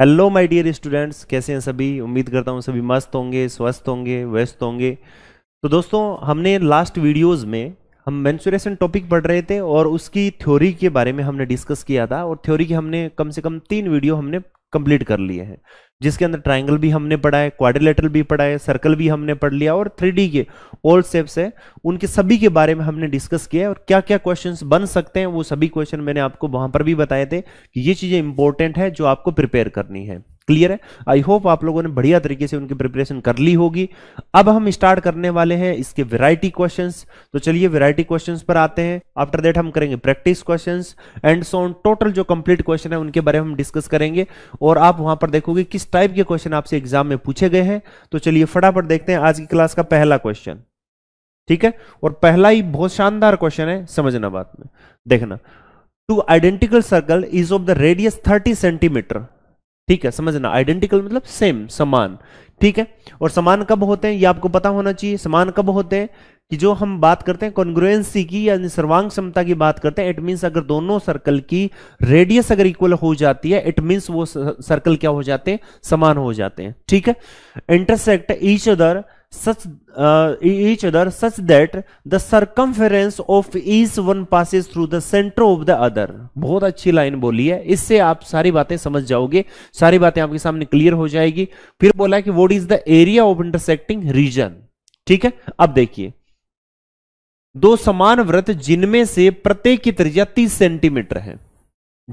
Hello my dear students कैसे हैं सभी उम्मीद करता हूं सभी मस्त होंगे स्वस्थ होंगे व्यस्त होंगे तो दोस्तों हमने लास्ट वीडियोस में हम मैंसुरेशन टॉपिक पढ़ रहे थे और उसकी थ्योरी के बारे में हमने डिस्कस किया था और थ्योरी की हमने कम से कम तीन वीडियो हमने कंप्लीट कर लिए हैं जिसके अंदर ट्राइंगल भी हमने पढ़ा है क्वाड्रिलेटरल भी पढ़ा है सर्कल भी हमने पढ़ लिया और थ्री के ऑल सेप्स है उनके सभी के बारे में हमने डिस्कस किया है और क्या क्या क्वेश्चन बन सकते हैं वो सभी क्वेश्चन मैंने आपको वहां पर भी बताए थे कि ये चीजें इंपॉर्टेंट है जो आपको प्रिपेयर करनी है क्लियर है आई होप आप लोगों ने बढ़िया तरीके से उनकी प्रिपरेशन कर ली होगी अब हम स्टार्ट करने वाले हैं इसके वेराइटी क्वेश्चंस तो चलिए वेराइटी क्वेश्चंस पर आते हैं आफ्टर दैट हम करेंगे practice questions and so on total जो कंप्लीट क्वेश्चन है उनके बारे में हम डिस्कस करेंगे और आप वहां पर देखोगे किस टाइप के क्वेश्चन आपसे एग्जाम में पूछे गए हैं तो चलिए फटाफट देखते हैं आज की क्लास का पहला क्वेश्चन ठीक है और पहला ही बहुत शानदार क्वेश्चन है समझना बात में देखना two identical circle is of the radius thirty centimetre ठीक है समझना आइडेंटिकल मतलब सेम समान ठीक है और समान कब होते हैं ये आपको पता होना चाहिए समान कब होते हैं कि जो हम बात करते हैं कॉन्ग्रुएंसी की यानी सर्वांग क्षमता की बात करते हैं इट मीन्स अगर दोनों सर्कल की रेडियस अगर इक्वल हो जाती है इट मीन्स वो सर्कल क्या हो जाते हैं समान हो जाते हैं ठीक है intersect each other such uh, e-, each other such that the circumference of each one passes through the center of the other बहुत अच्छी लाइन बोली है इससे आप सारी बातें समझ जाओगे सारी बातें आपके सामने क्लियर हो जाएगी फिर बोला कि what is the area of intersecting region ठीक है अब देखिए दो समान व्रत जिनमें से प्रत्येक की त्रिज्या 30 सेंटीमीटर है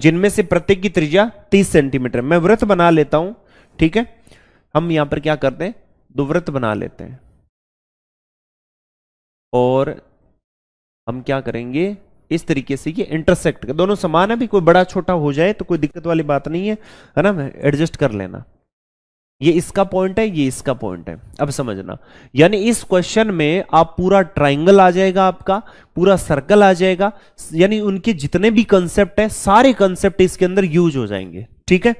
जिनमें से प्रत्येक की त्रिज्या 30 सेंटीमीटर मैं व्रत बना लेता हूं ठीक है हम यहां पर क्या करते हैं दुव्रत बना लेते हैं और हम क्या करेंगे इस तरीके से ये इंटरसेक्ट दोनों समान है भी कोई बड़ा छोटा हो जाए तो कोई दिक्कत वाली बात नहीं है है ना एडजस्ट कर लेना ये इसका पॉइंट है ये इसका पॉइंट है अब समझना यानी इस क्वेश्चन में आप पूरा ट्राइंगल आ जाएगा आपका पूरा सर्कल आ जाएगा यानी उनके जितने भी कंसेप्ट है सारे कंसेप्ट इसके अंदर यूज हो जाएंगे ठीक है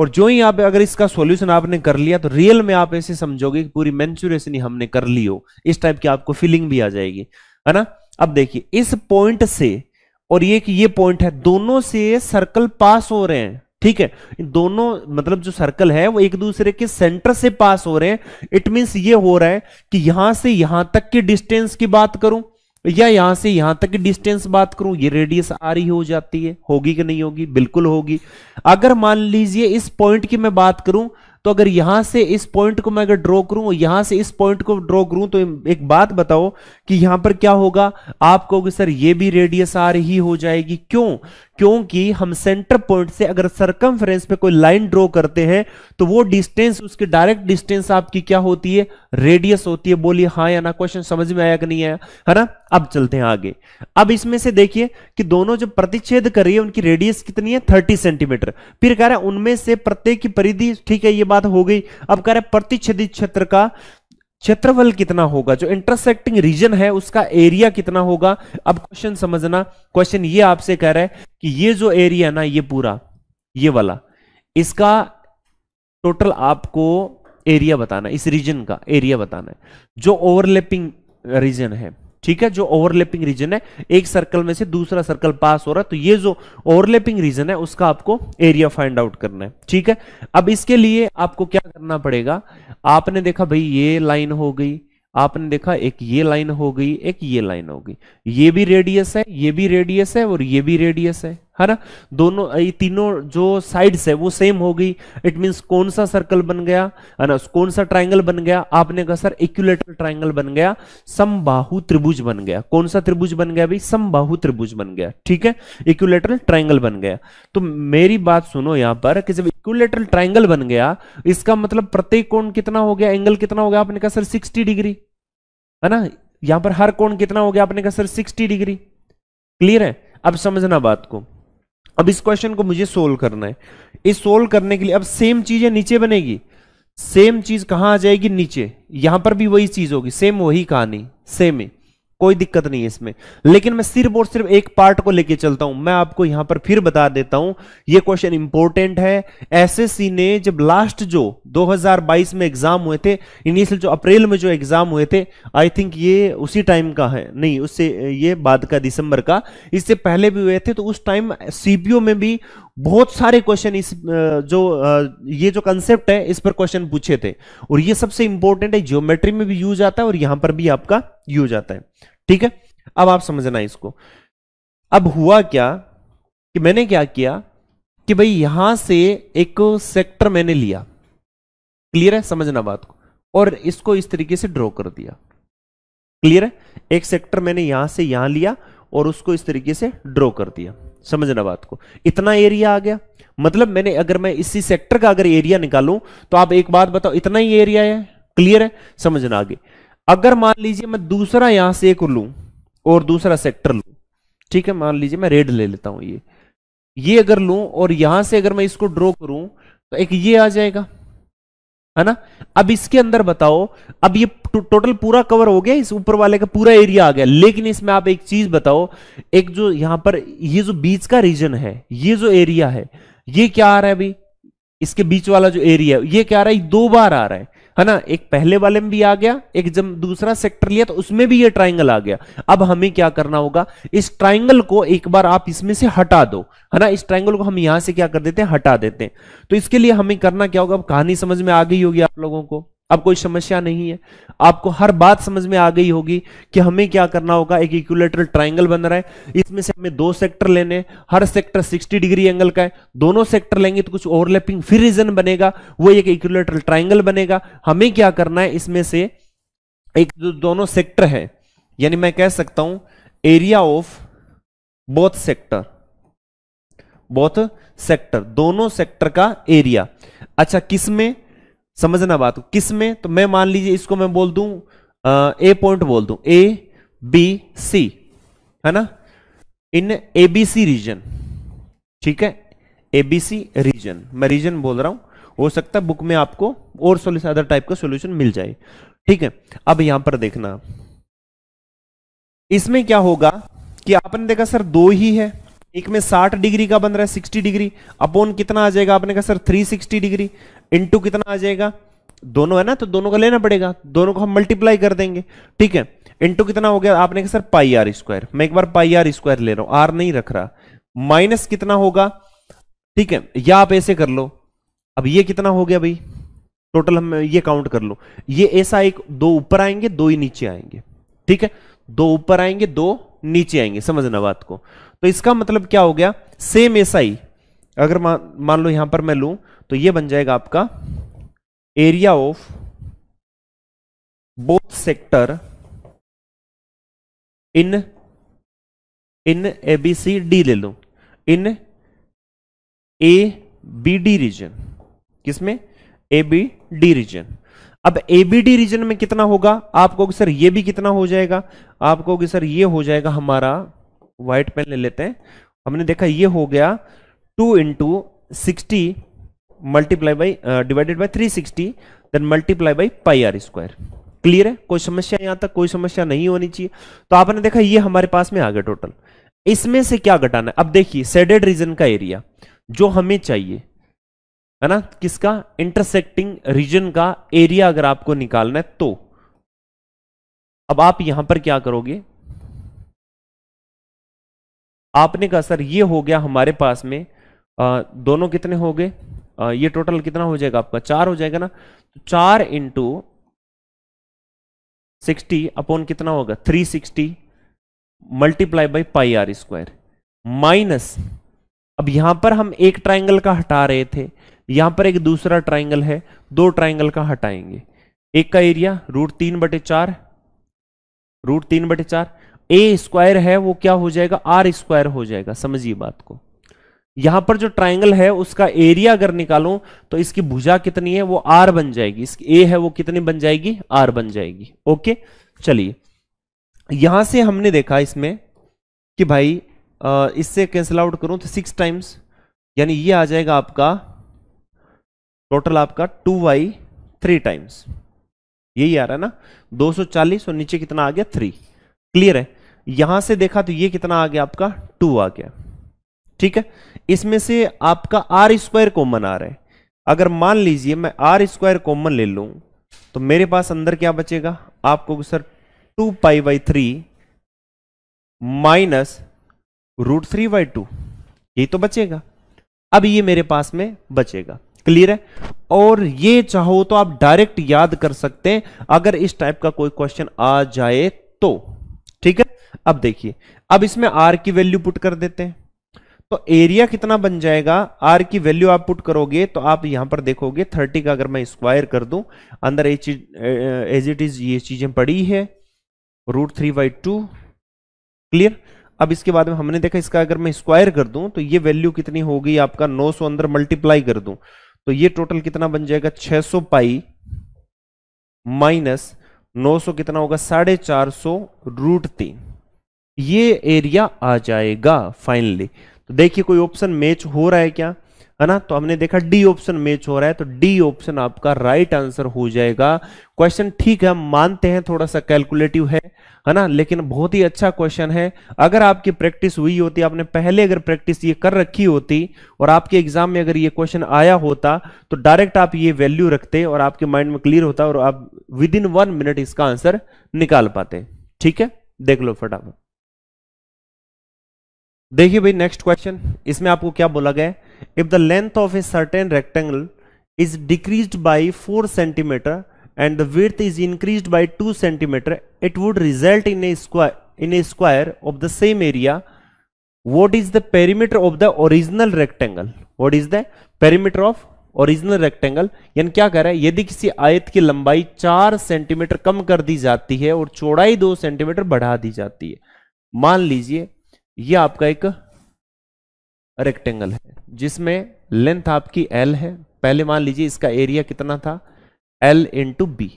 और जो ही आप अगर इसका सॉल्यूशन आपने कर लिया तो रियल में आप ऐसे समझोगे कि पूरी मेंचुरेशन ही हमने कर ली हो इस टाइप की आपको फीलिंग भी आ जाएगी है ना अब देखिए इस पॉइंट से और ये कि ये पॉइंट है दोनों से सर्कल पास हो रहे हैं ठीक है दोनों मतलब जो सर्कल है वो एक दूसरे के सेंटर से पास हो रहे हैं इट मीन ये हो रहा है कि यहां से यहां तक की डिस्टेंस की बात करूं या यहां से यहां तक की डिस्टेंस बात करूं ये रेडियस आ रही हो जाती है होगी कि नहीं होगी बिल्कुल होगी अगर मान लीजिए इस पॉइंट की मैं बात करूं तो अगर यहां से इस पॉइंट को मैं अगर ड्रॉ करूं और यहां से इस पॉइंट को ड्रॉ करूं तो एक बात बताओ कि यहां पर क्या होगा आप कहोगे सर ये भी रेडियस आ रही हो जाएगी क्यों क्योंकि हम सेंटर पॉइंट से अगर सरकम पे कोई लाइन ड्रॉ करते हैं तो वो डिस्टेंस उसके डायरेक्ट डिस्टेंस आपकी क्या होती है रेडियस होती है बोलिए हाँ या ना क्वेश्चन समझ में आया कि नहीं आया है ना अब चलते हैं आगे अब इसमें से देखिए कि दोनों जो प्रतिच्छेद कर रही है उनकी रेडियस कितनी है थर्टी सेंटीमीटर फिर कह रहे हैं उनमें से प्रत्येक की परिधि ठीक है ये बात हो गई अब कह रहे हैं प्रतिच्छेदित क्षेत्र का क्षेत्रफल कितना होगा जो इंटरसेक्टिंग रीजन है उसका एरिया कितना होगा अब क्वेश्चन समझना क्वेश्चन ये आपसे कह रहा है कि ये जो एरिया ना ये पूरा ये वाला इसका टोटल आपको एरिया बताना इस रीजन का एरिया बताना है जो ओवरलैपिंग रीजन है ठीक है जो ओवरलैपिंग रीजन है एक सर्कल में से दूसरा सर्कल पास हो रहा है तो ये जो ओवरलैपिंग रीजन है उसका आपको एरिया फाइंड आउट करना है ठीक है अब इसके लिए आपको क्या करना पड़ेगा आपने देखा भाई ये लाइन हो गई आपने देखा एक ये लाइन हो गई एक ये लाइन हो गई ये भी रेडियस है ये भी रेडियस है और ये भी रेडियस है है ना दोनों ये तीनों जो साइड्स है वो सेम हो गई इट मींस कौन सा सर्कल बन गया है ना कौन सा ट्रायंगल बन गया आपने कहा सर इक्यूलेटर ट्रायंगल बन गया समबाहु त्रिभुज बन गया कौन सा त्रिभुज बन गया भाई समबाहु त्रिभुज बन गया ठीक है इक्यूलेटरल ट्राइंगल बन गया तो मेरी बात सुनो यहां पर कि जब इक्यूलेटरल ट्राइंगल बन गया इसका मतलब प्रत्येक कोण कितना हो गया एंगल कितना हो गया आपने कहा सर सिक्सटी डिग्री है ना यहां पर हर कोण कितना हो गया आपने कहा सर 60 डिग्री क्लियर है अब समझना बात को अब इस क्वेश्चन को मुझे सोल्व करना है इस सोल्व करने के लिए अब सेम चीजें नीचे बनेगी सेम चीज कहां आ जाएगी नीचे यहां पर भी वही चीज होगी सेम वही कहानी सेम ही कोई दिक्कत नहीं है इसमें लेकिन मैं सिर्फ और सिर्फ एक पार्ट को लेके चलता हूं मैं आपको यहां पर फिर बता देता हूं यह क्वेश्चन इंपॉर्टेंट है एसएससी ने जब लास्ट जो 2022 में एग्जाम हुए थे इनिशियल जो अप्रैल में जो एग्जाम हुए थे आई थिंक ये उसी टाइम का है नहीं उससे ये बाद का दिसंबर का इससे पहले भी हुए थे तो उस टाइम सीपीओ में भी बहुत सारे क्वेश्चन इस जो ये जो कंसेप्ट है इस पर क्वेश्चन पूछे थे और ये सबसे इंपॉर्टेंट है जियोमेट्री में भी यूज आता है और यहां पर भी आपका यूज आता है ठीक है अब आप समझना इसको अब हुआ क्या कि मैंने क्या किया कि भाई यहां से एक सेक्टर मैंने लिया क्लियर है समझना बात को और इसको इस तरीके से ड्रॉ कर दिया क्लियर है एक सेक्टर मैंने यहां से यहां लिया और उसको इस तरीके से ड्रॉ कर दिया समझना बात को इतना एरिया आ गया मतलब मैंने अगर मैं इसी सेक्टर का अगर एरिया निकालूं तो आप एक बात बताओ इतना ही एरिया है क्लियर है समझना आगे अगर मान लीजिए मैं दूसरा यहां से एक लू और दूसरा सेक्टर लू ठीक है मान लीजिए मैं रेड ले लेता हूं ये ये अगर लू और यहां से अगर मैं इसको ड्रॉ करूं तो एक ये आ जाएगा है ना अब इसके अंदर बताओ अब ये टो, टोटल पूरा कवर हो गया इस ऊपर वाले का पूरा एरिया आ गया लेकिन इसमें आप एक चीज बताओ एक जो यहां पर ये जो बीच का रीजन है ये जो एरिया है ये क्या आ रहा है अभी इसके बीच वाला जो एरिया है ये क्या आ रहा है दो बार आ रहा है है ना एक पहले वाले में भी आ गया एक जब दूसरा सेक्टर लिया तो उसमें भी ये ट्राइंगल आ गया अब हमें क्या करना होगा इस ट्राइंगल को एक बार आप इसमें से हटा दो है ना इस ट्राइंगल को हम यहां से क्या कर देते हैं हटा देते हैं तो इसके लिए हमें करना क्या होगा अब कहानी समझ में आ गई होगी आप लोगों को अब कोई समस्या नहीं है आपको हर बात समझ में आ गई होगी कि हमें क्या करना होगा एक इक्विलेटरल ट्राइंगल बन रहा है इसमें से हमें दो सेक्टर लेने हर सेक्टर 60 डिग्री एंगल का है दोनों सेक्टर लेंगे तो कुछ ओवरलैपिंग फिर रीजन बनेगा वो एक इक्विलेटरल ट्राइंगल बनेगा हमें क्या करना है इसमें से एक जो दोनों सेक्टर है यानी मैं कह सकता हूं area of both sector both sector दोनों सेक्टर का एरिया अच्छा किसमें समझना बात किस में तो मैं मान लीजिए इसको मैं बोल दू ए पॉइंट बोल दू ए बी सी है ना इन ए बी सी रीजन ठीक है ए बी सी रीजन मैं रीजन बोल रहा हूं हो सकता है बुक में आपको और सोल्यूशन अदर टाइप का सोल्यूशन मिल जाए ठीक है अब यहां पर देखना इसमें क्या होगा कि आपने देखा सर दो ही है एक में 60 डिग्री का बन रहा है 60 डिग्री अपॉन कितना आ जाएगा आपने कहा सर 360 डिग्री इंटू कितना आ जाएगा दोनों है ना तो दोनों का लेना पड़ेगा दोनों को हम मल्टीप्लाई कर देंगे ठीक है इंटू कितना हो गया आपने कहा सर पाई आर स्क्वायर मैं एक बार पाई आर स्क्वायर ले रहा हूं आर नहीं रख रहा माइनस कितना होगा ठीक है या आप ऐसे कर लो अब ये कितना हो गया भाई टोटल हम ये काउंट कर लो ये ऐसा एक दो ऊपर आएंगे दो ही नीचे आएंगे ठीक है दो ऊपर आएंगे दो नीचे आएंगे समझना बात को तो इसका मतलब क्या हो गया सेम ऐसा ही अगर मान लो यहां पर मैं लू तो ये बन जाएगा आपका area of both sector in in A B C D ले लो in A B D region किसमें ए बी डी रीजन अब ए बी डी रीजन में कितना होगा आप कहोगे सर ये भी कितना हो जाएगा आप कहोगे सर ये हो जाएगा हमारा व्हाइट पेन ले लेते हैं हमने देखा ये हो गया two into sixty multiply by divided by 360 then multiply by pi are square clear है कोई समस्या यहां तक कोई समस्या नहीं होनी चाहिए तो आपने देखा ये हमारे पास में आ गया टोटल इसमें से क्या घटाना है अब देखिए सेडेड रीजन का एरिया जो हमें चाहिए है ना किसका इंटरसेक्टिंग रीजन का एरिया अगर आपको निकालना है तो अब आप यहां पर क्या करोगे आपने कहा सर ये हो गया हमारे पास में आ, दोनों कितने हो गए ये टोटल कितना हो जाएगा आपका चार हो जाएगा ना तो चार इंटू सिक्सटी अपॉन कितना होगा three sixty multiply by pi are square minus अब यहां पर हम एक ट्राइंगल का हटा रहे थे यहां पर एक दूसरा ट्राइंगल है दो ट्राइंगल का हटाएंगे एक का एरिया रूट तीन बटे चार रूट तीन बटे चार ए स्क्वायर है वो क्या हो जाएगा आर स्क्वायर हो जाएगा समझिए बात को यहां पर जो ट्राइंगल है उसका एरिया अगर निकालूं तो इसकी भुजा कितनी है वो आर बन जाएगी इसकी ए है वो कितनी बन जाएगी आर बन जाएगी ओके चलिए यहां से हमने देखा इसमें कि भाई आ, इससे कैंसिल आउट करूं तो सिक्स टाइम्स यानी ये आ जाएगा आपका टोटल आपका टू वाई थ्री टाइम्स यही आ रहा है ना 240 और नीचे कितना आ गया थ्री क्लियर है यहां से देखा तो ये कितना आ गया आपका टू आ गया ठीक है इसमें से आपका आर स्क्वायर कॉमन आ रहा है अगर मान लीजिए मैं आर स्क्वायर कॉमन ले लूं तो मेरे पास अंदर क्या बचेगा आपको sir two pi by three minus root three by two ये तो बचेगा अब ये मेरे पास में बचेगा क्लियर है और ये चाहो तो आप डायरेक्ट याद कर सकते हैं अगर इस टाइप का कोई क्वेश्चन आ जाए तो ठीक है अब देखिए अब इसमें आर की वैल्यू पुट कर देते हैं तो एरिया कितना बन जाएगा आर की वैल्यू आप पुट करोगे तो आप यहां पर देखोगे थर्टी का अगर मैं स्क्वायर कर दूं अंदर ये चीज एज इट इज ये चीजें पड़ी है root three by two clear अब इसके बाद में हमने देखा इसका अगर मैं स्क्वायर कर दूं तो ये वैल्यू कितनी होगी आपका 900 अंदर मल्टीप्लाई कर दूं तो ये टोटल कितना बन जाएगा 600 पाई माइनस 900 कितना होगा साढ़े चार सौ रूट तीन ये एरिया आ जाएगा फाइनली तो देखिए कोई ऑप्शन मैच हो रहा है क्या है ना तो हमने देखा डी ऑप्शन मैच हो रहा है तो डी ऑप्शन आपका राइट आंसर हो जाएगा क्वेश्चन ठीक है हम मानते हैं थोड़ा सा कैलकुलेटिव है है ना लेकिन बहुत ही अच्छा क्वेश्चन है अगर आपकी प्रैक्टिस हुई होती आपने पहले अगर प्रैक्टिस ये कर रखी होती और आपके एग्जाम में अगर ये क्वेश्चन आया होता तो डायरेक्ट आप ये वैल्यू रखते और आपके माइंड में क्लियर होता और आप विद इन वन मिनट इसका आंसर निकाल पाते ठीक है देख लो फटाफट देखिए भाई नेक्स्ट क्वेश्चन इसमें आपको क्या बोला गया if the length of a certain rectangle is decrease by four centimetre and the width is increase by two centimetre it would result in a square in a square of the same area what is the perimeter of the original rectangle what is the perimeter of original rectangle यानी क्या कह रहा है यदि किसी आयत की लंबाई चार सेंटीमीटर कम कर दी जाती है और चौड़ाई दो सेंटीमीटर बढ़ा दी जाती है मान लीजिए ये आपका एक रेक्टेंगल है जिसमें लेंथ आपकी एल है पहले मान लीजिए इसका एरिया कितना था एल इंटू बी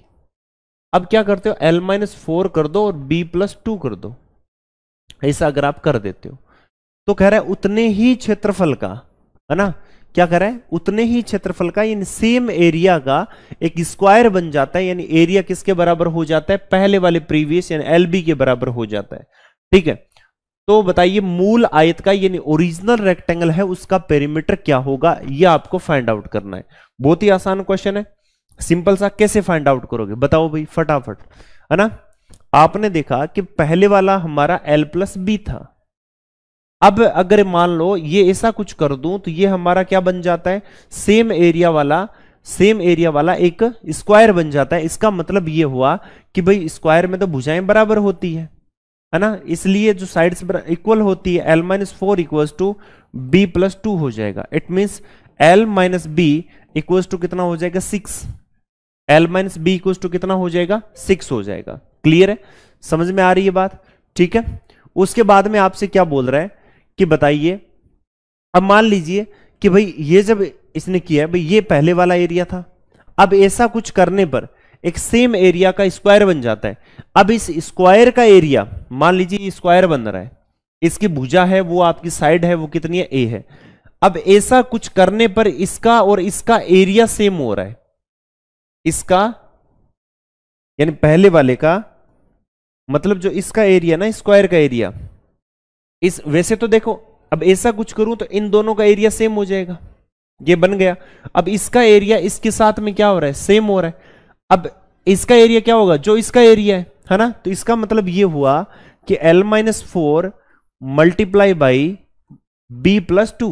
अब क्या करते हो एल माइनस फोर कर दो और बी प्लस टू कर दो ऐसा अगर आप कर देते हो तो कह रहा है उतने ही क्षेत्रफल का है ना क्या कह रहा है उतने ही क्षेत्रफल का यानी सेम एरिया का एक स्क्वायर बन जाता है यानी एरिया किसके बराबर हो जाता है पहले वाले प्रीवियस यानी एल बी के बराबर हो जाता है ठीक है तो बताइए मूल आयत का यानी ओरिजिनल रेक्टेंगल है उसका पेरीमीटर क्या होगा ये आपको फाइंड आउट करना है बहुत ही आसान क्वेश्चन है सिंपल सा कैसे फाइंड आउट करोगे बताओ भाई फटाफट है ना आपने देखा कि पहले वाला हमारा एल प्लस बी था अब अगर मान लो ये ऐसा कुछ कर दूं तो ये हमारा क्या बन जाता है सेम एरिया वाला सेम एरिया वाला एक स्क्वायर बन जाता है इसका मतलब ये हुआ कि भाई स्क्वायर में तो भुजाएं बराबर होती है है ना इसलिए जो साइड्स इक्वल होती है L minus four equal to B plus two हो जाएगा it means L minus B equal to कितना हो जाएगा six L minus B equal to कितना हो जाएगा सिक्स हो जाएगा क्लियर है समझ में आ रही है बात ठीक है उसके बाद में आपसे क्या बोल रहा है कि बताइए अब मान लीजिए कि भाई ये जब इसने किया भाई ये पहले वाला एरिया था अब ऐसा कुछ करने पर एक सेम एरिया का स्क्वायर बन जाता है अब इस स्क्वायर का एरिया मान लीजिए स्क्वायर बन रहा है इसकी भुजा है वो आपकी साइड है वो कितनी है ए है अब ऐसा कुछ करने पर इसका और इसका एरिया सेम हो रहा है इसका यानी पहले वाले का मतलब जो इसका एरिया ना स्क्वायर का एरिया इस वैसे तो देखो अब ऐसा कुछ करूं तो इन दोनों का एरिया सेम हो जाएगा ये बन गया अब इसका एरिया इसके साथ में क्या हो रहा है सेम हो रहा है अब इसका एरिया क्या होगा जो इसका एरिया है है ना तो इसका मतलब ये हुआ कि L minus four multiply by B plus two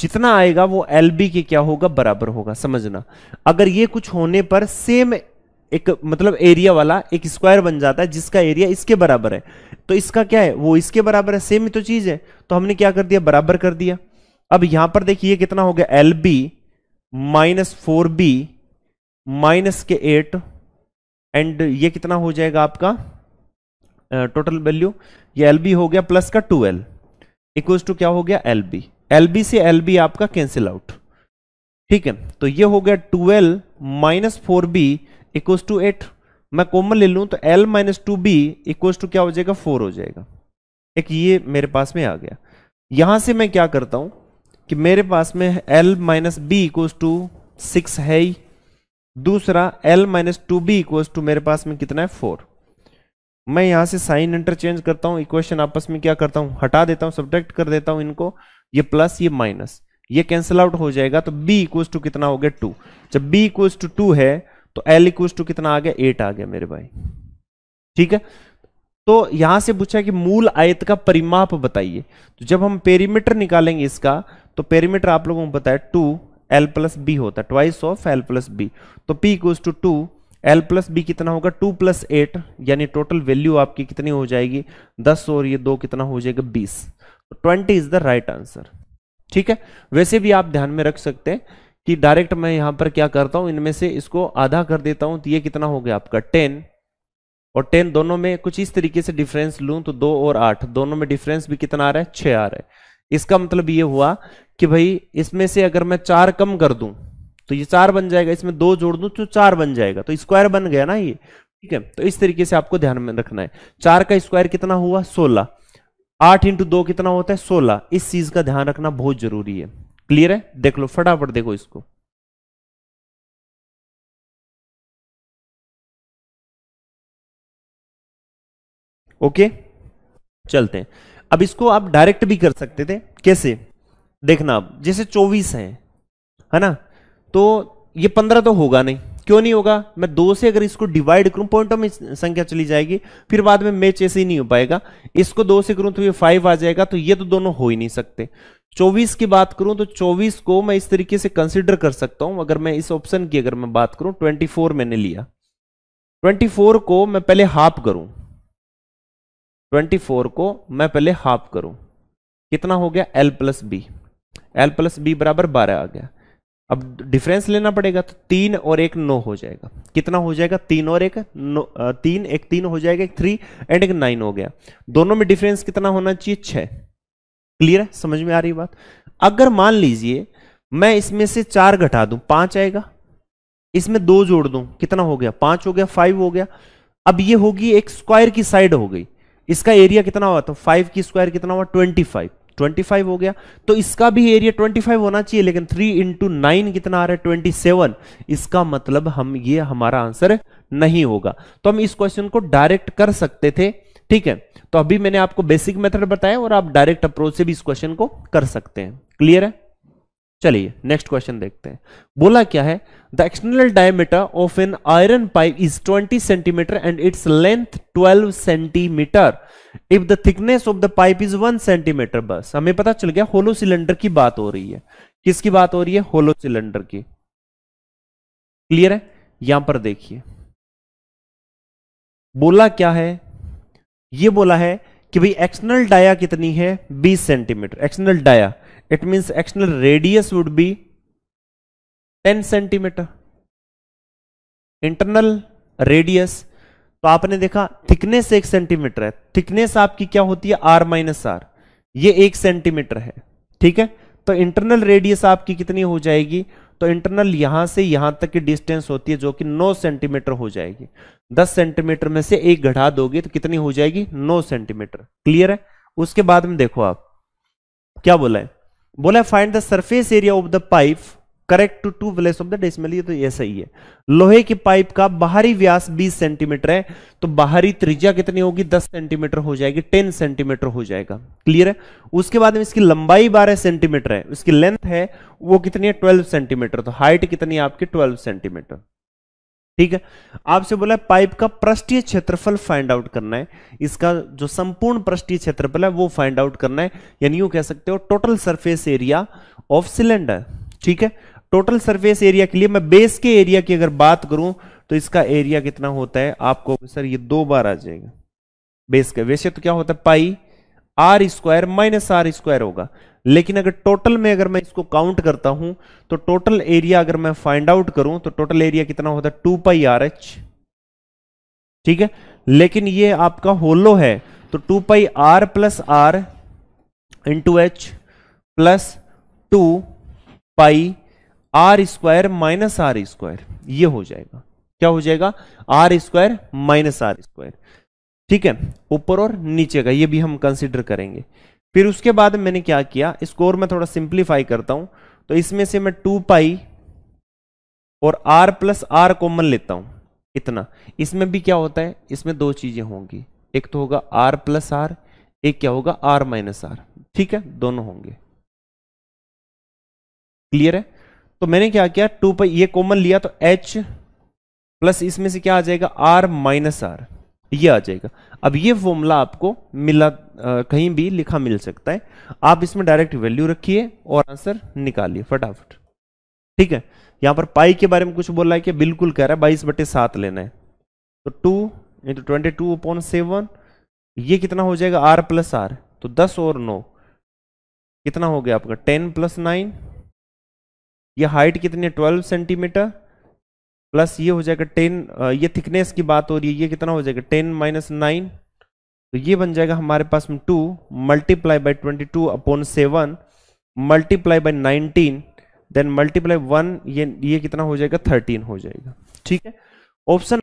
जितना आएगा वो एल बी के क्या होगा बराबर होगा समझना अगर ये कुछ होने पर सेम एक मतलब एरिया वाला एक स्क्वायर बन जाता है जिसका एरिया इसके बराबर है तो इसका क्या है वो इसके बराबर है सेम ही तो चीज है तो हमने क्या कर दिया बराबर कर दिया अब यहां पर देखिए कितना हो गया L B minus four B minus के एट एंड ये कितना हो जाएगा आपका टोटल वैल्यू ये एल बी हो गया प्लस का टू एल इक्वल टू क्या हो गया एल बी एल बी से एल बी आपका कैंसिल आउट ठीक है तो ये हो गया twelve minus four B equal to eight मैं कॉमन ले लू तो L minus two B equal to क्या हो जाएगा फोर हो जाएगा एक ये मेरे पास में आ गया यहां से मैं क्या करता हूं कि मेरे पास में L minus B equal to six है ही दूसरा L minus two B equals to मेरे पास में कितना है फोर मैं यहां से साइन इंटरचेंज करता हूं इक्वेशन आपस में क्या करता हूं हटा देता हूं सब्जेक्ट कर देता हूं इनको ये प्लस ये माइनस ये कैंसिल आउट हो जाएगा तो b इक्वल्स टू कितना हो गया टू जब b इक्व टू टू है तो l इक्व टू कितना आ गया एट आ गया मेरे भाई ठीक है तो यहां से पूछा कि मूल आयत का परिमाप बताइए तो जब हम पेरीमीटर निकालेंगे इसका तो पेरीमीटर आप लोगों को बताया टू एल प्लस बी होता है twice of L plus B तो P equals to two L plus B कितना होगा टू प्लस एट यानी टोटल वैल्यू आपकी कितनी हो जाएगी दस और ये दो कितना हो जाएगा बीस twenty is the right answer ठीक है वैसे भी आप ध्यान में रख सकते हैं कि डायरेक्ट मैं यहां पर क्या करता हूं इनमें से इसको आधा कर देता हूं तो ये कितना हो गया आपका टेन और टेन दोनों में कुछ इस तरीके से डिफरेंस लूं तो दो और आठ दोनों में डिफरेंस भी कितना आ रहा है छह आ रहा है इसका मतलब ये हुआ कि भाई इसमें से अगर मैं चार कम कर दूं तो ये चार बन जाएगा इसमें दो जोड़ दूं तो चार बन जाएगा तो स्क्वायर बन गया ना ये ठीक है तो इस तरीके से आपको ध्यान में रखना है चार का स्क्वायर कितना हुआ सोलह आठ इंटू दो कितना होता है सोलह इस चीज का ध्यान रखना बहुत जरूरी है क्लियर है देख लो फटाफट देखो इसको ओके चलते हैं अब इसको आप डायरेक्ट भी कर सकते थे कैसे देखना अब जैसे चौबीस है है ना तो ये पंद्रह तो होगा नहीं क्यों नहीं होगा मैं दो से अगर इसको डिवाइड करूं पॉइंट में संख्या चली जाएगी फिर बाद में मैच ऐसे ही नहीं हो पाएगा इसको दो से करूं तो ये फाइव आ जाएगा तो ये तो दोनों हो ही नहीं सकते चौबीस की बात करूं तो चौबीस को मैं इस तरीके से कंसिडर कर सकता हूं अगर मैं इस ऑप्शन की अगर मैं बात करूं ट्वेंटी फोर मैंने लिया ट्वेंटी फोर को मैं पहले हाफ करूं ट्वेंटी फोर को मैं पहले हाफ करूं कितना हो गया L plus B L plus B बराबर बारह आ गया अब डिफरेंस लेना पड़ेगा तो तीन और एक नौ हो जाएगा कितना हो जाएगा तीन और एक नो तीन एक तीन हो जाएगा एक थ्री एंड एक नाइन हो गया दोनों में डिफरेंस कितना होना चाहिए छः क्लियर है समझ में आ रही बात अगर मान लीजिए मैं इसमें से चार घटा दूं पांच आएगा इसमें दो जोड़ दूं कितना हो गया पांच हो गया फाइव हो गया अब ये होगी एक स्क्वायर की साइड हो गई इसका एरिया कितना हुआ तो फाइव की स्क्वायर कितना हुआ ट्वेंटी फाइव 25 हो गया तो इसका भी एरिया 25 होना चाहिए लेकिन 3 इंटू नाइन कितना आ रहा है 27 इसका मतलब हम ये हमारा आंसर नहीं होगा तो हम इस क्वेश्चन को डायरेक्ट कर सकते थे ठीक है तो अभी मैंने आपको बेसिक मेथड बताया और आप डायरेक्ट अप्रोच से भी इस क्वेश्चन को कर सकते हैं क्लियर है चलिए नेक्स्ट क्वेश्चन देखते हैं बोला क्या है the external diameter of an iron pipe is 20 centimetre and its length 12 centimetre if the thickness of the pipe is 1 centimetre बस हमें पता चल गया होलो सिलेंडर की बात हो रही है किसकी बात हो रही है होलो सिलेंडर की क्लियर है यहां पर देखिए बोला क्या है यह बोला है कि भाई एक्सटर्नल डाया कितनी है बीस centimetre external dia it means external radius would be 10 centimetre internal radius तो आपने देखा थिकनेस एक सेंटीमीटर है थिकनेस आपकी क्या होती है आर माइनस आर ये एक सेंटीमीटर है ठीक है तो इंटरनल रेडियस आपकी कितनी हो जाएगी तो इंटरनल यहां से यहां तक की डिस्टेंस होती है जो कि 9 सेंटीमीटर हो जाएगी 10 सेंटीमीटर में से एक घटा दोगे तो कितनी हो जाएगी 9 सेंटीमीटर क्लियर है उसके बाद में देखो आप क्या बोला है बोला find the surface area of the pipe correct to two places of the decimal ये तो ये सही है लोहे की पाइप का बाहरी व्यास 20 सेंटीमीटर है तो बाहरी त्रिज्या कितनी होगी 10 सेंटीमीटर हो जाएगी 10 सेंटीमीटर हो जाएगा क्लियर है उसके बाद में इसकी लंबाई 12 सेंटीमीटर है इसकी लेंथ है वो कितनी है 12 सेंटीमीटर तो हाइट कितनी है आपकी 12 सेंटीमीटर ठीक है आपसे बोला है पाइप का पृष्ठीय क्षेत्रफल फाइंड आउट करना है इसका जो संपूर्ण पृष्ठीय क्षेत्रफल है वो फाइंड आउट करना है यानी यू कह सकते हो total surface area of cylinder ठीक है टोटल सरफेस एरिया के लिए मैं बेस के एरिया की अगर बात करूं तो इसका एरिया कितना होता है आपको सर ये दो बार आ जाएगा बेस का वैसे तो क्या होता है pi are square minus r square होगा लेकिन अगर टोटल में अगर मैं इसको काउंट करता हूं तो टोटल एरिया अगर मैं फाइंड आउट करूं तो टोटल एरिया कितना होता है टू पाई आर एच ठीक है लेकिन ये आपका होलो है तो two pi are plus are into H plus two pi are square minus r square यह हो जाएगा क्या हो जाएगा R square minus r square ठीक है ऊपर और नीचे का ये भी हम कंसिडर करेंगे फिर उसके बाद मैंने क्या किया इसको और मैं थोड़ा सिंप्लीफाई करता हूं तो इसमें से मैं टू पाई और आर प्लस आर कॉमन लेता हूं इतना इसमें भी क्या होता है इसमें दो चीजें होंगी एक तो होगा आर प्लस आर एक क्या होगा आर माइनस आर ठीक है दोनों होंगे क्लियर है तो मैंने क्या किया टू पाई ये कॉमन लिया तो एच प्लस इसमें से क्या आ जाएगा आर माइनस आर ये आ जाएगा अब ये फॉर्मूला आपको मिला आ, कहीं भी लिखा मिल सकता है आप इसमें डायरेक्ट वैल्यू रखिए और आंसर निकालिए फटाफट ठीक है यहां पर पाई के बारे में कुछ बोला है कि बिल्कुल कह रहा है बाईस बटे सात लेना है तो two into twenty two upon seven ये कितना हो जाएगा आर प्लस आर तो दस और नौ कितना हो गया आपका टेन प्लस नाइन ये हाइट कितनी है ट्वेल्व सेंटीमीटर प्लस ये हो जाएगा टेन ये थिकनेस की बात हो रही है ये कितना हो जाएगा टेन माइनस नाइन तो ये बन जाएगा हमारे पास में two multiply by twenty two upon seven multiply by nineteen then multiply one ये ये कितना हो जाएगा थर्टीन हो जाएगा ठीक है ऑप्शन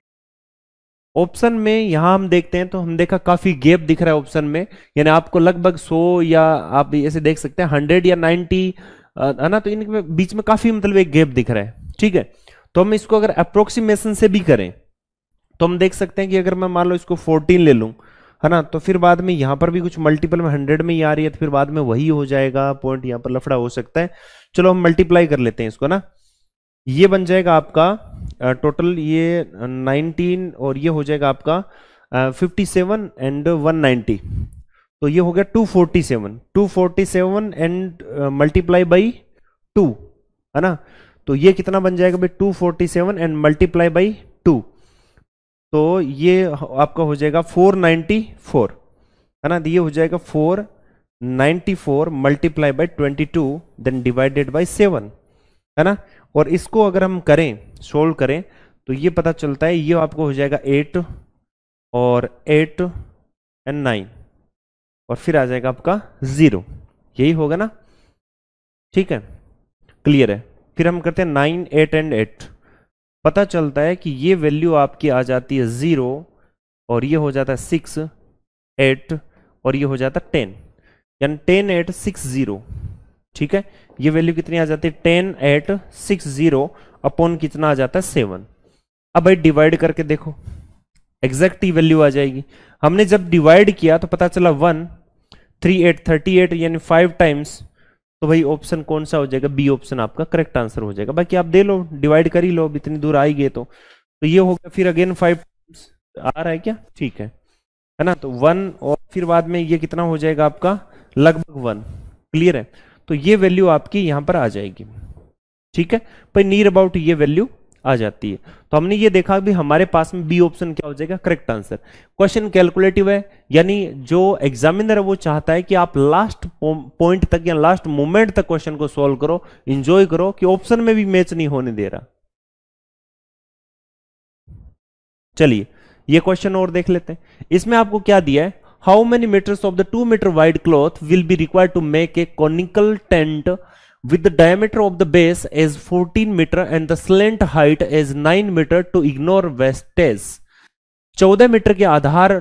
ऑप्शन में यहाँ हम देखते हैं तो हम देखा काफी गैप दिख रहा है ऑप्शन में यानी आपको लगभग सौ या आप ऐसे देख सकते हैं हंड्रेड या नाइनटी है ना तो इनके बीच में काफी मतलब एक गैप दिख रहा है ठीक है तो हम इसको अगर अप्रोक्सीमेशन से भी करें तो हम देख सकते हैं कि अगर मैं मान लो इसको 14 ले लूँ है ना तो फिर बाद में यहाँ पर भी कुछ मल्टीपल में हंड्रेड में ही आ रही है तो फिर बाद में वही हो जाएगा पॉइंट यहाँ पर लफड़ा हो सकता है चलो हम मल्टीप्लाई कर लेते हैं इसको ना ये बन जाएगा आपका टोटल ये 19 और ये हो जाएगा आपका fifty seven and one ninety तो ये हो गया two forty seven two forty seven and multiply by two है ना तो ये कितना बन जाएगा भाई two forty seven and multiply by two तो ये आपका हो जाएगा फोर नाइन्टी फोर है ना ये हो जाएगा four ninety four multiply by twenty two then divided by seven है ना और इसको अगर हम करें सोल्व करें तो ये पता चलता है ये आपको हो जाएगा एट और एट एंड नाइन और फिर आ जाएगा आपका ज़ीरो यही होगा ना ठीक है क्लियर है फिर हम करते हैं नाइन एट एंड एट पता चलता है कि ये वैल्यू आपकी आ जाती है ज़ीरो और ये हो जाता है सिक्स एट और ये हो जाता है टेन यानी टेन एट सिक्स ज़ीरो ठीक है ये वैल्यू कितनी आ जाती है ten eight six zero upon कितना आ जाता है सेवन अब भाई डिवाइड करके देखो एग्जैक्ट वैल्यू आ जाएगी हमने जब डिवाइड किया तो पता चला one three eight thirty eight यानी फाइव टाइम्स तो भाई ऑप्शन कौन सा हो जाएगा बी ऑप्शन आपका करेक्ट आंसर हो जाएगा बाकी आप दे लो डिवाइड कर ही लो अब इतनी दूर आई गए तो तो ये होगा फिर अगेन फाइव आ रहा है क्या ठीक है है ना तो वन और फिर बाद में ये कितना हो जाएगा आपका लगभग वन क्लियर है तो ये वैल्यू आपकी यहां पर आ जाएगी ठीक है पर नीर अबाउट ये वैल्यू आ जाती है तो हमने ये देखा भी हमारे पास में बी ऑप्शन क्या हो जाएगा करेक्ट आंसर क्वेश्चन कैलकुलेटिव है यानी जो एग्जामिनर है वो चाहता है कि आप लास्ट पॉइंट तक या लास्ट मोमेंट तक क्वेश्चन को सॉल्व करो इंजॉय करो कि ऑप्शन में भी मैच नहीं होने दे रहा चलिए ये क्वेश्चन और देख लेते हैं इसमें आपको क्या दिया है how many metres of the two metre wide cloth will be required to make a conical tent with the diameter of the base as 14 meter and the slant height as 9 meter to ignore wastage 14 metre के आधार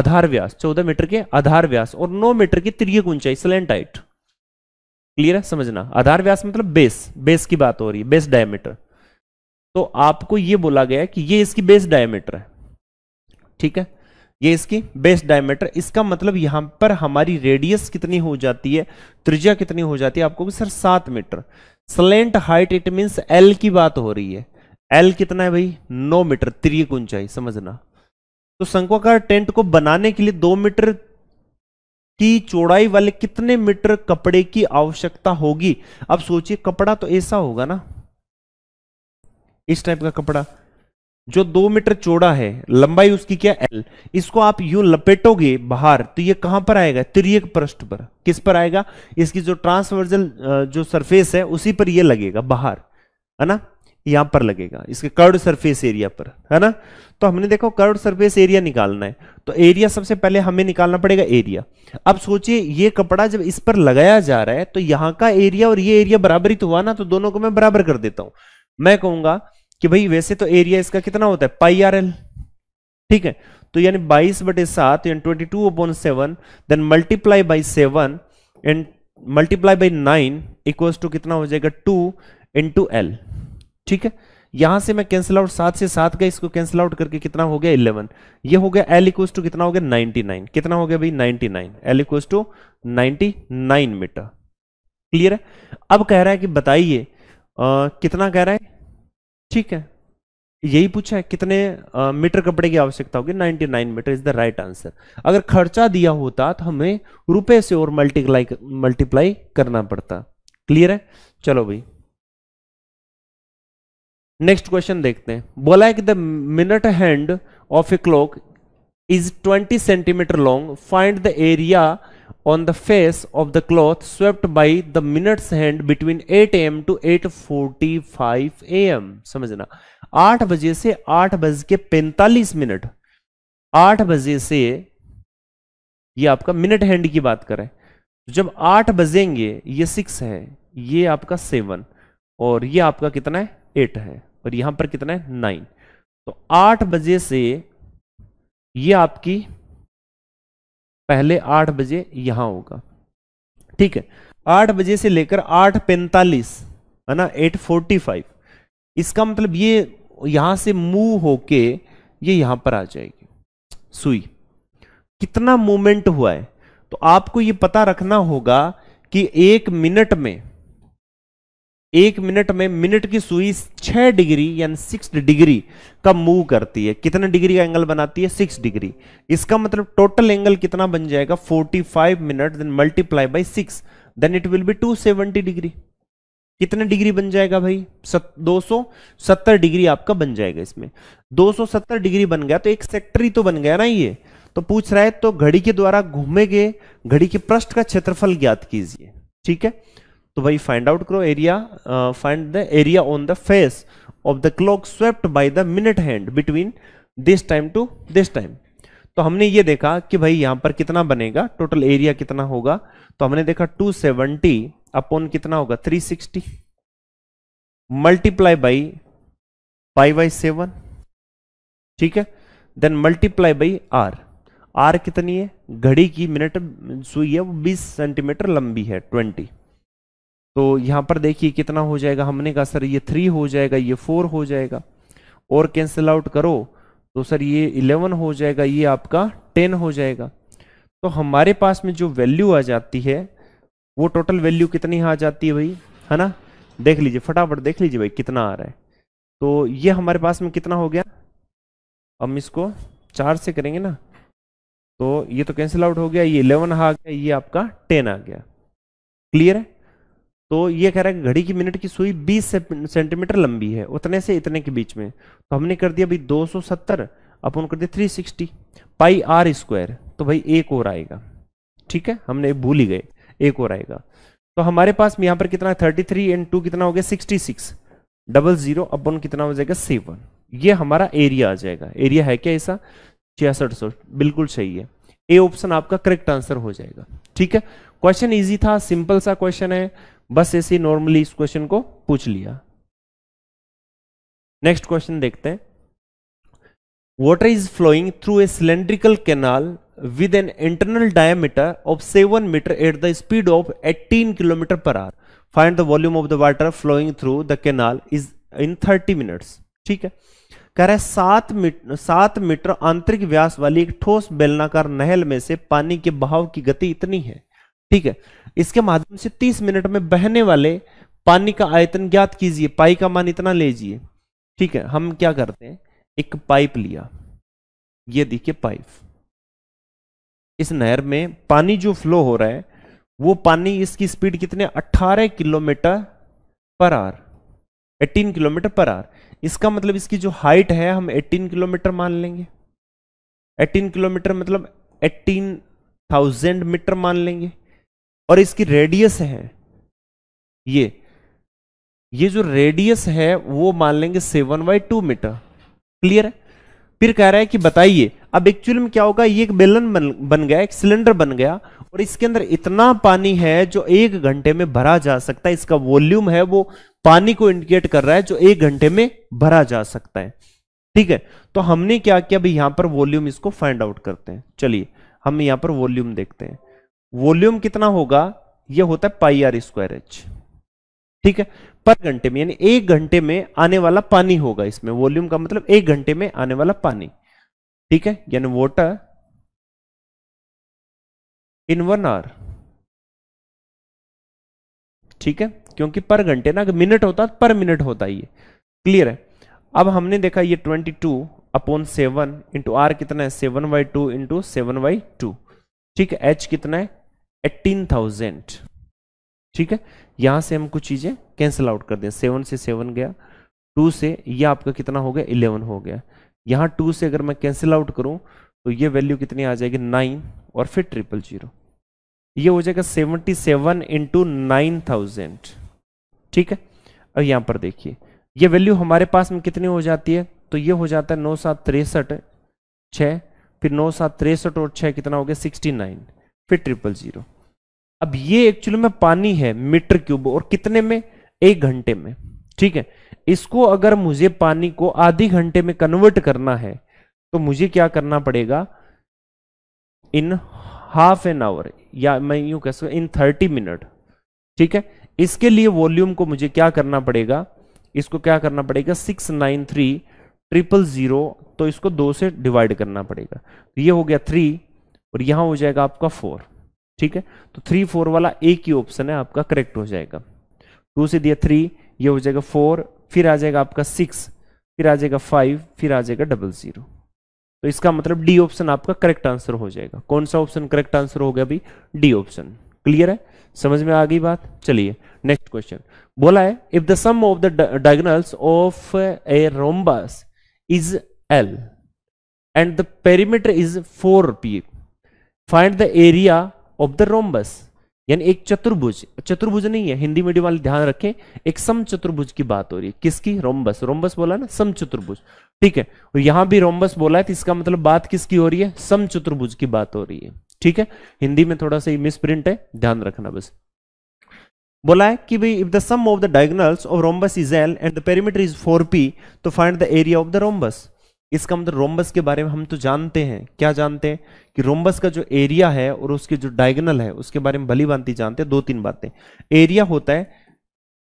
आधार व्यास चौदह metre के आधार व्यास और नौ metre की त्रियक ऊंचाई slant height clear है समझना आधार व्यास मतलब बेस बेस की बात हो रही है बेस डायमीटर तो आपको यह बोला गया कि यह इसकी बेस डायमीटर है ठीक है ये इसकी बेस डायमीटर इसका मतलब यहां पर हमारी रेडियस कितनी हो जाती है त्रिज्या कितनी हो जाती है आपको सर सात metre slant height it means L की बात हो रही है एल कितना है भाई नौ मीटर त्रिक ऊंचाई समझना तो शंकुआकार टेंट को बनाने के लिए दो मीटर की चौड़ाई वाले कितने मीटर कपड़े की आवश्यकता होगी अब सोचिए कपड़ा तो ऐसा होगा ना इस टाइप का कपड़ा जो दो मीटर चौड़ा है लंबाई उसकी क्या एल इसको आप यू लपेटोगे बाहर तो ये कहां पर आएगा त्रियक पृष्ठ पर किस पर आएगा इसकी जो ट्रांसवर्जल जो सरफेस है उसी पर ये लगेगा बाहर है ना यहां पर लगेगा इसके कर्ड सरफेस एरिया पर है ना तो हमने देखो कर्ड सरफेस एरिया निकालना है तो एरिया सबसे पहले हमें निकालना पड़ेगा एरिया अब सोचिए ये कपड़ा जब इस पर लगाया जा रहा है तो यहां का एरिया और ये एरिया बराबरी तो हुआ ना तो दोनों को मैं बराबर कर देता हूं मैं कहूंगा कि भाई वैसे तो एरिया इसका कितना होता है पाई आर एल ठीक है तो यानी बाईस बटे सात twenty two upon seven then multiply by seven and multiply by nine equal to कितना हो जाएगा टू इंटू एल ठीक है यहां से मैं कैंसिल आउट सात से सात का इसको कैंसिल आउट करके कितना हो गया इलेवन ये हो गया एल इक्वल टू कितना हो गया नाइनटी नाइन कितना हो गया भाई ninety nine L equal to ninety nine metre clear है अब कह रहा है कि बताइए कितना कह रहा है ठीक है यही पूछा है कितने आ, मीटर कपड़े की आवश्यकता होगी 99 metre is the right answer अगर खर्चा दिया होता तो हमें रुपए से और मल्टीप्लाई मल्टीप्लाई करना पड़ता क्लियर है चलो भाई नेक्स्ट क्वेश्चन देखते हैं बोला है कि the minute hand of a clock is 20 centimetre long find the area on the face of the cloth swept by the minute's hand between 8 am to 8:45 am समझना 8 बजे से 8 बज के 45 मिनट 8 बजे से ये आपका मिनट हैंड की बात करें जब 8 बजेंगे ye 6 है ये आपका सेवन और ये आपका कितना है एट है और यहां पर कितना है नाइन तो आठ बजे से ये आपकी पहले आठ बजे यहां होगा ठीक है आठ बजे से लेकर आठ पैंतालीस है ना एट फोर्टी फाइव इसका मतलब ये यहां से मूव होके ये यहां पर आ जाएगी सुई कितना मूवमेंट हुआ है तो आपको ये पता रखना होगा कि एक मिनट में एक मिनट में मिनट की सुई छह डिग्री यानी सिक्स डिग्री का मूव करती है कितने डिग्री का एंगल बनाती है सिक्स डिग्री इसका मतलब टोटल एंगल कितना बन जाएगा forty five minute then multiply by six then it will be two seventy degree कितने डिग्री बन जाएगा भाई दो सौ सत्तर डिग्री आपका बन जाएगा इसमें दो सौ सत्तर डिग्री बन गया तो एक सेक्टर ही तो बन गया ना ये तो पूछ रहा है तो घड़ी के द्वारा घूमे गए घड़ी के पृष्ठ का क्षेत्रफल ज्ञात कीजिए ठीक है तो भाई फाइंड आउट करो area find the area on the face of the clock swept by the minute hand between this time to this time तो हमने ये देखा कि भाई यहां पर कितना बनेगा टोटल एरिया कितना होगा तो हमने देखा 270 सेवेंटी अपॉन कितना होगा 360 sixty multiply by pi by seven ठीक है then multiply by R R कितनी है घड़ी की मिनट सुई है वो 20 सेंटीमीटर लंबी है 20 तो यहाँ पर देखिए कितना हो जाएगा हमने कहा सर ये थ्री हो जाएगा ये फोर हो जाएगा और कैंसिल आउट करो तो सर ये इलेवन हो जाएगा ये आपका टेन हो जाएगा तो हमारे पास में जो वैल्यू आ जाती है वो टोटल वैल्यू कितनी आ जाती है भाई है ना देख लीजिए फटाफट देख लीजिए भाई कितना आ रहा है तो ये हमारे पास में कितना हो गया हम इसको चार से करेंगे ना तो ये तो कैंसिल आउट हो गया ये इलेवन आ गया ये आपका टेन आ गया क्लियर है तो ये कह रहा है कि घड़ी की मिनट की सुई 20 सेंटीमीटर लंबी है उतने से इतने के बीच में तो हमने कर दिया भाई 270 अपन कर दिया 360 पाई आर स्क्वायर तो भाई एक और आएगा ठीक है हमने भूल ही गए एक और आएगा तो हमारे पास यहाँ पर कितना थर्टी थ्री एंड टू कितना हो गया sixty six double zero upon कितना हो जाएगा सेवन ये हमारा एरिया आ जाएगा एरिया है क्या ऐसा छियासठ सौ बिल्कुल सही है ए ऑप्शन आपका करेक्ट आंसर हो जाएगा ठीक है क्वेश्चन इजी था सिंपल सा क्वेश्चन है बस ऐसे नॉर्मली इस क्वेश्चन को पूछ लिया नेक्स्ट क्वेश्चन देखते हैं water is flowing through a cylindrical canal with an internal diameter of seven metre at the speed of eighteen kilometre per hour find the volume of the water flowing through the canal is in thirty minute ठीक है कह रहे सात meet सात metre आंतरिक व्यास वाली एक ठोस बेलनाकार नहल में से पानी के बहाव की गति इतनी है ठीक है इसके माध्यम से 30 मिनट में बहने वाले पानी का आयतन ज्ञात कीजिए पाई का मान इतना लीजिए ठीक है हम क्या करते हैं एक पाइप लिया ये देखिए पाइप इस नहर में पानी जो फ्लो हो रहा है वो पानी इसकी स्पीड कितने 18 kilometre per are 18 kilometre per are इसका मतलब इसकी जो हाइट है हम 18 किलोमीटर मान लेंगे 18 किलोमीटर मतलब 18,000 मीटर मान लेंगे और इसकी रेडियस है ये ये जो रेडियस है वो मान लेंगे seven by two metre clear है फिर कह रहा है कि बताइए अब एक्चुअल में क्या होगा ये एक बेलन बन, बन गया एक सिलेंडर बन गया और इसके अंदर इतना पानी है जो एक घंटे में भरा जा सकता है इसका वॉल्यूम है वो पानी को इंडिकेट कर रहा है जो एक घंटे में भरा जा सकता है ठीक है तो हमने क्या किया यहां पर वॉल्यूम इसको फाइंड आउट करते हैं चलिए हम यहां पर वॉल्यूम देखते हैं वॉल्यूम कितना होगा यह होता है पाई आर स्क्वायर एच ठीक है पर घंटे में यानी एक घंटे में आने वाला पानी होगा इसमें वॉल्यूम का मतलब एक घंटे में आने वाला पानी ठीक है यानी वोटर इन वन आर ठीक है क्योंकि पर घंटे ना मिनट होता तो पर मिनट होता ये क्लियर है अब हमने देखा ये 22 two upon seven into are कितना है seven by two into seven by two ठीक है एच कितना है एट्टीन थाउजेंड ठीक है यहां से हम कुछ चीजें कैंसिल आउट कर दें सेवन से सेवन गया टू से ये आपका कितना हो गया इलेवन हो गया यहां टू से अगर मैं कैंसिल आउट करूं तो ये वैल्यू कितनी आ जाएगी नाइन और फिर ट्रिपल जीरो ये हो जाएगा seventy seven into nine thousand ठीक है अब यहां पर देखिए ये वैल्यू हमारे पास में कितनी हो जाती है तो ये हो जाता है नौ सात तिरसठ छः फिर नौ सात तिरसठ और छः कितना हो गया सिक्सटी नाइन फिर ट्रिपल जीरो अब ये एक्चुअली में पानी है मीटर क्यूब और कितने में एक घंटे में ठीक है इसको अगर मुझे पानी को आधी घंटे में कन्वर्ट करना है तो मुझे क्या करना पड़ेगा इन हाफ एन आवर या मैं यूं कह सकता इन थर्टी मिनट ठीक है इसके लिए वॉल्यूम को मुझे क्या करना पड़ेगा इसको क्या करना पड़ेगा six nine three triple zero तो इसको दो से डिवाइड करना पड़ेगा तो ये हो गया थ्री और यहां हो जाएगा आपका फोर ठीक है तो थ्री फोर वाला एक ही ऑप्शन है आपका करेक्ट हो जाएगा टू से दिया थ्री ये हो जाएगा फोर फिर आ जाएगा आपका सिक्स फिर आ जाएगा फाइव फिर आ जाएगा डबल जीरो तो इसका मतलब डी ऑप्शन आपका करेक्ट आंसर हो जाएगा कौन सा ऑप्शन करेक्ट आंसर हो गया अभी डी ऑप्शन क्लियर है समझ में आ गई बात चलिए नेक्स्ट क्वेश्चन बोला है if the sum of the diagonals of a rhombus is L and the perimeter is four P find the area of the rhombus यानी एक चतुर्भुज चतुर्भुज नहीं है हिंदी मीडियम वाले ध्यान रखें एक सम चतुर्भुज की बात हो रही है किसकी रोमबस रोम्बस बोला ना सम चतुर्भुज ठीक है और यहां भी रोम्बस बोला है तो इसका मतलब बात किसकी हो रही है सम चतुर्भुज की बात हो रही है ठीक है हिंदी में थोड़ा सा मिस प्रिंट है ध्यान रखना बस बोला है कि भाई if the sum of the diagonals of rhombus is L and the perimeter is P तो find the area of the rhombus इसका मतलब रोम्बस के बारे में हम तो जानते हैं क्या जानते हैं कि रोम्बस का जो एरिया है और उसके जो डायगनल है उसके बारे में भली भांति जानते हैं दो तीन बातें एरिया होता है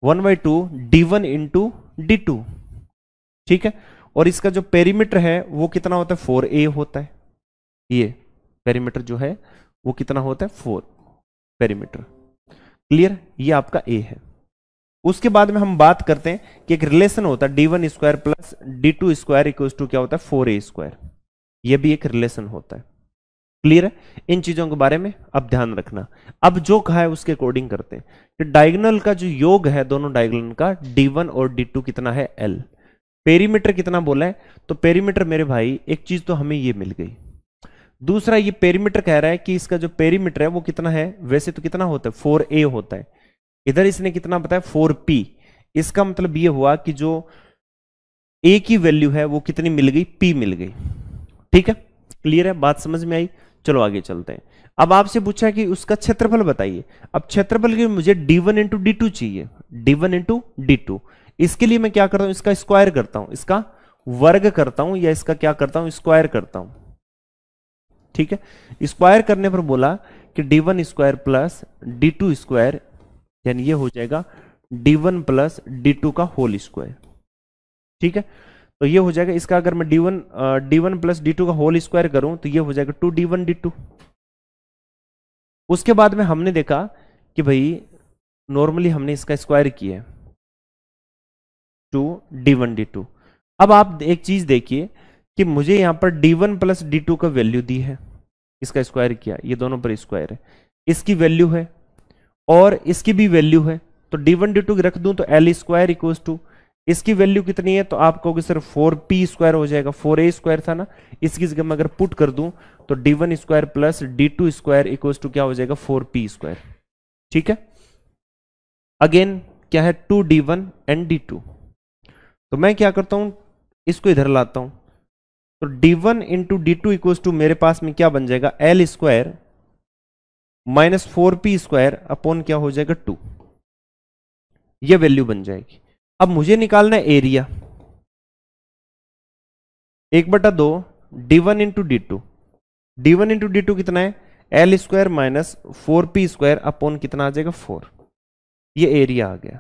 one by two D one into D two ठीक है और इसका जो पेरीमीटर है वो कितना होता है फोर ए होता है ये पेरीमीटर जो है वो कितना होता है फोर पेरीमीटर क्लियर ये आपका ए है उसके बाद में हम बात करते हैं कि एक रिलेशन होता है D one square plus D two square equal to क्या होता है फोर ए स्क्वायर यह भी एक रिलेशन होता है क्लियर है इन चीजों के बारे में अब ध्यान रखना अब जो कहा है उसके अकॉर्डिंग करते हैं कि तो डायगनल का जो योग है दोनों डायगनल का डी वन और डी टू कितना है एल पेरीमीटर कितना बोला है तो पेरीमीटर मेरे भाई एक चीज तो हमें ये मिल गई दूसरा ये पेरीमीटर कह रहा है कि इसका जो पेरीमीटर है वो कितना है वैसे तो कितना होता है फोर ए होता है इधर इसने कितना बताया फोर पी इसका मतलब ये हुआ कि जो ए की वैल्यू है वो कितनी मिल गई पी मिल गई ठीक है क्लियर है बात समझ में आई चलो आगे चलते हैं अब आपसे पूछा कि उसका क्षेत्रफल बताइए अब क्षेत्रफल के मुझे D one into D two चाहिए D one into D two इसके लिए मैं क्या करता हूं इसका स्क्वायर करता हूं इसका वर्ग करता हूं या इसका क्या करता हूं स्क्वायर करता हूं ठीक है स्क्वायर करने पर बोला कि D one square plus D two square यानी ये हो जाएगा D one plus D two का होल स्क्वायर ठीक है तो ये हो जाएगा इसका अगर मैं D one D one plus D two का होल स्क्वायर करूं तो ये हो जाएगा two D one D two उसके बाद में हमने देखा कि भाई नॉर्मली हमने इसका स्क्वायर किया two D one D two अब आप एक चीज देखिए कि मुझे यहां पर D one plus D two का वैल्यू दी है इसका स्क्वायर किया ये दोनों पर स्क्वायर है इसकी वैल्यू है और इसकी भी वैल्यू है तो डी वन डी टू रख दूं तो एल स्क्वायर इक्वल टू इसकी वैल्यू कितनी है तो आप कहोगे सर फोर पी स्क्वायर हो जाएगा फोर ए स्क्वायर था ना इसकी जगह मैं अगर पुट कर दूं तो D one square plus D two square equal to क्या हो जाएगा फोर पी स्क्वायर ठीक है अगेन क्या है two D one and D two तो मैं क्या करता हूं इसको इधर लाता हूं तो D one into D two equal to मेरे पास में क्या बन जाएगा L square minus four P square upon क्या हो जाएगा टू ये वैल्यू बन जाएगी अब मुझे निकालना है एरिया एक बटा दो D one into D two D one into D two कितना है L square minus four P square upon कितना आ जाएगा फोर ये एरिया आ गया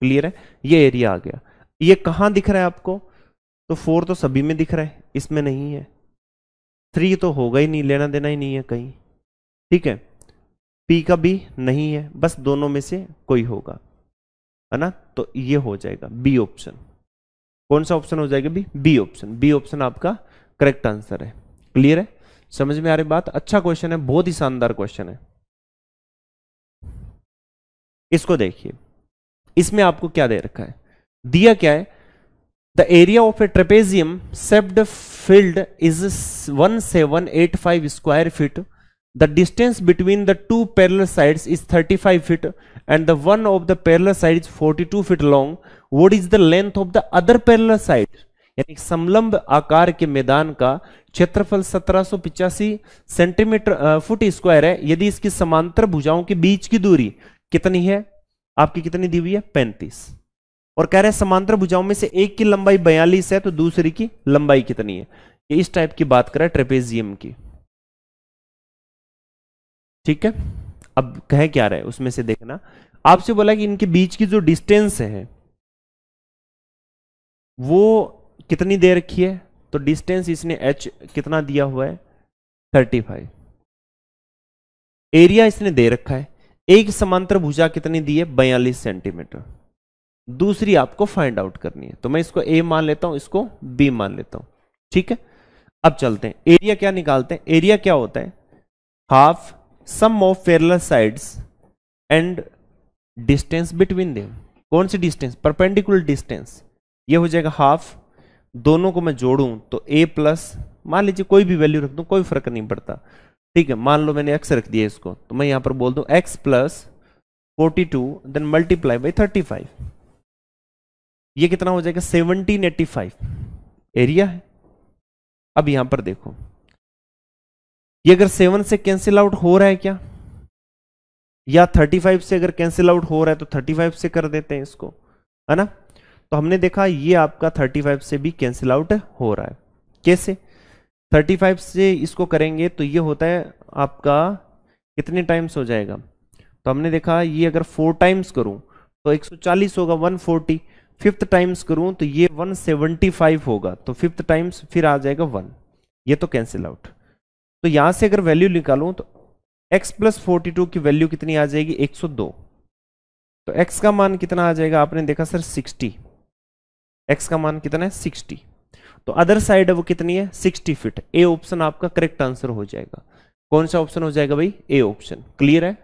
क्लियर है ये एरिया आ गया ये कहां दिख रहा है आपको तो फोर तो सभी में दिख रहा है इसमें नहीं है थ्री तो होगा ही नहीं लेना देना ही नहीं है कहीं ठीक है पी का बी नहीं है बस दोनों में से कोई होगा है ना तो ये हो जाएगा बी ऑप्शन कौन सा ऑप्शन हो जाएगा B B option B option आपका करेक्ट आंसर है क्लियर है समझ में आ रही बात अच्छा क्वेश्चन है बहुत ही शानदार क्वेश्चन है इसको देखिए इसमें आपको क्या दे रखा है दिया क्या है the area of a trapezium shaped field is one seven eight five square feet distance between the two two side is thirty 35 feet and then of the the side side is 42 feet long what is the length of the other parallel side यानी समलंब आकार के मैदान का क्षेत्रफल पिचासी centimetre foot square है यदि इसकी समांतर भुजाओं के बीच की दूरी कितनी है आपकी कितनी दी हुई है पैंतीस और कह रहे हैं समांतर भुजाओं में से एक की लंबाई बयालीस है तो दूसरी की लंबाई कितनी है इस टाइप की बात करें ट्रेपेजियम की ठीक है अब कह क्या रहा है उसमें से देखना आपसे बोला कि इनके बीच की जो डिस्टेंस है वो कितनी दे रखी है तो डिस्टेंस इसने h कितना दिया हुआ है 35 एरिया इसने दे रखा है एक समांतर भुजा कितनी दी है बयालीस सेंटीमीटर दूसरी आपको फाइंड आउट करनी है तो मैं इसको ए मान लेता हूं इसको बी मान लेता हूं ठीक है अब चलते हैं एरिया क्या निकालते हैं एरिया क्या होता है half sum of parallel sides and distance between them कौन सी डिस्टेंस परपेंडिकुलर डिस्टेंस ये हो जाएगा हाफ दोनों को मैं जोड़ूं तो ए प्लस मान लीजिए कोई भी वैल्यू रख दूं कोई फर्क नहीं पड़ता ठीक है मान लो मैंने एक्स रख दिया इसको तो मैं यहां पर बोल दूं X plus forty two then multiply by thirty five ये कितना हो जाएगा सेवनटीन एटी फाइव एरिया है अब यहां पर देखो ये अगर सेवन से कैंसिल आउट हो रहा है क्या या थर्टी फाइव से अगर कैंसिल आउट हो रहा है तो थर्टी फाइव से कर देते हैं इसको है ना तो हमने देखा ये आपका थर्टी फाइव से भी कैंसिल आउट हो रहा है कैसे थर्टी फाइव से इसको करेंगे तो ये होता है आपका कितने टाइम्स हो जाएगा तो हमने देखा ये अगर फोर टाइम्स करूं तो एक सौ चालीस होगा वन फोर्टी फिफ्थ टाइम्स करूं तो ये वन फाइव होगा तो फिफ्थ टाइम्स फिर आ जाएगा वन ये तो कैंसिल आउट तो यहां से अगर वैल्यू निकालूं तो x प्लस फोर्टी की वैल्यू कितनी आ जाएगी 102 तो x का मान कितना आ जाएगा आपने देखा सर 60 x का मान कितना है 60 तो अदर साइड वो कितनी है 60 फिट ए ऑप्शन आपका करेक्ट आंसर हो जाएगा कौन सा ऑप्शन हो जाएगा भाई ए ऑप्शन क्लियर है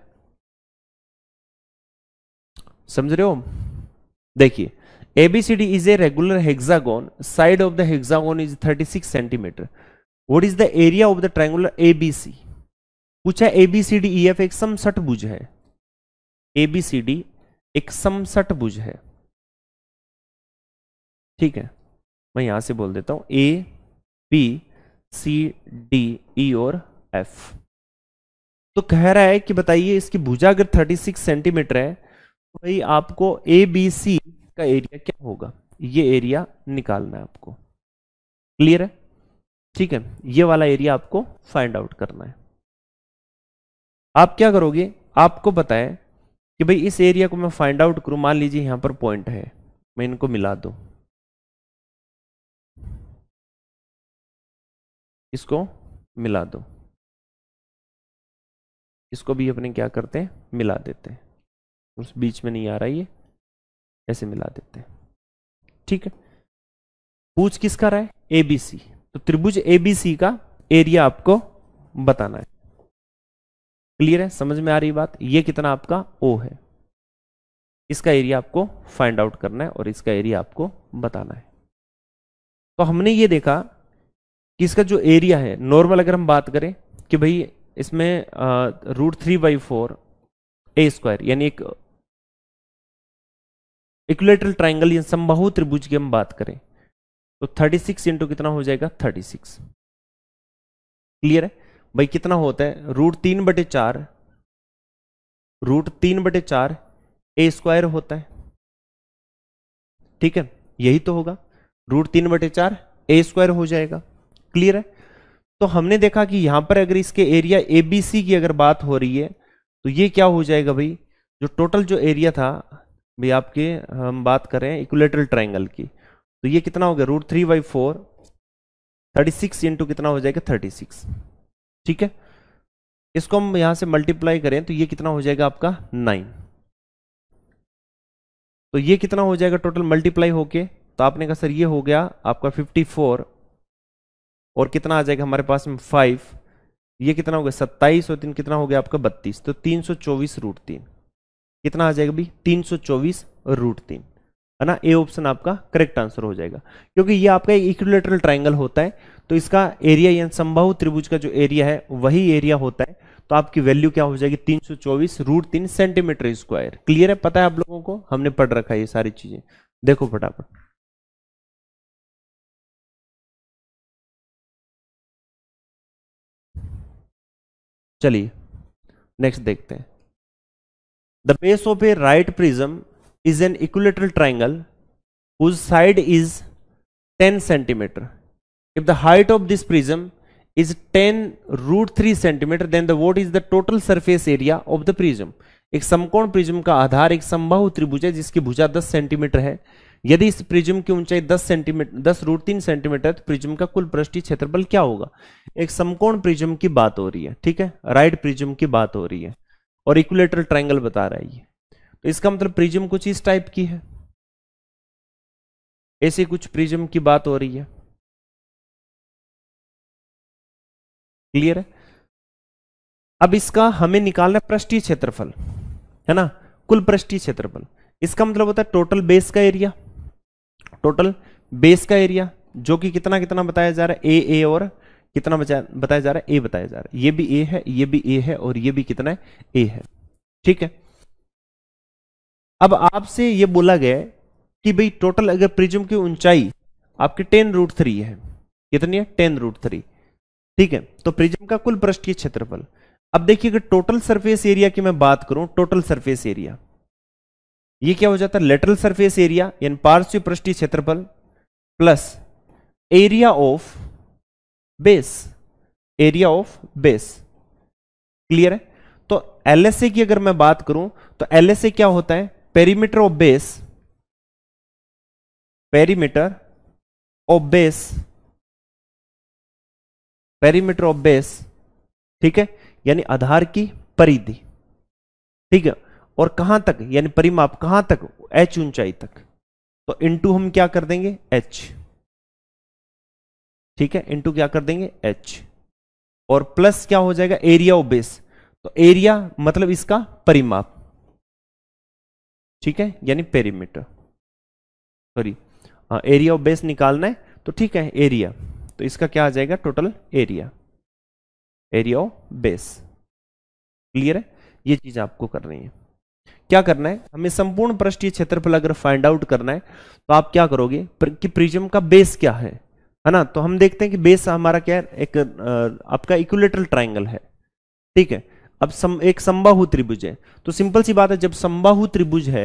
समझ रहे हो देखिए ABCD is a regular hexagon side of the hexagon is 36 centimetre what is the area of the triangular ABC पूछा A B D E F एक समसटभुज है ए बी सी डी एक समसटभुज है ठीक है मैं यहां से बोल देता हूं ए बी सी डी ई और एफ तो कह रहा है कि बताइए इसकी भुजा अगर 36 सेंटीमीटर है तो भाई आपको ए बी सी का एरिया क्या होगा ये एरिया निकालना है आपको क्लियर है ठीक है ये वाला एरिया आपको फाइंड आउट करना है आप क्या करोगे आपको बताए कि भाई इस एरिया को मैं फाइंड आउट करूं मान लीजिए यहां पर पॉइंट है मैं इनको मिला दू इसको मिला दो इसको भी अपने क्या करते हैं मिला देते हैं उस बीच में नहीं आ रहा ये ऐसे मिला देते हैं ठीक है पूछ किसका रहा है एबीसी तो त्रिभुज एबीसी का एरिया आपको बताना है क्लियर है समझ में आ रही बात ये कितना आपका ओ है इसका एरिया आपको फाइंड आउट करना है और इसका एरिया आपको बताना है तो हमने ये देखा कि इसका जो एरिया है नॉर्मल अगर हम बात करें कि भाई इसमें root three by four A square यानी एक इक्वेटरल ट्राइंगल या संबाहु त्रिभुज की हम बात करें तो 36 सिक्स इंटू कितना हो जाएगा 36 क्लियर है भाई कितना होता है रूट तीन बटे चार रूट तीन बटे चार ए स्क्वायर होता है ठीक है यही तो होगा रूट तीन बटे चार ए स्क्वायर हो जाएगा क्लियर है तो हमने देखा कि यहां पर अगर इसके एरिया ए बी सी की अगर बात हो रही है तो ये क्या हो जाएगा भाई जो टोटल जो एरिया था भाई आपके हम बात कर रहे हैं इक्वलेटरल ट्राइंगल की तो ये कितना हो गया root three by four thirty six into कितना हो जाएगा थर्टी सिक्स ठीक है इसको हम यहां से मल्टीप्लाई करें तो ये कितना हो जाएगा आपका नाइन तो ये कितना हो जाएगा टोटल मल्टीप्लाई होके तो आपने कहा सर ये हो गया आपका फिफ्टी फोर और कितना आ जाएगा हमारे पास में फाइव ये कितना हो गया सत्ताईस और तीन कितना हो गया आपका बत्तीस तो तीन सौ चौबीस रूट तीन कितना आ जाएगा भाई तीन सौ चौबीस रूट तीन है ना ए ऑप्शन आपका करेक्ट आंसर हो जाएगा क्योंकि ये आपका एक इक्विलेटरल ट्राइंगल होता है तो इसका एरिया यानी संभव त्रिभुज का जो एरिया है वही एरिया होता है तो आपकी वैल्यू क्या हो जाएगी तीन सौ चौबीस रूट तीन सेंटीमीटर स्क्वायर क्लियर है पता है आप लोगों को हमने पढ़ रखा है ये सारी चीजें देखो फटाफट चलिए नेक्स्ट देखते हैं the base of a right prism is an equilateral triangle whose side is 10 centimetre if the height of this prism is 10 root three centimetre then the what is the total surface area of the prism? एक समकोण prism का आधार एक संभव त्रिभुज है जिसकी भुजा 10 centimetre है यदि इस प्रिज्म की ऊंचाई 10 सेंटीमीटर 10 रूट तीन सेंटीमीटर है तो प्रिज्म का कुल पृष्ठीय क्षेत्रफल क्या होगा एक समकोण प्रिज्म की बात हो रही है ठीक है राइट प्रिज्म की बात हो रही है और इक्विलेटरल ट्राइंगल बता रहा है ये तो इसका मतलब प्रिज्म कुछ इस टाइप की है ऐसे कुछ प्रिज्म की बात हो रही है क्लियर है अब इसका हमें निकालना है पृष्ठीय क्षेत्रफल है ना कुल पृष्ठीय क्षेत्रफल इसका मतलब होता है टोटल बेस का एरिया टोटल बेस का एरिया जो कि कितना कितना बताया जा रहा है ए ए और कितना बताया जा रहा है ए बताया जा रहा है ये भी ए है ये भी ए है और ये भी कितना है ए है ठीक है अब आपसे ये बोला गया है कि भाई टोटल अगर प्रिज्म की ऊंचाई आपकी टेन रूट थ्री है कितनी है टेन रूट थ्री ठीक है तो प्रिज्म का कुल पृष्ठीय क्षेत्रफल अब देखिए अगर टोटल सरफेस एरिया की मैं बात करूं टोटल सरफेस एरिया ये क्या हो जाता है लेटरल सरफेस एरिया यानी पार्श्व पृष्ठीय क्षेत्रफल plus area of base area of base clear है तो एलएसए की अगर मैं बात करूं तो एलएसए क्या होता है perimeter of base perimeter of base perimeter of base ठीक है यानी आधार की परिधि ठीक है और कहां तक यानी परिमाप कहां तक h ऊंचाई तक तो इनटू हम क्या कर देंगे h ठीक है इनटू क्या कर देंगे h और प्लस क्या हो जाएगा एरिया ऑफ बेस तो एरिया मतलब इसका परिमाप ठीक है यानी perimeter sorry area of base निकालना है तो ठीक है एरिया तो इसका क्या आ जाएगा total area area of base clear है ये चीज आपको करनी है क्या करना है हमें संपूर्ण पृष्ठीय क्षेत्रफल अगर फाइंड आउट करना है तो आप क्या करोगे कि प्रिज्म का बेस क्या है है ना तो हम देखते हैं कि बेस हमारा क्या है एक आपका इक्विलेटरल ट्राइंगल है ठीक है अब सम, एक संबाहु त्रिभुज है तो सिंपल सी बात है जब संबाहु त्रिभुज है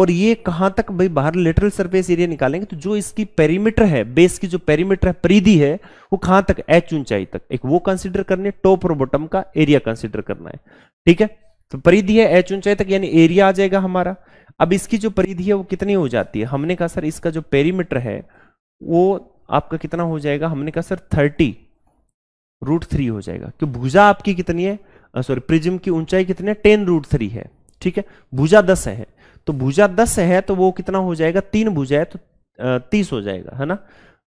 और ये कहां तक भाई बाहर लेटरल सरफेस एरिया निकालेंगे तो जो इसकी पेरीमीटर है बेस की जो पेरीमीटर है परिधि है वो कहां तक एच ऊंचाई तक एक वो कंसिडर करनी है टॉप और बॉटम का एरिया कंसिडर करना है ठीक है तो परिधि है एच ऊंचाई तक यानी एरिया आ जाएगा हमारा अब इसकी जो परिधि है वो कितनी हो जाती है हमने कहा सर इसका जो पेरीमीटर है वो आपका कितना हो जाएगा हमने कहा सर थर्टी रूट थ्री हो जाएगा क्यों भुजा आपकी कितनी है सॉरी प्रिज्म की ऊंचाई कितनी है टेन रूट थ्री है ठीक है भुजा दस है तो भुजा दस है तो वो कितना हो जाएगा तीन भुजा है तो तीस हो जाएगा है ना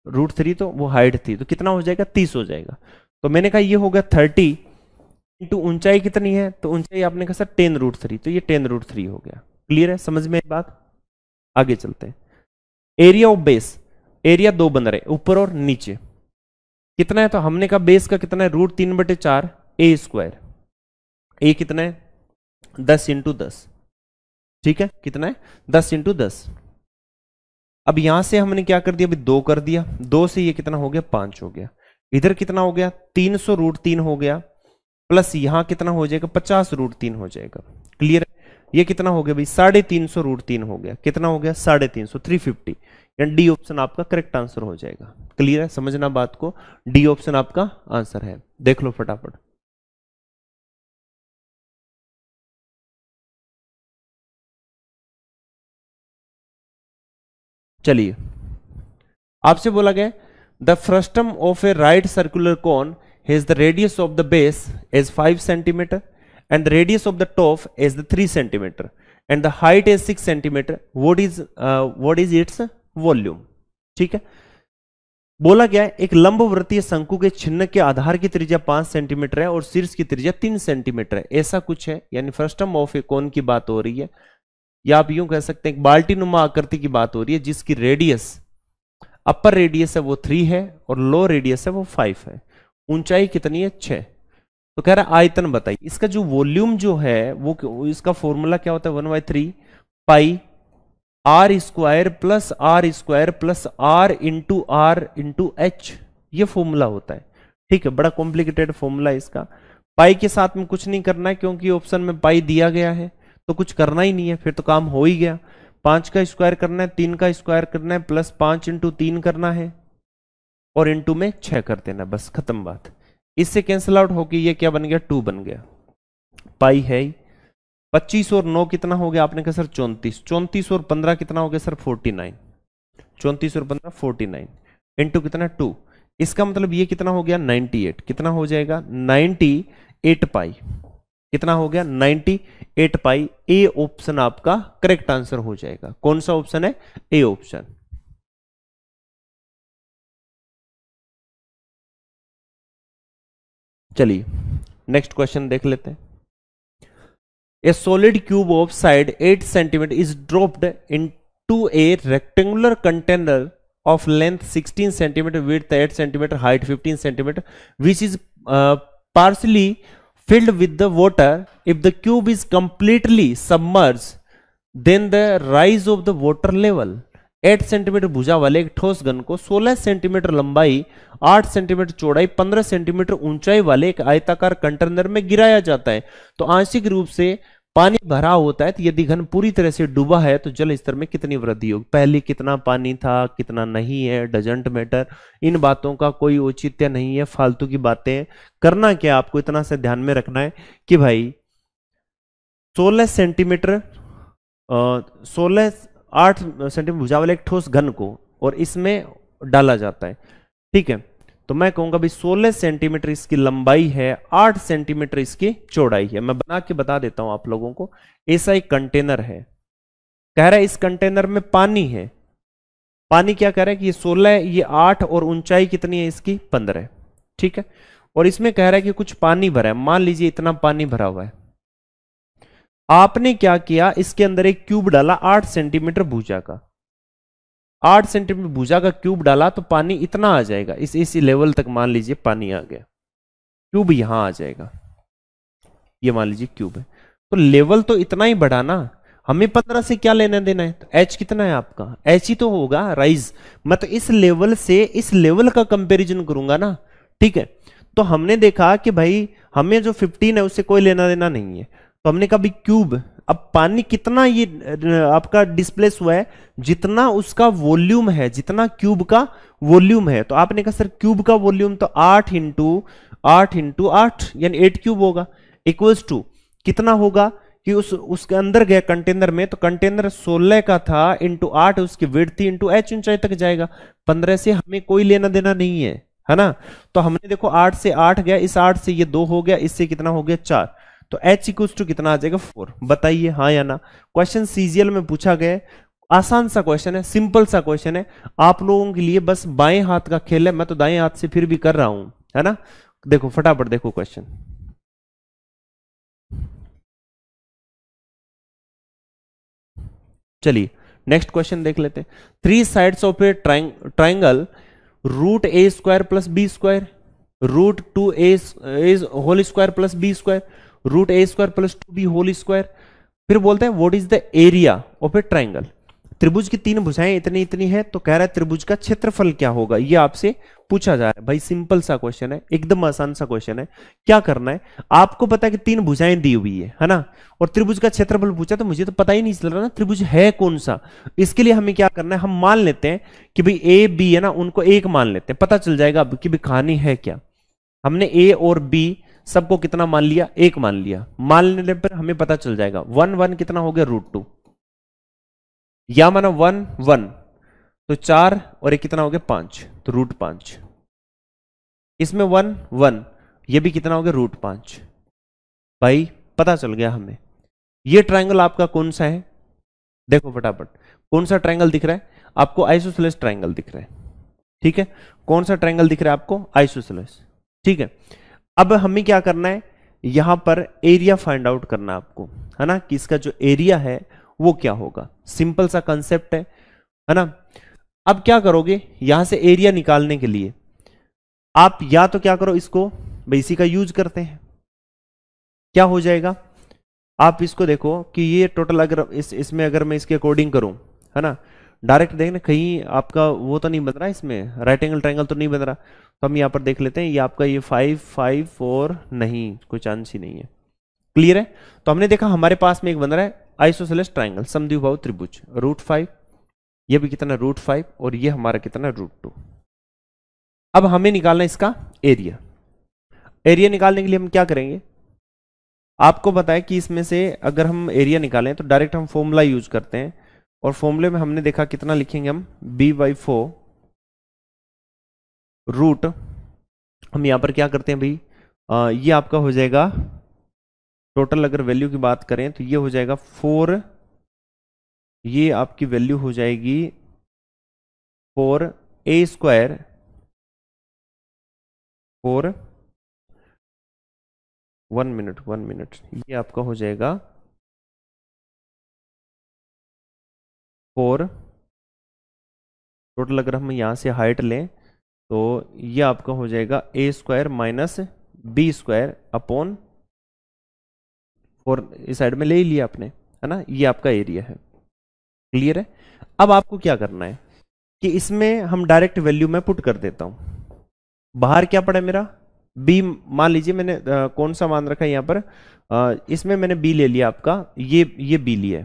रूट थ्री तो वो हाइट थी तो कितना हो जाएगा तीस हो जाएगा तो मैंने कहा ये हो गया थर्टी इंटू ऊंचाई कितनी है तो ऊंचाई आपने कहा सर टेन रूट थ्री तो ये टेन रूट थ्री हो गया क्लियर है समझ में बात आगे चलते हैं एरिया ऑफ बेस एरिया दो बन रहे ऊपर और नीचे कितना है तो हमने कहा बेस का कितना है रूट तीन बटे चार ए स्क्वायर ए कितना है दस इंटू दस ठीक है कितना है दस इंटू दस अब यहां से हमने क्या कर दिया अभी दो कर दिया दो से ये कितना हो गया पांच हो गया इधर कितना हो गया तीन सौ रूट तीन हो गया प्लस यहां कितना हो जाएगा पचास रूट तीन हो जाएगा क्लियर ये कितना हो गया भाई साढ़े तीन सौ रूट तीन हो गया कितना हो गया साढ़े तीन सौ थ्री फिफ्टी यानी डी ऑप्शन आपका करेक्ट आंसर हो जाएगा क्लियर है समझना बात को डी ऑप्शन आपका आंसर है देख लो फटाफट चलिए आपसे बोला गया the frustum of a right circular cone has the radius of the base is five centimetre and the radius of the top is the three centimetre and the height is six centimetre what is what is its volume ठीक है बोला गया एक लंब वृत्तीय शंकु के छिन्न के आधार की त्रिज्या पांच सेंटीमीटर है और शीर्ष की त्रिज्या तीन सेंटीमीटर है ऐसा कुछ है यानी फर्स्टम ऑफ ए कोन की बात हो रही है या आप यूं कह सकते हैं एक बाल्टी नुमा आकृति की बात हो रही है जिसकी रेडियस अपर रेडियस है वो थ्री है और लोअर रेडियस है वो फाइव है ऊंचाई कितनी है छह तो कह रहा है आयतन बताइए इसका जो वॉल्यूम जो है वो इसका फॉर्मूला क्या होता है one by three pi are square plus R square plus are into R into H ये फॉर्मूला होता है ठीक है बड़ा कॉम्प्लिकेटेड फॉर्मूला है इसका पाई के साथ में कुछ नहीं करना है क्योंकि ऑप्शन में पाई दिया गया है तो कुछ करना ही नहीं है फिर तो काम हो ही गया पांच का स्क्वायर करना है तीन का स्क्वायर करना है प्लस पांच इंटू तीन करना है और इंटू में छह कर देना बस खत्म बात इससे कैंसिल आउट होके ये क्या बन गया टू बन गया पाई है ही पच्चीस और नौ कितना हो गया आपने कहा सर चौंतीस चौंतीस और पंद्रह कितना हो गया सर फोर्टी नाइन चौंतीस और पंद्रह फोर्टी नाइन इंटू कितना टू इसका मतलब ये कितना हो गया नाइनटी एट कितना हो जाएगा नाइनटी एट पाई कितना हो गया 98 पाई ए ऑप्शन आपका करेक्ट आंसर हो जाएगा कौन सा ऑप्शन है ए ऑप्शन चलिए नेक्स्ट क्वेश्चन देख लेते हैं a solid cube of side 8 centimetre is dropped into a rectangular container of length 16 centimetre with 8 centimetre height 15 centimetre which is partly filled with the water if the cube is completely submerged then the rise of the water level 8 centimetre भुजा वाले एक ठोस घन को 16 centimetre लंबाई 8 centimetre चौड़ाई 15 centimetre ऊंचाई वाले एक आयताकार कंटेनर में गिराया जाता है तो आंशिक रूप से पानी भरा होता है तो यदि घन पूरी तरह से डूबा है तो जल स्तर में कितनी वृद्धि होगी पहले कितना पानी था कितना नहीं है डजेंट मैटर इन बातों का कोई औचित्य नहीं है फालतू की बातें करना क्या आपको इतना से ध्यान में रखना है कि भाई 16 सेंटीमीटर सोलह आठ सेंटीमीटर भुजा वाले एक ठोस घन को और इसमें डाला जाता है ठीक है तो मैं कहूंगा भाई सोलह सेंटीमीटर इसकी लंबाई है आठ सेंटीमीटर इसकी चौड़ाई है मैं बना के बता देता हूं आप लोगों को ऐसा एक कंटेनर है कह रहा है इस कंटेनर में पानी है पानी क्या कह रहा है कि ये सोलह ये आठ और ऊंचाई कितनी है इसकी पंद्रह ठीक है और इसमें कह रहा है कि कुछ पानी भरा है मान लीजिए इतना पानी भरा हुआ है आपने क्या किया इसके अंदर एक क्यूब डाला आठ सेंटीमीटर भूजा का आठ सेंटीमीटर भुजा का क्यूब डाला तो पानी इतना आ जाएगा इस इसी लेवल तक मान लीजिए पानी आ गया क्यूब यहां आ जाएगा ये मान लीजिए क्यूब है तो लेवल तो इतना ही बढ़ा ना हमें पंद्रह से क्या लेना देना है तो एच कितना है आपका एच ही तो होगा राइज मैं तो इस लेवल से इस लेवल का कंपेरिजन करूंगा ना ठीक है तो हमने देखा कि भाई हमें जो फिफ्टीन है उससे कोई लेना देना नहीं है तो हमने कहा क्यूब अब पानी कितना ये आपका डिस्प्लेस हुआ है जितना उसका वॉल्यूम है जितना क्यूब का वॉल्यूम है तो आपने कहा सर क्यूब का वॉल्यूम तो आठ इंटू आठ इंटू आठ यानी एट क्यूब होगा इक्वल्स टू कितना होगा कि उस उसके अंदर गया कंटेनर में तो कंटेनर 16 का था इंटू आठ उसकी वेड थी इंटू एच ऊंचाई तक जाएगा 15 से हमें कोई लेना देना नहीं है है ना तो हमने देखो 8 से 8 गया इस 8 से ये दो हो गया इससे कितना हो गया चार तो एच इक्वल्स टू कितना आ जाएगा फोर बताइए हाँ या ना क्वेश्चन सीजीएल में पूछा गया आसान सा क्वेश्चन है सिंपल सा क्वेश्चन है आप लोगों के लिए बस बाएं हाथ का खेल है मैं तो दाएं हाथ से फिर भी कर रहा हूं है ना देखो फटाफट देखो क्वेश्चन चलिए नेक्स्ट क्वेश्चन देख लेते three sides of a triangle root A square plus B square root two A whole square plus B square root A square plus two B whole square फिर बोलते हैं what is the area of a triangle त्रिभुज की तीन भुजाएं इतनी इतनी है तो कह रहा है त्रिभुज का क्षेत्रफल क्या होगा ये आपसे पूछा जा रहा है भाई सिंपल सा क्वेश्चन है एकदम आसान सा क्वेश्चन है क्या करना है आपको पता है कि तीन भुजाएं दी हुई है है ना और त्रिभुज का क्षेत्रफल पूछा तो मुझे तो पता ही नहीं चल रहा ना त्रिभुज है कौन सा इसके लिए हमें क्या करना है हम मान लेते हैं कि भाई ए बी है ना उनको एक मान लेते हैं पता चल जाएगा अब कि भाई कहानी है क्या हमने ए और बी सबको कितना मान लिया एक मान लिया मान लेने पर हमें पता चल जाएगा वन वन कितना हो गया रूट टू या माना वन वन तो चार और एक कितना हो गया पांच तो रूट पांच इसमें वन वन ये भी कितना हो गया रूट पांच भाई पता चल गया हमें ये ट्रायंगल आपका कौन सा है देखो फटाफट कौन सा ट्रायंगल दिख रहा है आपको आइसोसलेस ट्रायंगल दिख रहा है ठीक है कौन सा ट्रायंगल दिख रहा है आपको आइसोसलेस ठीक है अब हमें क्या करना है यहां पर एरिया फाइंड आउट करना आपको है ना कि इसका जो एरिया है वो क्या होगा सिंपल सा कंसेप्ट है है ना अब क्या करोगे यहां से एरिया निकालने के लिए आप या तो क्या करो इसको बेसी इसी का यूज करते हैं क्या हो जाएगा आप इसको देखो कि ये टोटल अगर इस इसमें अगर मैं इसके अकॉर्डिंग करूं है ना डायरेक्ट देखना कहीं आपका वो तो नहीं बन रहा इसमें राइट एंगल ट्राइंगल तो नहीं बन रहा तो हम यहाँ पर देख लेते हैं ये आपका ये फाइव फाइव फोर नहीं कोई चांस ही नहीं है क्लियर है तो हमने देखा हमारे पास में एक बन रहा है आइसोसेलेस ट्राइंगल समद्विभाव त्रिभुज रूट फाइव ये भी कितना रूट फाइव और ये हमारा कितना रूट टू अब हमें निकालना इसका एरिया एरिया निकालने के लिए हम क्या करेंगे आपको बताएं कि इसमें से अगर हम एरिया निकालें तो डायरेक्ट हम फॉर्मूला यूज करते हैं और फॉर्मूले में हमने देखा कितना लिखेंगे हम बी बाई फोर रूट हम यहां पर क्या करते हैं भाई ये आपका हो जाएगा टोटल अगर वैल्यू की बात करें तो ये हो जाएगा फोर ये आपकी वैल्यू हो जाएगी four A square four one minute one minute ये आपका हो जाएगा फोर टोटल अगर हम यहाँ से हाइट लें तो ये आपका हो जाएगा A square minus B square upon four इस साइड में ले लिया आपने है ना ये आपका एरिया है क्लियर है अब आपको क्या करना है कि इसमें हम डायरेक्ट वैल्यू में पुट कर देता हूँ बाहर क्या पड़ा मेरा बी मान लीजिए मैंने आ, कौन सा मान रखा है यहाँ पर आ, इसमें मैंने बी ले लिया आपका ये ये बी लिया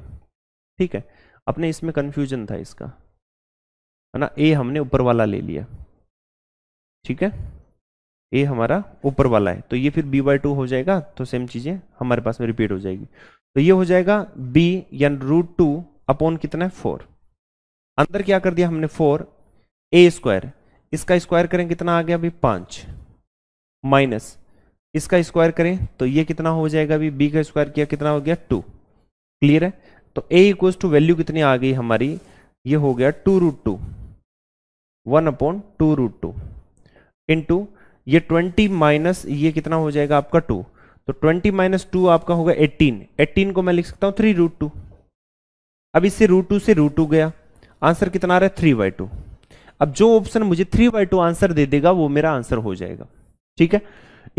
ठीक है अपने इसमें कन्फ्यूजन था इसका है ना ए हमने ऊपर वाला ले लिया ठीक है ए हमारा ऊपर वाला है तो ये फिर बी बाई टू हो जाएगा तो सेम चीज़ें हमारे पास में रिपीट हो जाएगी तो ये हो जाएगा बी या रूट टू अपॉन कितना है फोर अंदर क्या कर दिया हमने फोर ए स्क्वायर इसका स्क्वायर करें कितना आ गया अभी पांच माइनस इसका स्क्वायर करें तो ये कितना हो जाएगा अभी बी का स्क्वायर किया कितना हो गया टू क्लियर है तो a इक्वल्स टू वैल्यू कितनी आ गई हमारी ये हो गया two root two one upon two root two into ये ट्वेंटी माइनस ये कितना हो जाएगा आपका टू तो ट्वेंटी माइनस टू आपका होगा एट्टीन एट्टीन को मैं लिख सकता हूँ थ्री रूट टू अब इससे रूट टू से रूट टू गया आंसर कितना आ रहा है थ्री बाई टू अब जो ऑप्शन मुझे थ्री बाई टू आंसर दे देगा वो मेरा आंसर हो जाएगा ठीक है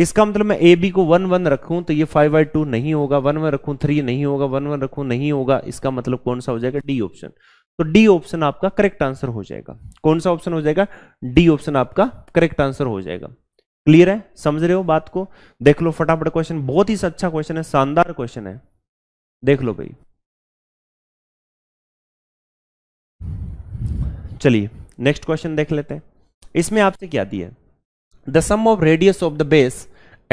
इसका मतलब मैं ए बी को वन वन रखूं तो ये फाइव बाई टू नहीं होगा वन वन रखूं थ्री नहीं होगा वन वन रखूं नहीं होगा इसका मतलब कौन सा हो जाएगा डी ऑप्शन तो डी ऑप्शन आपका करेक्ट आंसर हो जाएगा कौन सा ऑप्शन हो जाएगा डी ऑप्शन आपका करेक्ट आंसर हो जाएगा क्लियर है समझ रहे हो बात को देख लो फटाफट क्वेश्चन बहुत ही अच्छा क्वेश्चन है शानदार क्वेश्चन है देख लो भाई चलिए नेक्स्ट क्वेश्चन देख लेते हैं इसमें आपसे क्या दिया है the sum of radius of the base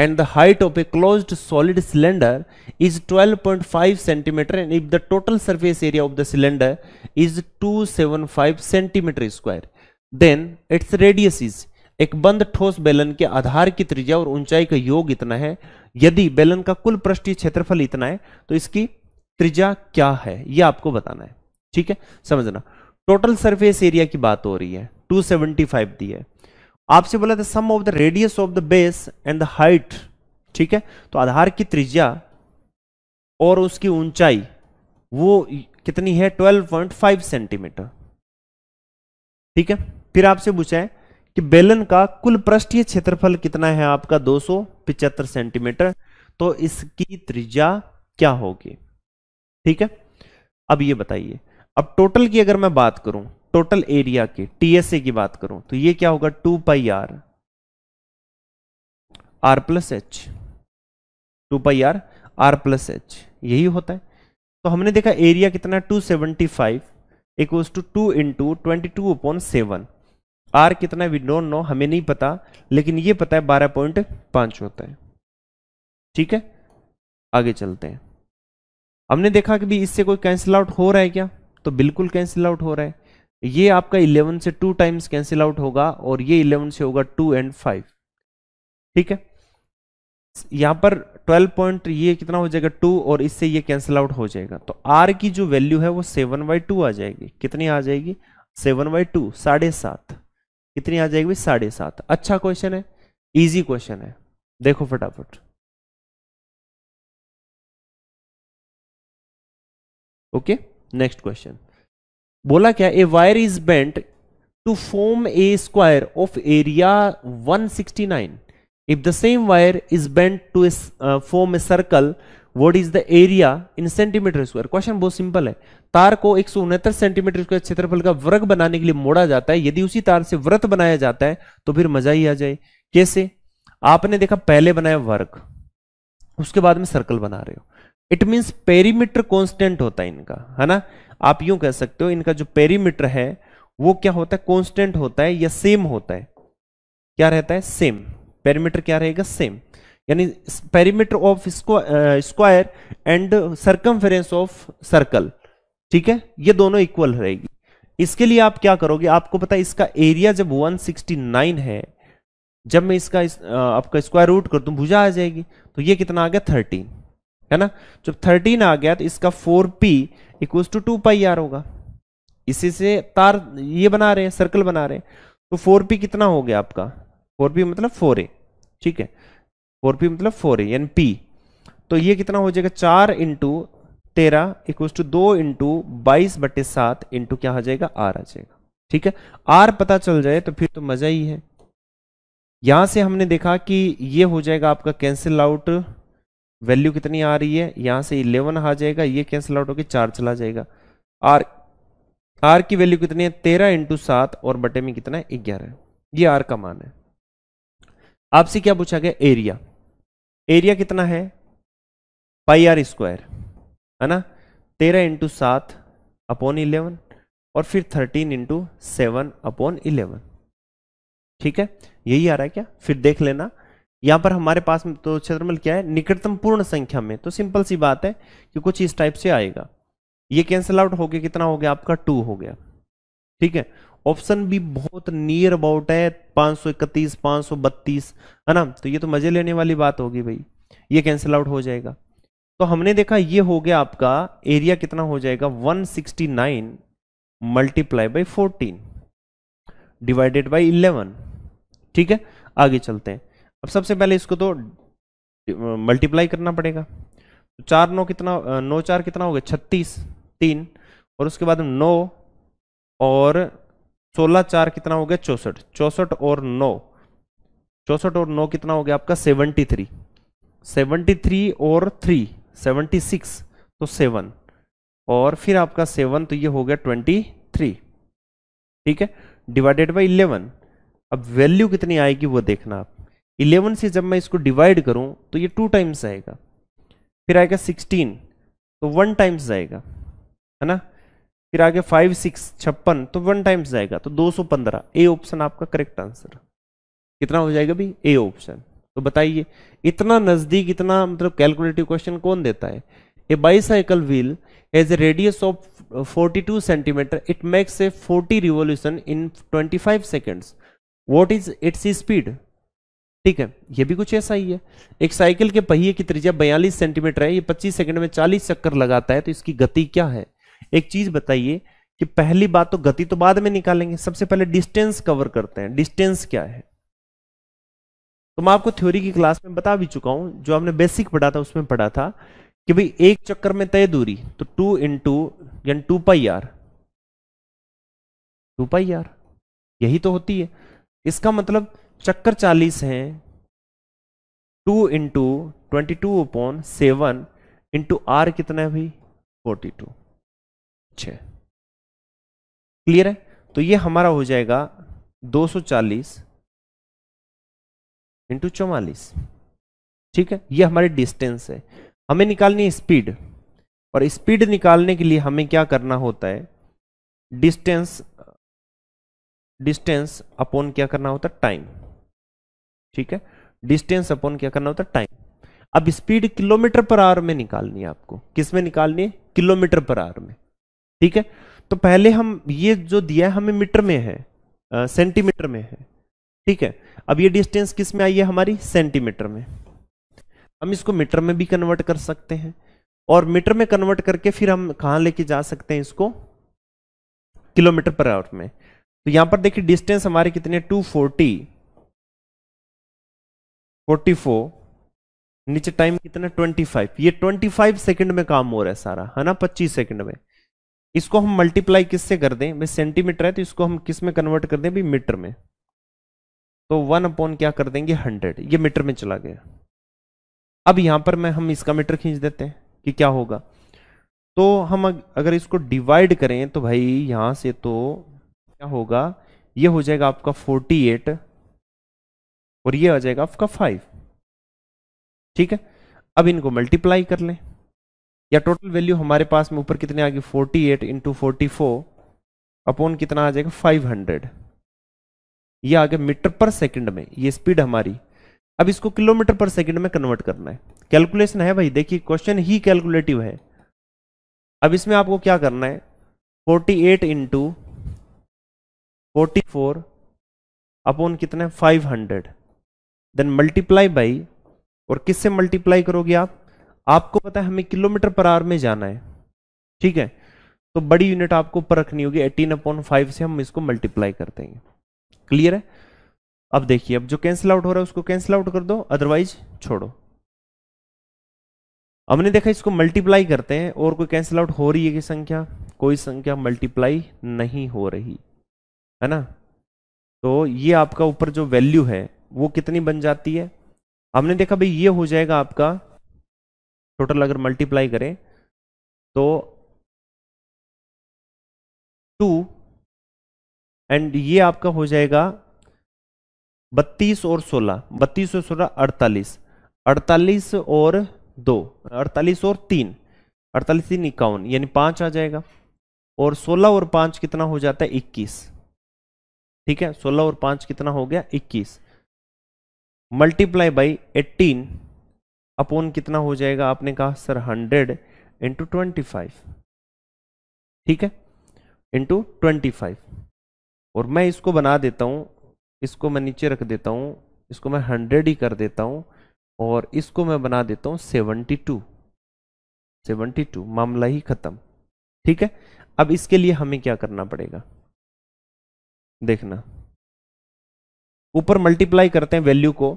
and the height of a closed solid cylinder is 12.5 centimeter and if the total surface area of the cylinder is 275 centimeter square then its radius is एक बंद ठोस बेलन के आधार की त्रिज्या और ऊंचाई का योग इतना है यदि बेलन का कुल पृष्ठीय क्षेत्रफल इतना है तो इसकी त्रिज्या क्या है यह आपको बताना है ठीक है समझना टोटल सरफेस एरिया की बात हो रही है 275 दी है आपसे बोला था sum of the radius of the base and the height ठीक है तो आधार की त्रिज्या और उसकी ऊंचाई वो कितनी है 12.5 सेंटीमीटर ठीक है फिर आपसे पूछा है कि बेलन का कुल पृष्ठीय क्षेत्रफल कितना है आपका दो सेंटीमीटर तो इसकी त्रिज्या क्या होगी ठीक है अब ये बताइए अब टोटल की अगर मैं बात करूं टोटल एरिया के टीएसए की बात करूं तो ये क्या होगा two pi R R plus H two pi R R plus H यही होता है तो हमने देखा एरिया कितना two seventy five equals to two into twenty two upon seven R कितना वी डोंट नो हमें नहीं पता लेकिन ये पता है बारह पॉइंट पांच होता है ठीक है आगे चलते हैं हमने देखा कि भी इससे कोई कैंसिल आउट हो रहा है क्या तो बिल्कुल कैंसिल आउट हो रहा है ये आपका 11 से टू टाइम्स कैंसिल आउट होगा और ये 11 से होगा टू एंड फाइव ठीक है यहां पर 12 पॉइंट ये कितना हो जाएगा टू और इससे ये कैंसिल आउट हो जाएगा तो आर की जो वैल्यू है वो सेवन बाई टू आ जाएगी कितनी आ जाएगी सेवन बाई टू साढ़े सात कितनी आ जाएगी साढ़े सात अच्छा क्वेश्चन है इजी क्वेश्चन है देखो फटाफट ओके नेक्स्ट क्वेश्चन बोला क्या a wire is bent to form a square of area 169 if the same wire is bent to form a circle what is the area in centimetre square question बहुत simple है तार को एक centimetre square क्षेत्रफल का वर्ग बनाने के लिए मोड़ा जाता है यदि उसी तार से व्रत बनाया जाता है तो फिर मजा ही आ जाए कैसे आपने देखा पहले बनाया वर्ग उसके बाद में सर्कल बना रहे हो इट मीन्स पेरीमीटर कॉन्स्टेंट होता है इनका है ना आप यूं कह सकते हो इनका जो पेरीमीटर है वो क्या होता है कॉन्स्टेंट होता है या सेम होता है क्या रहता है सेम पेरीमीटर क्या रहेगा सेम यानी perimeter of square and circumference of circle ठीक है ये दोनों इक्वल रहेगी इसके लिए आप क्या करोगे आपको पता है इसका एरिया जब 169 है जब मैं इसका इस, आ, आपका स्क्वायर रूट कर दूं भुजा आ जाएगी तो ये कितना आ गया थर्टीन है ना जब थर्टीन आ गया तो इसका four P equal to two pi R होगा इसी से तार ये बना रहे हैं सर्कल बना रहे हैं तो फोर पी कितना हो गया आपका फोर पी मतलब फोर ए ठीक है फोर पी मतलब फोर ए यानी पी तो ये कितना हो जाएगा चार इंटू तेरह इक्व टू दो इंटू बाईस बटे सात इंटू क्या आ जाएगा आर आ जाएगा ठीक है आर पता चल जाए तो फिर तो मजा ही है यहां से हमने देखा कि ये हो जाएगा आपका कैंसिल आउट वैल्यू कितनी आ रही है यहाँ से इलेवन आ जाएगा ये कैंसिल आउट होकर चार चला जाएगा आर आर की वैल्यू कितनी है तेरह इंटू सात और बटे में कितना है ग्यारह ये आर का मान है आपसे क्या पूछा गया एरिया एरिया कितना है पाई आर स्क्वायर है ना तेरह इंटू सात अपॉन इलेवन और फिर thirteen into seven upon eleven ठीक है यही आ रहा है क्या फिर देख लेना यहां पर हमारे पास में तो क्षेत्रफल क्या है निकटतम पूर्ण संख्या में तो सिंपल सी बात है कि कुछ इस टाइप से आएगा ये कैंसिल आउट हो गया कितना हो गया आपका टू हो गया ठीक है ऑप्शन भी बहुत नियर अबाउट है पांच सौ इकतीस सौ बत्तीस है ना तो ये तो मजे लेने वाली बात होगी भाई ये कैंसिल आउट हो जाएगा तो हमने देखा ये हो गया आपका एरिया कितना हो जाएगा 169 sixty nine multiply by fourteen divided by eleven ठीक है आगे चलते हैं अब सबसे पहले इसको तो मल्टीप्लाई करना पड़ेगा तो चार नौ कितना नौ चार कितना हो गया छत्तीस तीन और उसके बाद नौ और सोलह चार कितना हो गया चौसठ चौसठ और नौ चौसठ और नौ कितना हो गया आपका सेवनटी थ्री सेवनटी थ्री और थ्री सेवनटी सिक्स तो सेवन और फिर आपका सेवन तो ये हो गया ट्वेंटी थ्री ठीक है डिवाइडेड बाई इलेवन अब वैल्यू कितनी आएगी वो देखना आप 11 से जब मैं इसको डिवाइड करूं तो ये टू टाइम्स आएगा फिर आएगा 16 तो वन टाइम्स आएगा है ना फिर आगे फाइव सिक्स छप्पन तो वन टाइम्स जाएगा तो 215 ए ऑप्शन आपका करेक्ट आंसर कितना हो जाएगा भी ए ऑप्शन तो बताइए इतना नजदीक इतना मतलब कैलकुलेटिव क्वेश्चन कौन देता है a bicycle wheel has a radius of 42 centimetre it makes a 40 revolution in 25 seconds what is its speed ठीक है ये भी कुछ ऐसा ही है एक साइकिल के पहिए की त्रिज्या बयालीस सेंटीमीटर है ये 25 सेकंड में 40 चक्कर लगाता है तो इसकी गति क्या है एक चीज बताइए कि पहली बात तो गति तो बाद में निकालेंगे सबसे पहले डिस्टेंस कवर करते हैं डिस्टेंस क्या है तो मैं आपको थ्योरी की क्लास में बता भी चुका हूं जो हमने बेसिक पढ़ा था उसमें पढ़ा था कि भाई एक चक्कर में तय दूरी तो टू इन टू यानी two pi r two pi r यही तो होती है इसका मतलब चक्कर चालीस है two into twenty two upon seven into are कितना है भाई फोर्टी टू छ क्लियर है तो ये हमारा हो जाएगा दो सौ चालीस इंटू चौवालीस ठीक है ये हमारी डिस्टेंस है हमें निकालनी है स्पीड और स्पीड निकालने के लिए हमें क्या करना होता है डिस्टेंस डिस्टेंस अपॉन क्या करना होता है टाइम ठीक है डिस्टेंस अपॉन क्या करना होता है टाइम अब स्पीड किलोमीटर पर आवर में निकालनी है आपको किस में निकालनी है किलोमीटर पर आवर में ठीक है तो पहले हम ये जो दिया है हमें मीटर में है सेंटीमीटर में है ठीक है अब ये डिस्टेंस किस में आई है हमारी सेंटीमीटर में हम इसको मीटर में भी कन्वर्ट कर सकते हैं और मीटर में कन्वर्ट करके फिर हम कहाँ लेके जा सकते हैं इसको किलोमीटर पर आवर में तो यहाँ पर देखिए डिस्टेंस हमारे कितने 240 फोर्टी फोर नीचे टाइम कितना ट्वेंटी फाइव ये ट्वेंटी फाइव में काम हो रहा है सारा है ना पच्चीस सेकंड में इसको हम मल्टीप्लाई किससे कर दें भाई सेंटीमीटर है तो इसको हम किस में कन्वर्ट कर दें भाई मीटर में तो वन अपॉन क्या कर देंगे हंड्रेड ये मीटर में चला गया अब यहां पर मैं हम इसका मीटर खींच देते हैं कि क्या होगा तो हम अगर इसको डिवाइड करें तो भाई यहां से तो क्या होगा ये हो जाएगा आपका फोर्टी एट और ये आ जाएगा आपका फाइव ठीक है अब इनको मल्टीप्लाई कर लें या टोटल वैल्यू हमारे पास में ऊपर कितने आ गई forty eight into forty four upon कितना आ जाएगा फाइव हंड्रेड यह आ गया मीटर पर सेकंड में ये स्पीड हमारी अब इसको किलोमीटर पर सेकंड में कन्वर्ट करना है कैलकुलेशन है भाई देखिए क्वेश्चन ही कैलकुलेटिव है अब इसमें आपको क्या करना है forty eight into forty four upon कितना है हंड्रेड देन मल्टीप्लाई बाई और किससे मल्टीप्लाई करोगे आप आपको पता है हमें किलोमीटर पर आवर में जाना है ठीक है तो बड़ी यूनिट आपको पर रखनी होगी एटीन अपॉन फाइव से हम इसको मल्टीप्लाई कर देंगे क्लियर है अब देखिए अब जो कैंसिल आउट हो रहा है उसको कैंसिल आउट कर दो अदरवाइज छोड़ो हमने देखा इसको मल्टीप्लाई करते हैं और कोई कैंसिल आउट हो रही है कि संख्या कोई संख्या मल्टीप्लाई नहीं हो रही है ना तो ये आपका ऊपर जो वैल्यू है वो कितनी बन जाती है हमने देखा भाई ये हो जाएगा आपका टोटल अगर मल्टीप्लाई करें तो टू एंड ये आपका हो जाएगा बत्तीस और सोलह बत्तीस और सोलह अड़तालीस अड़तालीस और दो अड़तालीस और तीन अड़तालीस तीन इक्यावन यानी पांच आ जाएगा और सोलह और पांच कितना हो जाता है इक्कीस ठीक है सोलह और पांच कितना हो गया इक्कीस मल्टीप्लाई बाई एट्टीन अपोन कितना हो जाएगा आपने कहा sir hundred into twenty five ठीक है इंटू ट्वेंटी फाइव और मैं इसको बना देता हूँ इसको मैं नीचे रख देता हूँ इसको मैं हंड्रेड ही कर देता हूँ और इसको मैं बना देता हूँ सेवनटी टू सेवनटी टू मामला ही खत्म ठीक है अब इसके लिए हमें क्या करना पड़ेगा देखना ऊपर मल्टीप्लाई करते हैं वैल्यू को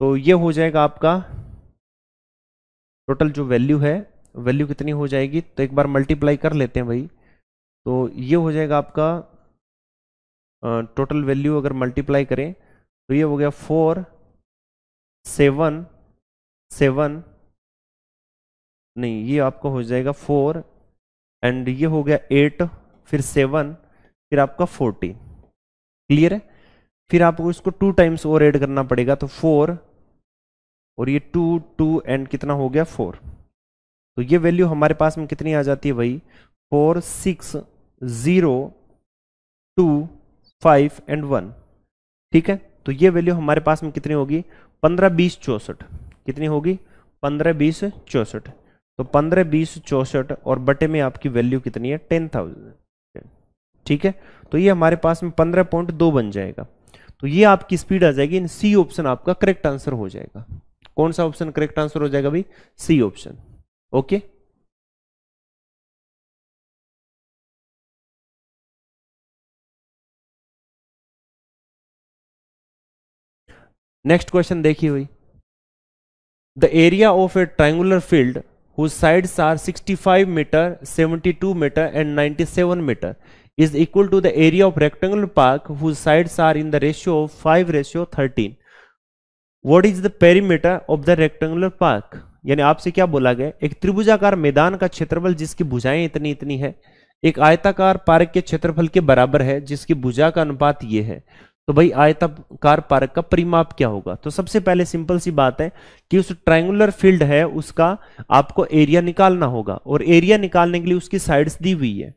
तो ये हो जाएगा आपका टोटल जो वैल्यू है वैल्यू कितनी हो जाएगी तो एक बार मल्टीप्लाई कर लेते हैं भाई तो ये हो जाएगा आपका टोटल वैल्यू अगर मल्टीप्लाई करें तो ये हो गया फोर सेवन सेवन नहीं ये आपका हो जाएगा फोर एंड ये हो गया एट फिर सेवन फिर आपका फोर्टी क्लियर है फिर आपको इसको टू टाइम्स और एड करना पड़ेगा तो फोर और ये टू टू एंड कितना हो गया फोर तो ये वैल्यू हमारे पास में कितनी आ जाती है भाई four six zero two five and one ठीक है तो ये वैल्यू हमारे पास में कितनी होगी पंद्रह बीस चौसठ कितनी होगी पंद्रह बीस चौसठ तो पंद्रह बीस चौसठ और बटे में आपकी वैल्यू कितनी है टेन थाउजेंड ठीक है तो ये हमारे पास में पंद्रह पॉइंट दो बन जाएगा तो ये आपकी स्पीड आ जाएगी इन सी ऑप्शन आपका करेक्ट आंसर हो जाएगा कौन सा ऑप्शन करेक्ट आंसर हो जाएगा भाई C option okay next question देखिए भाई the area of a triangular field whose sides are 65 metre 72 metre and 97 metre is equal to the area of rectangular park whose sides are in the ratio of 5 ratio 13 what is the perimeter of the rectangular park यानी आपसे क्या बोला गया एक त्रिभुजाकार मैदान का क्षेत्रफल जिसकी भुजाएं इतनी इतनी है एक आयताकार पार्क के क्षेत्रफल के बराबर है जिसकी भुजा का अनुपात ये है तो भाई आयताकार पार्क का परिमाप क्या होगा तो सबसे पहले सिंपल सी बात है कि उस ट्रायंगुलर फील्ड है उसका आपको एरिया निकालना होगा और एरिया निकालने के लिए उसकी साइड्स दी हुई है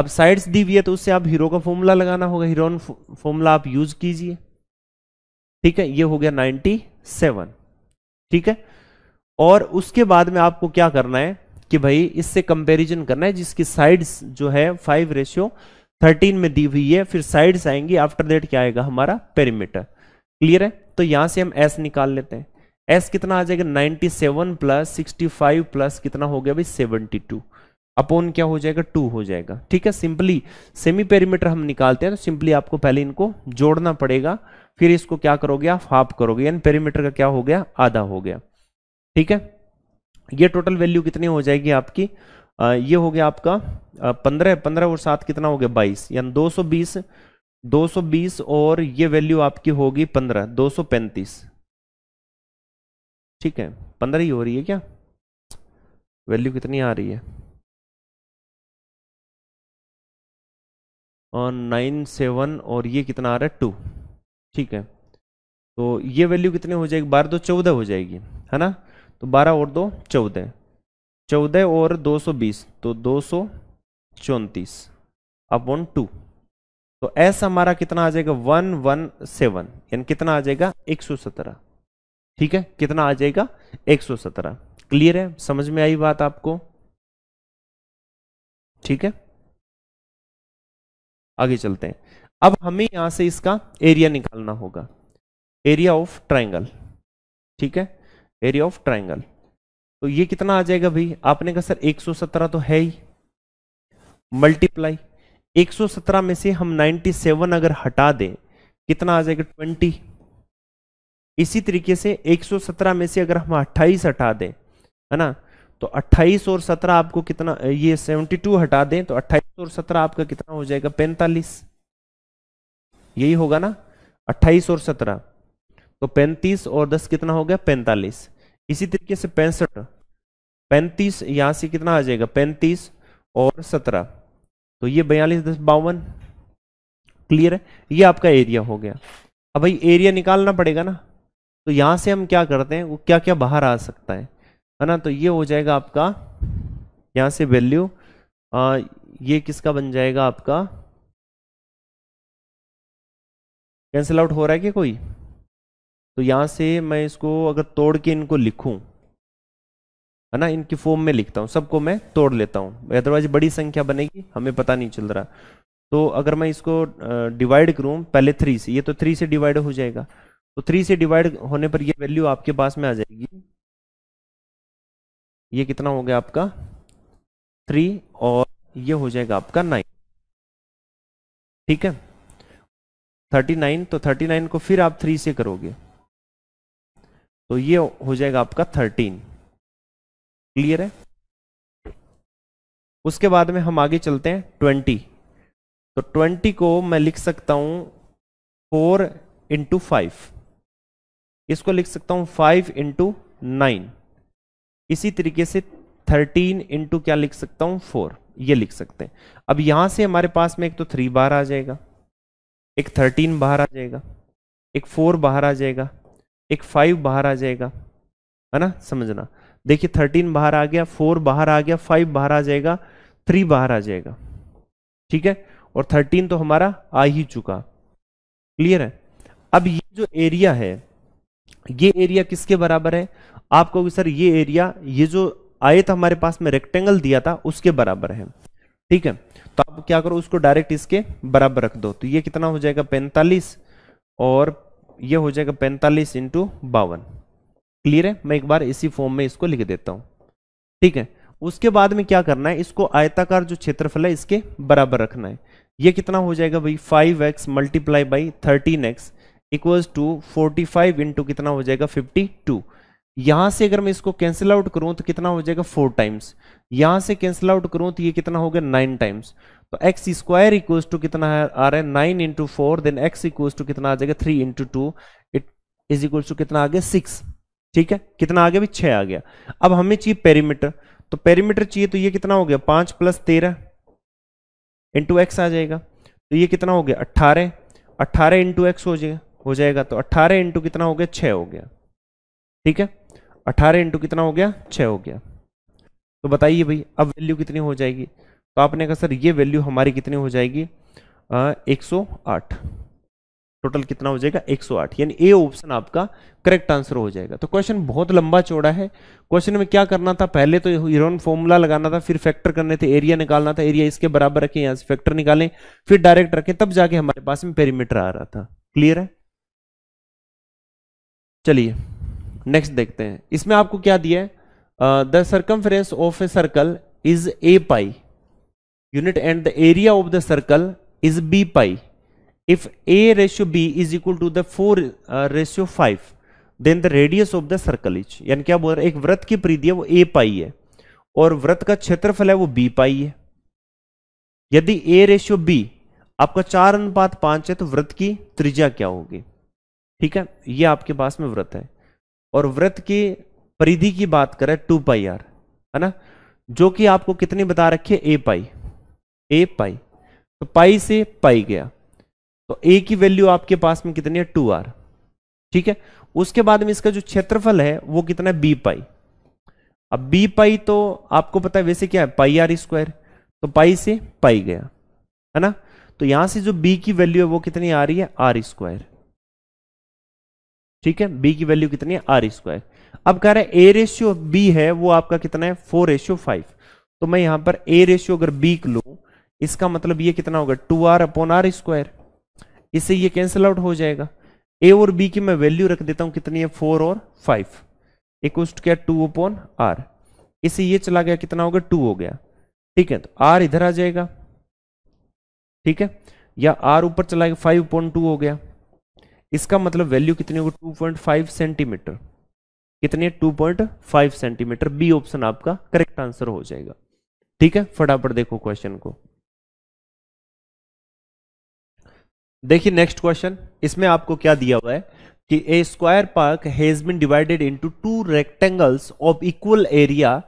अब साइड्स दी हुई है तो उससे आप हीरो का फॉर्मूला लगाना होगा हीरोन फॉर्मूला आप यूज कीजिए ठीक है ये हो गया 97 ठीक है और उसके बाद में आपको क्या करना है कि भाई इससे कंपैरिजन करना है जिसकी साइड्स जो है फाइव रेशियो थर्टीन में दी हुई है फिर साइड्स आएंगी आफ्टर दैट क्या आएगा हमारा पेरीमीटर क्लियर है तो यहां से हम एस निकाल लेते हैं एस कितना आ जाएगा 97 सेवन प्लस सिक्सटी प्लस कितना हो गया भाई 72 अपॉन क्या हो जाएगा टू हो जाएगा ठीक है सिंपली सेमी पेरीमीटर हम निकालते हैं तो सिंपली आपको पहले इनको जोड़ना पड़ेगा फिर इसको क्या करोगे आप हाफ करोगे यानी पेरीमीटर का क्या हो गया आधा हो गया ठीक है ये टोटल वैल्यू कितनी हो जाएगी आपकी आ, ये हो गया आपका पंद्रह पंद्रह और सात कितना हो गया बाईस यानी दो सौ बीस दो सौ बीस और ये वैल्यू आपकी होगी पंद्रह दो सौ पैंतीस ठीक है पंद्रह ही हो रही है क्या वैल्यू कितनी आ रही है और नाइन सेवन और ये कितना आ रहा है टू ठीक है तो ये वैल्यू कितनी हो जाएगी बारह दो चौदह हो जाएगी है ना तो बारह और दो चौदह चौदह और दो सौ बीस तो दो सौ चौंतीस अपॉन टू तो ऐसा हमारा कितना आ जाएगा वन वन सेवन यानी कितना आ जाएगा एक सौ सत्रह ठीक है कितना आ जाएगा एक सौ सत्रह क्लियर है समझ में आई बात आपको ठीक है आगे चलते हैं अब हमें यहां से इसका एरिया निकालना होगा एरिया ऑफ ट्राइंगल ठीक है एरिया ऑफ ट्राइंगल तो ये कितना आ जाएगा भाई आपने कहा सर 117 तो है ही मल्टीप्लाई 117 में से हम 97 अगर हटा दें कितना आ जाएगा 20 इसी तरीके से 117 में से अगर हम 28 हटा दें है ना तो 28 और 17 आपको कितना ये 72 हटा दें तो 28 और 17 आपका कितना हो जाएगा 45 यही होगा ना 28 और 17 तो 35 और 10 कितना हो गया 45 इसी तरीके से पैंसठ पैंतीस यहां से कितना आ जाएगा पैंतीस और सत्रह तो ये बयालीस दस बावन क्लियर है ये आपका एरिया हो गया अब भाई एरिया निकालना पड़ेगा ना तो यहां से हम क्या करते हैं वो क्या क्या बाहर आ सकता है है ना तो ये हो जाएगा आपका यहाँ से वैल्यू ये किसका बन जाएगा आपका कैंसिल आउट हो रहा है क्या कोई तो यहाँ से मैं इसको अगर तोड़ के इनको लिखूँ है ना इनकी फॉर्म में लिखता हूँ सबको मैं तोड़ लेता हूँ अदरवाइज बड़ी संख्या बनेगी हमें पता नहीं चल रहा तो अगर मैं इसको डिवाइड करूँ पहले थ्री से ये तो थ्री से डिवाइड हो जाएगा तो थ्री से डिवाइड होने पर ये वैल्यू आपके पास में आ जाएगी ये कितना हो गया आपका थ्री और ये हो जाएगा आपका नाइन ठीक है थर्टी नाइन तो थर्टी नाइन को फिर आप थ्री से करोगे तो ये हो जाएगा आपका थर्टीन क्लियर है उसके बाद में हम आगे चलते हैं ट्वेंटी तो ट्वेंटी को मैं लिख सकता हूं फोर इंटू फाइव इसको लिख सकता हूं फाइव इंटू नाइन इसी तरीके से थर्टीन इंटू क्या लिख सकता हूँ फोर ये लिख सकते हैं अब यहां से हमारे पास में एक तो थ्री बाहर आ जाएगा एक थर्टीन बाहर आ जाएगा एक फोर बाहर आ जाएगा एक फाइव बाहर आ जाएगा है ना समझना देखिए थर्टीन बाहर आ गया फोर बाहर आ गया फाइव बाहर आ जाएगा थ्री बाहर आ जाएगा ठीक है और थर्टीन तो हमारा आ ही चुका क्लियर है अब ये जो एरिया है ये एरिया किसके बराबर है आप कहोगे सर ये एरिया ये जो आयत हमारे पास में रेक्टेंगल दिया था उसके बराबर है ठीक है तो आप क्या करो उसको डायरेक्ट इसके बराबर रख दो तो ये कितना हो जाएगा पैंतालीस और ये हो जाएगा पैंतालीस इंटू बावन क्लियर है मैं एक बार इसी फॉर्म में इसको लिख देता हूं ठीक है उसके बाद में क्या करना है इसको आयताकार जो क्षेत्रफल है इसके बराबर रखना है ये कितना हो जाएगा भाई five x multiply by thirteen x equals to forty five into कितना हो जाएगा फिफ्टी टू यहां से अगर मैं इसको कैंसिल आउट करूं तो कितना हो जाएगा फोर टाइम्स यहां से कैंसिल आउट करूं तो ये कितना गया नाइन टाइम्स तो एक्स स्क्वायर इक्वल्स टू कितना है आ रहा है nine into four then x equals to कितना आ जाएगा three into two it is equals to कितना आ गया सिक्स ठीक है कितना आ गया भी छः आ गया अब हमें चाहिए पेरीमीटर तो पेरीमीटर चाहिए तो ये कितना हो गया पाँच प्लस तेरह इंटू एक्स आ जाएगा तो ये कितना हो गया अट्ठारह अट्ठारह इंटू एक्स हो जाएगा हो जाएगा तो 18 इंटू कितना हो गया छः हो गया ठीक है 18 इंटू कितना हो गया छः हो गया तो बताइए भाई अब वैल्यू कितनी हो जाएगी तो आपने कहा सर ये वैल्यू हमारी कितनी हो जाएगी आ, 108 टोटल कितना हो जाएगा 108 यानी ए ऑप्शन आपका करेक्ट आंसर हो जाएगा तो क्वेश्चन बहुत लंबा चौड़ा है क्वेश्चन में क्या करना था पहले तो हीरोन फॉर्मूला लगाना था फिर फैक्टर करने थे एरिया निकालना था एरिया इसके बराबर रखें यहाँ से फैक्टर निकालें फिर डायरेक्ट रखें तब जाके हमारे पास में पेरीमीटर आ रहा था क्लियर है चलिए नेक्स्ट देखते हैं इसमें आपको क्या दिया है the circumference of a circle is a pi unit and the area of the circle is b pi if a ratio b is equal to the four ratio five then the radius of the circle is यानी क्या बोल रहे एक व्रत की प्रीति है वो ए पाई है और व्रत का क्षेत्रफल है वो बी पाई है यदि ए रेशियो बी आपका चार अनुपात पांच है तो व्रत की त्रिज्या क्या होगी ठीक है ये आपके पास में व्रत है और व्रत की परिधि की बात करें टू पाई आर है ना जो कि आपको कितनी बता रखे ए पाई ए पाई तो पाई से पाई गया तो ए की वैल्यू आपके पास में कितनी है टू आर ठीक है उसके बाद में इसका जो क्षेत्रफल है वो कितना है बी पाई अब बी पाई तो आपको पता है वैसे क्या है पाई आर स्क्वायर तो पाई से पाई गया है ना तो यहां से जो बी की वैल्यू है वो कितनी आ रही है आर स्क्वायर ठीक है बी की वैल्यू कितनी है आर स्क्वायर अब कह रहे हैं ए रेशियो बी है वो आपका कितना है फोर रेशियो फाइव तो मैं यहां पर ए रेशियो अगर बी लू इसका मतलब ये कितना होगा two r upon r square इससे ये कैंसिल आउट हो जाएगा ए और बी की मैं वैल्यू रख देता हूं कितनी है फोर और फाइव एक टू क्या टू अपॉन आर इससे ये चला गया कितना होगा टू हो गया ठीक है तो आर इधर आ जाएगा ठीक है या आर ऊपर चला गया फाइव अपॉन टू हो गया इसका मतलब वैल्यू कितनी होगी 2.5 सेंटीमीटर कितने 2.5 सेंटीमीटर बी ऑप्शन आपका करेक्ट आंसर हो जाएगा ठीक है फटाफट देखो क्वेश्चन को देखिए नेक्स्ट क्वेश्चन इसमें आपको क्या दिया हुआ है कि a square park has been divided into two rectangles of equal area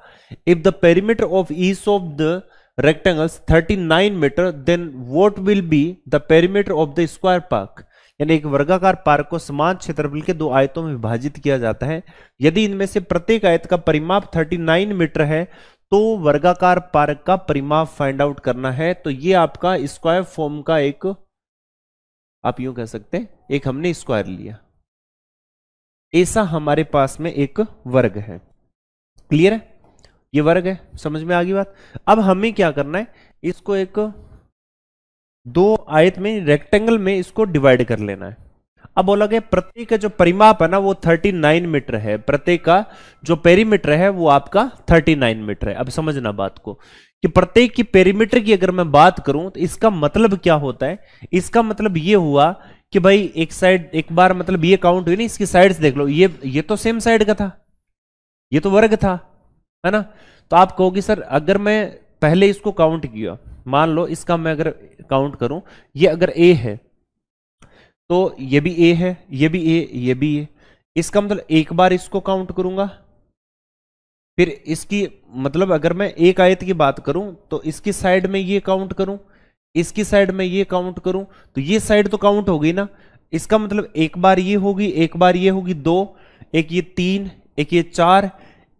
if the perimeter of each of the rectangles 39 metre then what will be the perimeter of the square park यानी एक वर्गाकार park को समान क्षेत्रफल के दो आयतों में विभाजित किया जाता है यदि इनमें से प्रत्येक आयत का परिमाप 39 मीटर है तो वर्गाकार पार्क का परिमाप फाइंड आउट करना है तो ये आपका स्क्वायर फॉर्म का एक आप यूं कह सकते हैं एक हमने स्क्वायर लिया ऐसा हमारे पास में एक वर्ग है क्लियर है ये वर्ग है समझ में आ गई बात अब हमें क्या करना है इसको एक दो आयत में रेक्टेंगल में इसको डिवाइड कर लेना है अब बोला गया प्रत्येक का जो परिमाप है ना वो 39 मीटर है प्रत्येक का जो पेरीमीटर है वो आपका 39 मीटर है अब समझना बात को कि प्रत्येक की पेरीमीटर की अगर मैं बात करूं तो इसका मतलब क्या होता है इसका मतलब ये हुआ कि भाई एक साइड एक बार मतलब ये काउंट हुई ना इसकी साइड देख लो ये ये तो सेम साइड का था ये तो वर्ग था है ना तो आप कहोगे सर अगर मैं पहले इसको काउंट किया मान लो इसका मैं अगर काउंट करूं ये अगर ए है तो ये भी ए है ये भी ए ये भी ए इसका मतलब एक बार इसको काउंट करूंगा फिर इसकी मतलब अगर मैं एक आयत की बात करूं तो इसकी साइड में ये काउंट करूं इसकी साइड में ये काउंट करूं तो ये साइड तो काउंट होगी ना इसका मतलब एक बार ये होगी एक बार ये होगी दो एक ये तीन एक ये चार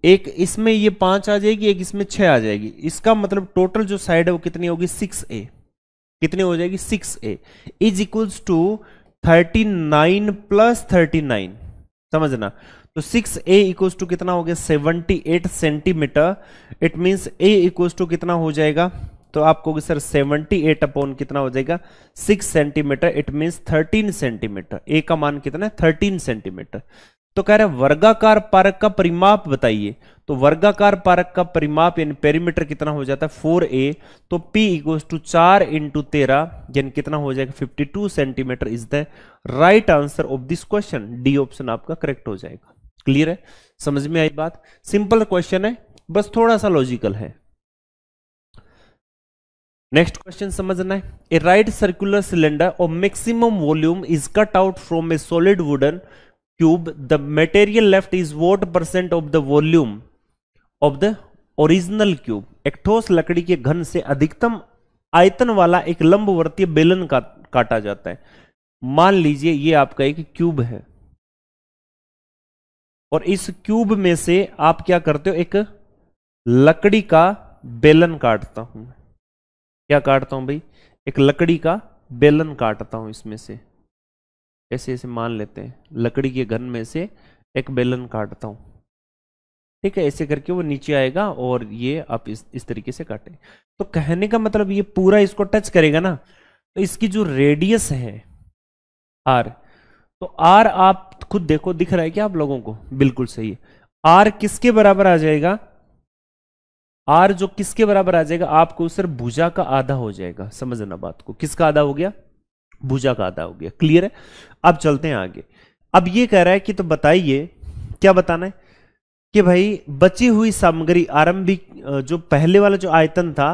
एक इसमें ये पांच आ जाएगी एक इसमें छह आ जाएगी इसका मतलब टोटल जो साइड है वो कितनी होगी सिक्स ए कितनी हो जाएगी six a is equals to thirty nine plus thirty nine समझना तो सिक्स ए इक्वल्स टू कितना हो गया seventy eight centimetre it means a equals to कितना हो जाएगा तो आपको सर सेवनटी एट अपॉन कितना हो जाएगा six centimetre it means thirteen centimetre a का मान कितना है थर्टीन सेंटीमीटर तो कह रहे वर्गाकार पारक का परिमाप बताइए तो वर्गाकार पारक का परिमाप यानी पेरीमीटर कितना हो जाता है फोर ए तो पी इक्वल्स टू चार इंटू तेरह यानी कितना हो जाएगा fifty two centimetre is the right answer of this question D option आपका करेक्ट हो जाएगा क्लियर है समझ में आई बात सिंपल क्वेश्चन है बस थोड़ा सा लॉजिकल है नेक्स्ट क्वेश्चन समझना है ए राइट सर्कुलर सिलेंडर और maximum volume is cut out from a solid wooden cube the material left is what percent of the volume of the original cube एक ठोस लकड़ी के घन से अधिकतम आयतन वाला एक लंबवर्तीय बेलन का काटा जाता है मान लीजिए ये आपका एक क्यूब है और इस क्यूब में से आप क्या करते हो एक लकड़ी का बेलन काटता हूं क्या काटता हूं भाई एक लकड़ी का बेलन काटता हूं इसमें से ऐसे ऐसे मान लेते हैं लकड़ी के घन में से एक बेलन काटता हूँ ठीक है ऐसे करके वो नीचे आएगा और ये आप इस इस तरीके से काटें तो कहने का मतलब ये पूरा इसको टच करेगा ना तो इसकी जो रेडियस है आर तो आर आप खुद देखो दिख रहा है क्या आप लोगों को बिल्कुल सही है आर किसके बराबर आ जाएगा आर जो किसके बराबर आ जाएगा आपको सर भुजा का आधा हो जाएगा समझना बात को किसका आधा हो गया भुजा का आधा हो गया क्लियर है अब चलते हैं आगे अब ये कह रहा है कि तो बताइए क्या बताना है कि भाई बची हुई सामग्री आरंभिक जो पहले वाला जो आयतन था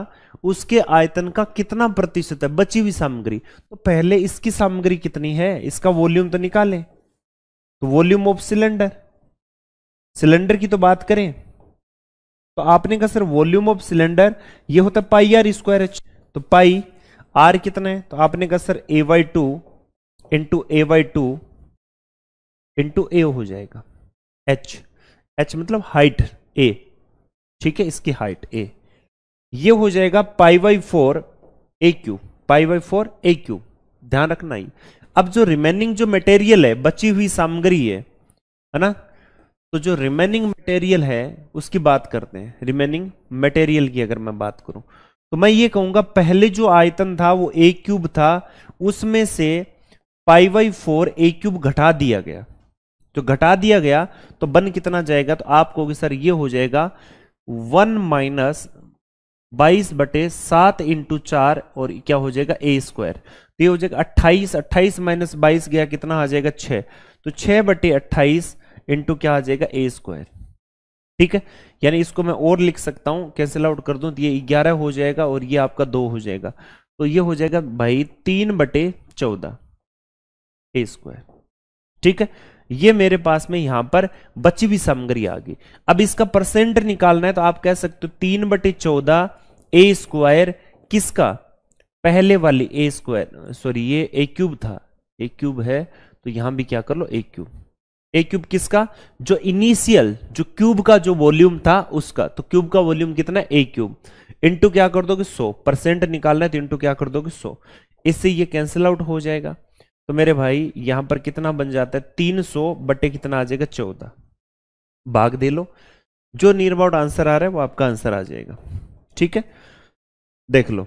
उसके आयतन का कितना प्रतिशत है बची हुई सामग्री तो पहले इसकी सामग्री कितनी है इसका वॉल्यूम तो निकालें तो वॉल्यूम ऑफ सिलेंडर सिलेंडर की तो बात करें तो आपने कहा सर वॉल्यूम ऑफ सिलेंडर ये होता है पाई आर स्क्वायर एच तो पाई आर कितना है तो आपने कहा sir a by two into a by two into a हो जाएगा एच एच मतलब हाइट ए ठीक है इसकी हाइट ए ये हो जाएगा pi by four a cube pi by four a cube ध्यान रखना ही अब जो रिमेनिंग जो मटेरियल है बची हुई सामग्री है है ना तो जो रिमेनिंग मटेरियल है उसकी बात करते हैं रिमेनिंग मटेरियल की अगर मैं बात करूं तो मैं ये कहूंगा पहले जो आयतन था वो ए क्यूब था उसमें से pi by four a cube घटा दिया गया तो घटा दिया गया तो बन कितना जाएगा तो आप कहोगे सर ये हो जाएगा वन माइनस बाईस बटे सात इंटू चार और क्या हो जाएगा ए स्क्वायर तो ये हो जाएगा अट्ठाईस अट्ठाईस माइनस बाईस गया कितना आ जाएगा छ तो छः बटे अट्ठाईस इंटू क्या आ जाएगा ए स्क्वायर ठीक है यानी इसको मैं और लिख सकता हूं कैंसिल आउट कर दूं तो ये ग्यारह हो जाएगा और ये आपका दो हो जाएगा तो ये हो जाएगा भाई तीन बटे चौदह ए स्क्वायर ठीक है ये मेरे पास में यहां पर बची हुई सामग्री आ गई अब इसका परसेंट निकालना है तो आप कह सकते हो तीन बटे चौदह ए स्क्वायर किसका पहले वाली ए स्क्वायर सॉरी ये ए क्यूब था ए क्यूब है तो यहां भी क्या कर लो ए क्यूब ए क्यूब किसका जो इनिशियल जो क्यूब का जो वॉल्यूम था उसका तो क्यूब का वॉल्यूम कितना है ए क्यूब इंटू क्या कर दोगे सो परसेंट निकालना है तो इंटू क्या कर दोगे सो इससे ये कैंसिल आउट हो जाएगा तो मेरे भाई यहां पर कितना बन जाता है तीन सौ बटे कितना आ जाएगा चौदह भाग दे लो जो नियर अबाउट आंसर आ रहा है वो आपका आंसर आ जाएगा ठीक है देख लो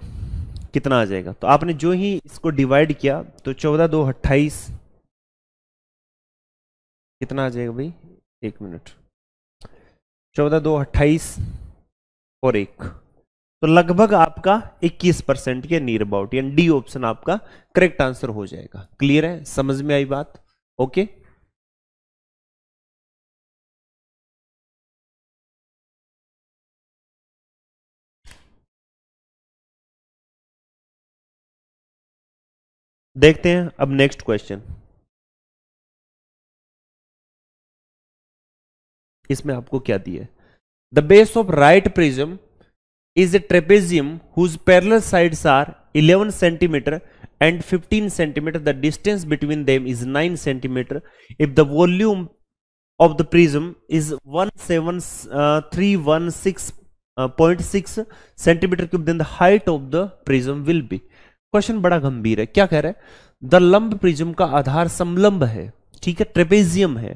कितना आ जाएगा तो आपने जो ही इसको डिवाइड किया तो चौदह दो अट्ठाईस कितना आ जाएगा भाई एक मिनट चौदह दो अट्ठाईस और एक तो लगभग आपका 21 परसेंट के नियर अबाउट यानी डी ऑप्शन आपका करेक्ट आंसर हो जाएगा क्लियर है समझ में आई बात ओके देखते हैं अब नेक्स्ट क्वेश्चन इसमें आपको क्या दिया the base of right prism is a trapezium whose parallel sides are 11 centimetre and 15 centimetre the distance between them is 9 centimetre if the volume of the prism is 17316.6 centimetre cube then the height of the prism will be question बड़ा गंभीर है क्या कह रहे हैं the लंब prism का आधार समलंब है ठीक है ट्रेपेजियम है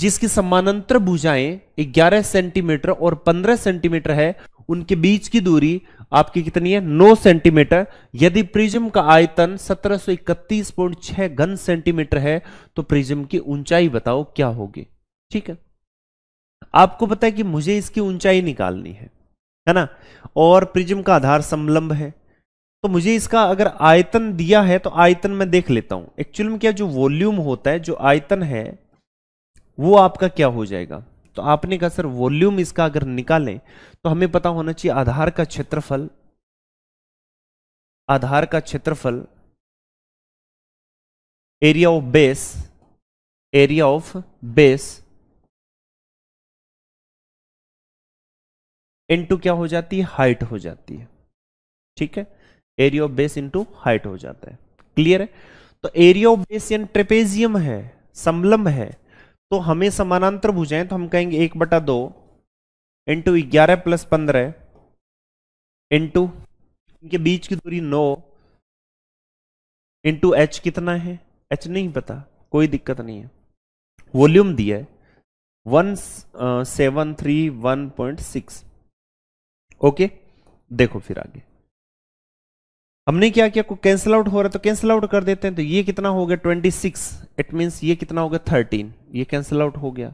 जिसकी समानांतर भुजाएं 11 सेंटीमीटर और 15 सेंटीमीटर है उनके बीच की दूरी आपकी कितनी है 9 सेंटीमीटर यदि प्रिज्म का आयतन 1731.6 घन सेंटीमीटर है तो प्रिज्म की ऊंचाई बताओ क्या होगी ठीक है आपको पता है कि मुझे इसकी ऊंचाई निकालनी है है ना और प्रिज्म का आधार समलंब है तो मुझे इसका अगर आयतन दिया है तो आयतन मैं देख लेता हूं एक्चुअल में क्या जो वॉल्यूम होता है जो आयतन है वो आपका क्या हो जाएगा तो आपने कहा सर वॉल्यूम इसका अगर निकालें तो हमें पता होना चाहिए आधार का क्षेत्रफल आधार का क्षेत्रफल area of base area of base into क्या हो जाती है हाइट हो जाती है ठीक है area of base into height हो जाता है क्लियर है तो एरिया ऑफ बेस यानी ट्रेपेजियम है समलम है तो हमें समानांतर भुजाएं तो हम कहेंगे एक बटा दो इंटू ग्यारह प्लस पंद्रह इंटू इनके बीच की दूरी नौ इंटू एच कितना है एच नहीं पता कोई दिक्कत नहीं है वॉल्यूम दिया है one seven three one point six okay देखो फिर आगे हमने क्या किया को कैंसिल आउट हो रहा है तो कैंसिल आउट कर देते हैं तो ये कितना हो गया ट्वेंटी सिक्स इट मीन्स ये कितना हो गया थर्टीन ये कैंसिल आउट हो गया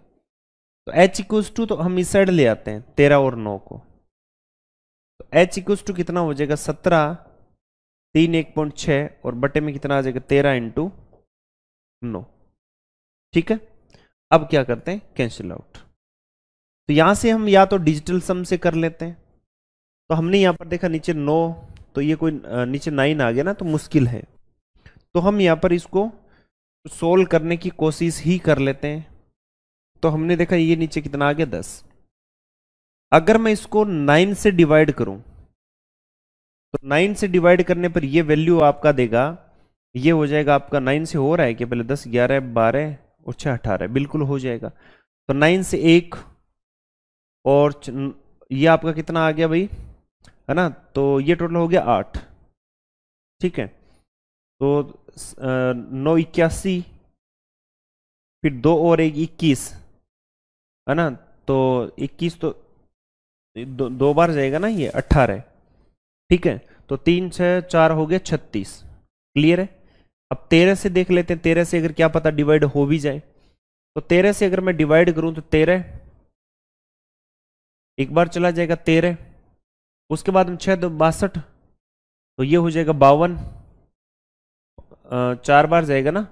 तो एच इक्व टू तो हम इस साइड ले आते हैं तेरह और नौ को तो एच इक्व टू कितना हो जाएगा सत्रह तीन एक पॉइंट छ और बटे में कितना आ जाएगा तेरह इंटू नौ ठीक है अब क्या करते हैं कैंसिल आउट तो यहां से हम या तो डिजिटल सम से कर लेते हैं तो हमने यहां पर देखा नीचे नौ तो ये कोई नीचे नाइन आ गया ना तो मुश्किल है तो हम यहाँ पर इसको सोल्व करने की कोशिश ही कर लेते हैं तो हमने देखा ये नीचे कितना आ गया दस अगर मैं इसको नाइन से डिवाइड करूं तो नाइन से डिवाइड करने पर ये वैल्यू आपका देगा ये हो जाएगा आपका नाइन से हो रहा है कि पहले दस ग्यारह बारह और छः अठारह बिल्कुल हो जाएगा तो नाइन से एक और ये आपका कितना आ गया भाई है ना तो ये टोटल हो गया आठ ठीक है तो नौ इक्यासी फिर दो और एक इक्कीस है ना तो इक्कीस तो दो, दो बार जाएगा ना ये अट्ठारह ठीक है तो तीन छः चार हो गया छत्तीस क्लियर है अब तेरह से देख लेते हैं तेरह से अगर क्या पता डिवाइड हो भी जाए तो तेरह से अगर मैं डिवाइड करूं तो तेरह एक बार चला जाएगा तेरह उसके बाद में छः दो बासठ तो ये हो जाएगा बावन चार बार जाएगा ना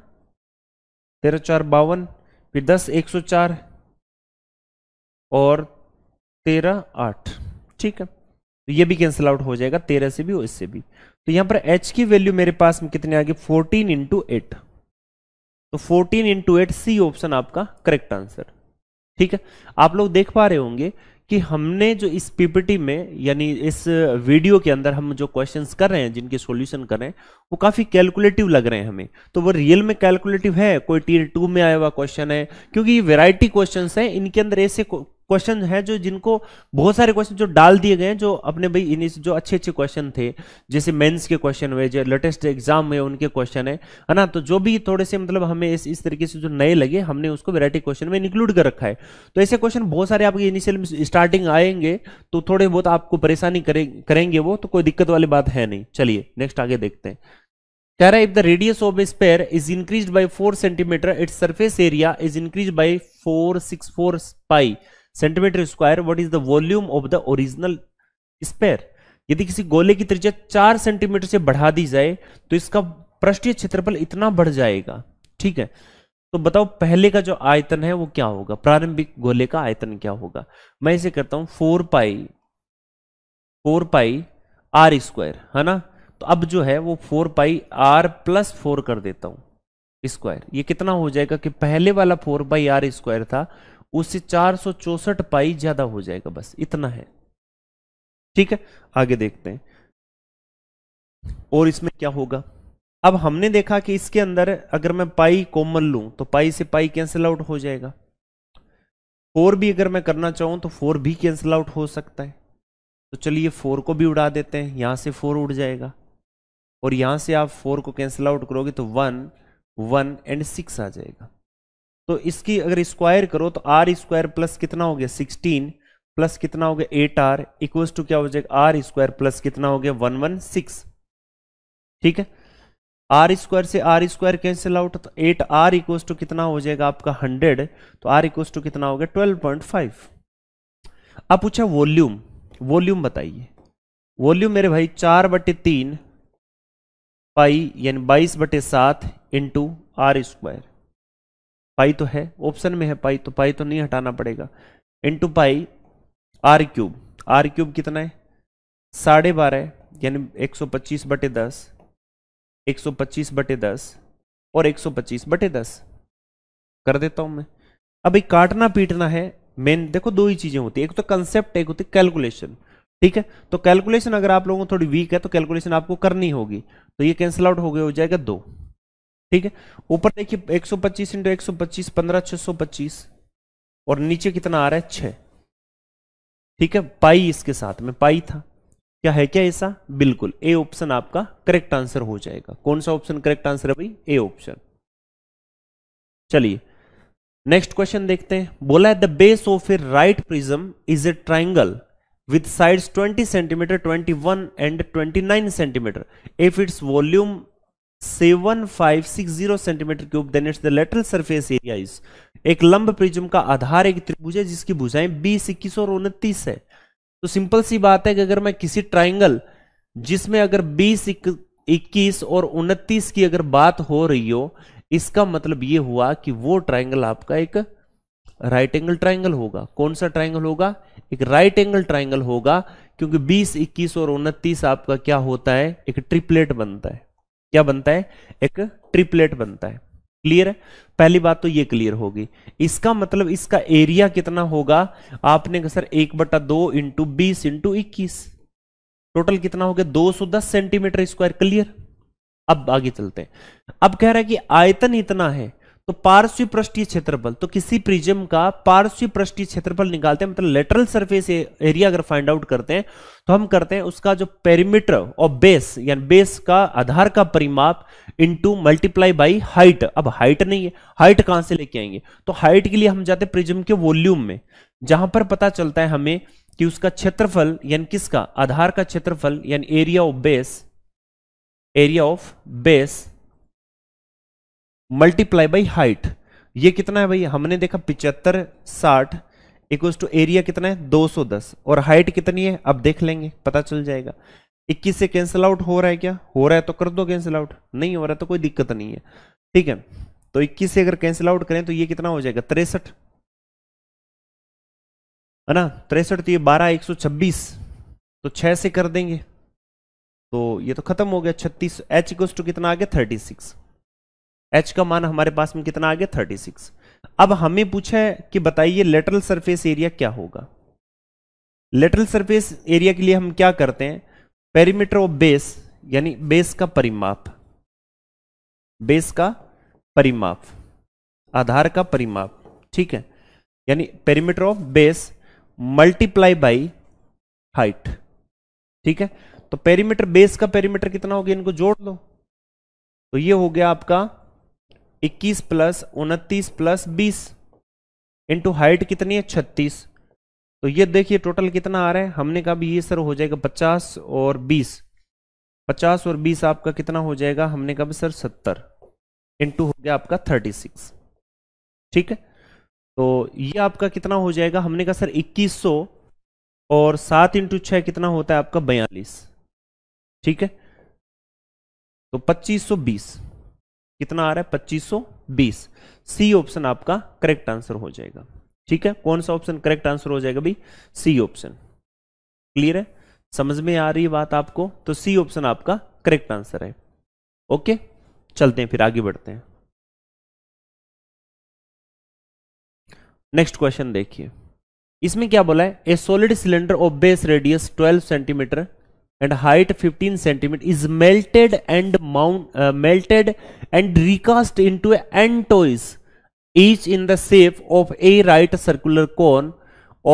तेरह चार बावन फिर दस एक सौ चार और तेरह आठ ठीक है तो ये भी कैंसिल आउट हो जाएगा तेरह से भी और इससे भी तो यहाँ पर h की वैल्यू मेरे पास में कितने आ गई फोर्टीन इंटू एट तो fourteen into eight C option आपका करेक्ट आंसर ठीक है आप लोग देख पा रहे होंगे कि हमने जो इस पीपीटी में यानी इस वीडियो के अंदर हम जो क्वेश्चंस कर रहे हैं जिनके सॉल्यूशन कर रहे हैं वो काफ़ी कैलकुलेटिव लग रहे हैं हमें तो वो रियल में कैलकुलेटिव है कोई टीयर टू में आया हुआ क्वेश्चन है क्योंकि ये वेराइटी क्वेश्चन है इनके अंदर ऐसे क्वेश्चन है जो जिनको बहुत सारे क्वेश्चन जो डाल दिए गए जो अपने भाई इन जो अच्छे अच्छे क्वेश्चन थे जैसे मेंस के क्वेश्चन हुए जो लेटेस्ट एग्जाम में उनके क्वेश्चन है है ना तो जो भी थोड़े से मतलब हमें इस इस तरीके से जो नए लगे हमने उसको वेराइटी क्वेश्चन में इंक्लूड कर रखा है तो ऐसे क्वेश्चन बहुत सारे आपके इनिशियल स्टार्टिंग आएंगे तो थोड़े बहुत आपको परेशानी करेंगे वो तो कोई दिक्कत वाली बात है नहीं चलिए नेक्स्ट आगे देखते हैं कह रहा है if the radius of sphere is increase by four centimetre its surface area is increase by four six four pi centimetre square what is the volume of the original sphere यदि किसी गोले की त्रिज्या चार सेंटीमीटर से बढ़ा दी जाए तो इसका पृष्ठीय क्षेत्रफल इतना बढ़ जाएगा ठीक है तो बताओ पहले का जो आयतन है वो क्या होगा प्रारंभिक गोले का आयतन क्या होगा मैं इसे करता हूं four pi four pi are square है ना तो अब जो है वो four pi are plus four कर देता हूं स्क्वायर ये कितना हो जाएगा कि पहले वाला फोर बाई आर स्क्वायर था उससे चार पाई ज्यादा हो जाएगा बस इतना है ठीक है आगे देखते हैं और इसमें क्या होगा अब हमने देखा कि इसके अंदर अगर मैं पाई कॉमन लू तो पाई से पाई कैंसिल आउट हो जाएगा फोर भी अगर मैं करना चाहूं तो फोर भी कैंसिल आउट हो सकता है तो चलिए फोर को भी उड़ा देते हैं यहां से फोर उड़ जाएगा और यहां से आप फोर को कैंसिल आउट करोगे तो वन वन एंड सिक्स आ जाएगा तो इसकी अगर स्क्वायर करो तो आर स्क्वायर प्लस कितना हो गया सिक्सटीन प्लस कितना हो गया एट आर इक्वल्स टू क्या हो जाएगा आर स्क्वायर प्लस कितना हो गया वन वन सिक्स ठीक है आर स्क्वायर से आर स्क्वायर कैंसिल आउट तो एट आर इक्वल्स टू कितना हो जाएगा आपका हंड्रेड तो आर इक्वल्स टू कितना हो गया ट्वेल्व पॉइंट फाइव अब पूछा वॉल्यूम वॉल्यूम बताइए वॉल्यूम मेरे भाई चार बटे तीन पाई यानी बाईस बटे सात इंटू आर स्क्वायर पाई तो है ऑप्शन में है पाई तो पाई तो नहीं हटाना पड़ेगा into pi r cube r cube कितना है साढ़े बारह यानी एक सौ पच्चीस बटे दस एक सौ पच्चीस बटे दस और एक सौ पच्चीस बटे दस कर देता हूं मैं अभी काटना पीटना है मेन देखो दो ही चीजें होती है एक तो कंसेप्ट एक होती है कैलकुलेशन ठीक है तो कैलकुलेशन अगर आप लोगों को थोड़ी वीक है तो कैलकुलेशन आपको करनी होगी तो ये कैंसिल आउट हो गया हो जाएगा दो ठीक है ऊपर देखिए 125 सौ पच्चीस इंटू एक सौ पच्चीस पंद्रह छह सौ पच्चीस और नीचे कितना आ रहा है छह ठीक है पाई इसके साथ में पाई था क्या है क्या ऐसा बिल्कुल ए ऑप्शन आपका करेक्ट आंसर हो जाएगा कौन सा ऑप्शन करेक्ट आंसर है भाई ए ऑप्शन चलिए नेक्स्ट क्वेश्चन देखते हैं बोला है the base of a right prism is a triangle with sides 20 centimetre 21 and 29 centimetre if its volume 7560 centimetre cube then its the lateral surface area is एक लंब prism का आधार एक त्रिभुज है जिसकी भुजाएं बीस इक्कीस और उनतीस है तो सिंपल सी बात है कि अगर मैं किसी ट्राइंगल जिसमें अगर बीस इक्कीस और उनतीस की अगर बात हो रही हो इसका मतलब ये हुआ कि वो ट्राइंगल आपका एक राइट एंगल ट्राइंगल होगा कौन सा ट्राइंगल होगा एक राइट एंगल ट्राइंगल होगा क्योंकि 20, 21 और 29 आपका क्या होता है एक ट्रिपलेट बनता है क्या बनता है एक ट्रिपलेट बनता है क्लियर है पहली बात तो ये क्लियर होगी इसका मतलब इसका एरिया कितना होगा आपने कहा सर एक बटा दो इंटू बीस इंटू इक्कीस टोटल कितना हो गया दो सौ दस सेंटीमीटर स्क्वायर क्लियर अब आगे चलते हैं अब कह रहा है कि आयतन इतना है तो पार्श्वी पृष्ठीय क्षेत्रफल तो किसी प्रिज्म का पार्श्वी पृष्ठीय क्षेत्रफल निकालते हैं मतलब लेटरल सरफेस एरिया अगर फाइंड आउट करते हैं तो हम करते हैं उसका जो पेरीमीटर और बेस यानी बेस का आधार का परिमाप इनटू मल्टीप्लाई बाय हाइट अब हाइट नहीं है हाइट कहां से लेके आएंगे तो हाइट के लिए हम जाते हैं प्रिज्म के वॉल्यूम में जहां पर पता चलता है हमें कि उसका क्षेत्रफल यानी किसका आधार का क्षेत्रफल यानी area of base area of base multiply by height ये कितना है भाई हमने देखा पिचहत्तर साठ इक्व टू एरिया कितना है 210 और हाइट कितनी है अब देख लेंगे पता चल जाएगा 21 से कैंसिल आउट हो रहा है क्या हो रहा है तो कर दो कैंसिल आउट नहीं हो रहा तो कोई दिक्कत नहीं है ठीक है तो 21 से अगर कैंसिल आउट करें तो ये कितना हो जाएगा तिरसठ है ना तिरसठ तो ये बारह एक तो छह से कर देंगे तो ये तो खत्म हो गया छत्तीस एच इक्व टू कितना आ गया थर्टी सिक्स एच का मान हमारे पास में कितना आ गया थर्टी सिक्स अब हमें पूछा है कि बताइए लेटरल सरफेस एरिया क्या होगा लेटरल सरफेस एरिया के लिए हम क्या करते हैं पेरीमीटर ऑफ बेस यानी बेस का परिमाप बेस का परिमाप आधार का परिमाप ठीक है यानी perimeter of base multiply by height ठीक है तो पेरीमीटर बेस का पेरीमीटर कितना हो गया इनको जोड़ दो तो ये हो गया आपका इक्कीस प्लस उनतीस प्लस बीस इंटू हाइट कितनी है छत्तीस तो ये देखिए टोटल कितना आ रहा है हमने कहा भी ये सर हो जाएगा पचास और बीस पचास और बीस आपका कितना हो जाएगा हमने कहा भी सर सत्तर इंटू हो गया आपका थर्टी सिक्स ठीक है तो ये आपका कितना हो जाएगा हमने कहा सर इक्कीस सौ और सात इंटू छः कितना होता है आपका बयालीस ठीक है तो पच्चीस सौ बीस कितना आ रहा है पच्चीस सौ बीस सी ऑप्शन आपका करेक्ट आंसर हो जाएगा ठीक है कौन सा ऑप्शन करेक्ट आंसर हो जाएगा भाई सी ऑप्शन क्लियर है समझ में आ रही बात आपको तो सी ऑप्शन आपका करेक्ट आंसर है ओके चलते हैं फिर आगे बढ़ते हैं नेक्स्ट क्वेश्चन देखिए इसमें क्या बोला है a solid cylinder of base radius 12 centimetre and height 15 centimetre is melted and mount melted and recast into n toys each in the shape of a right circular cone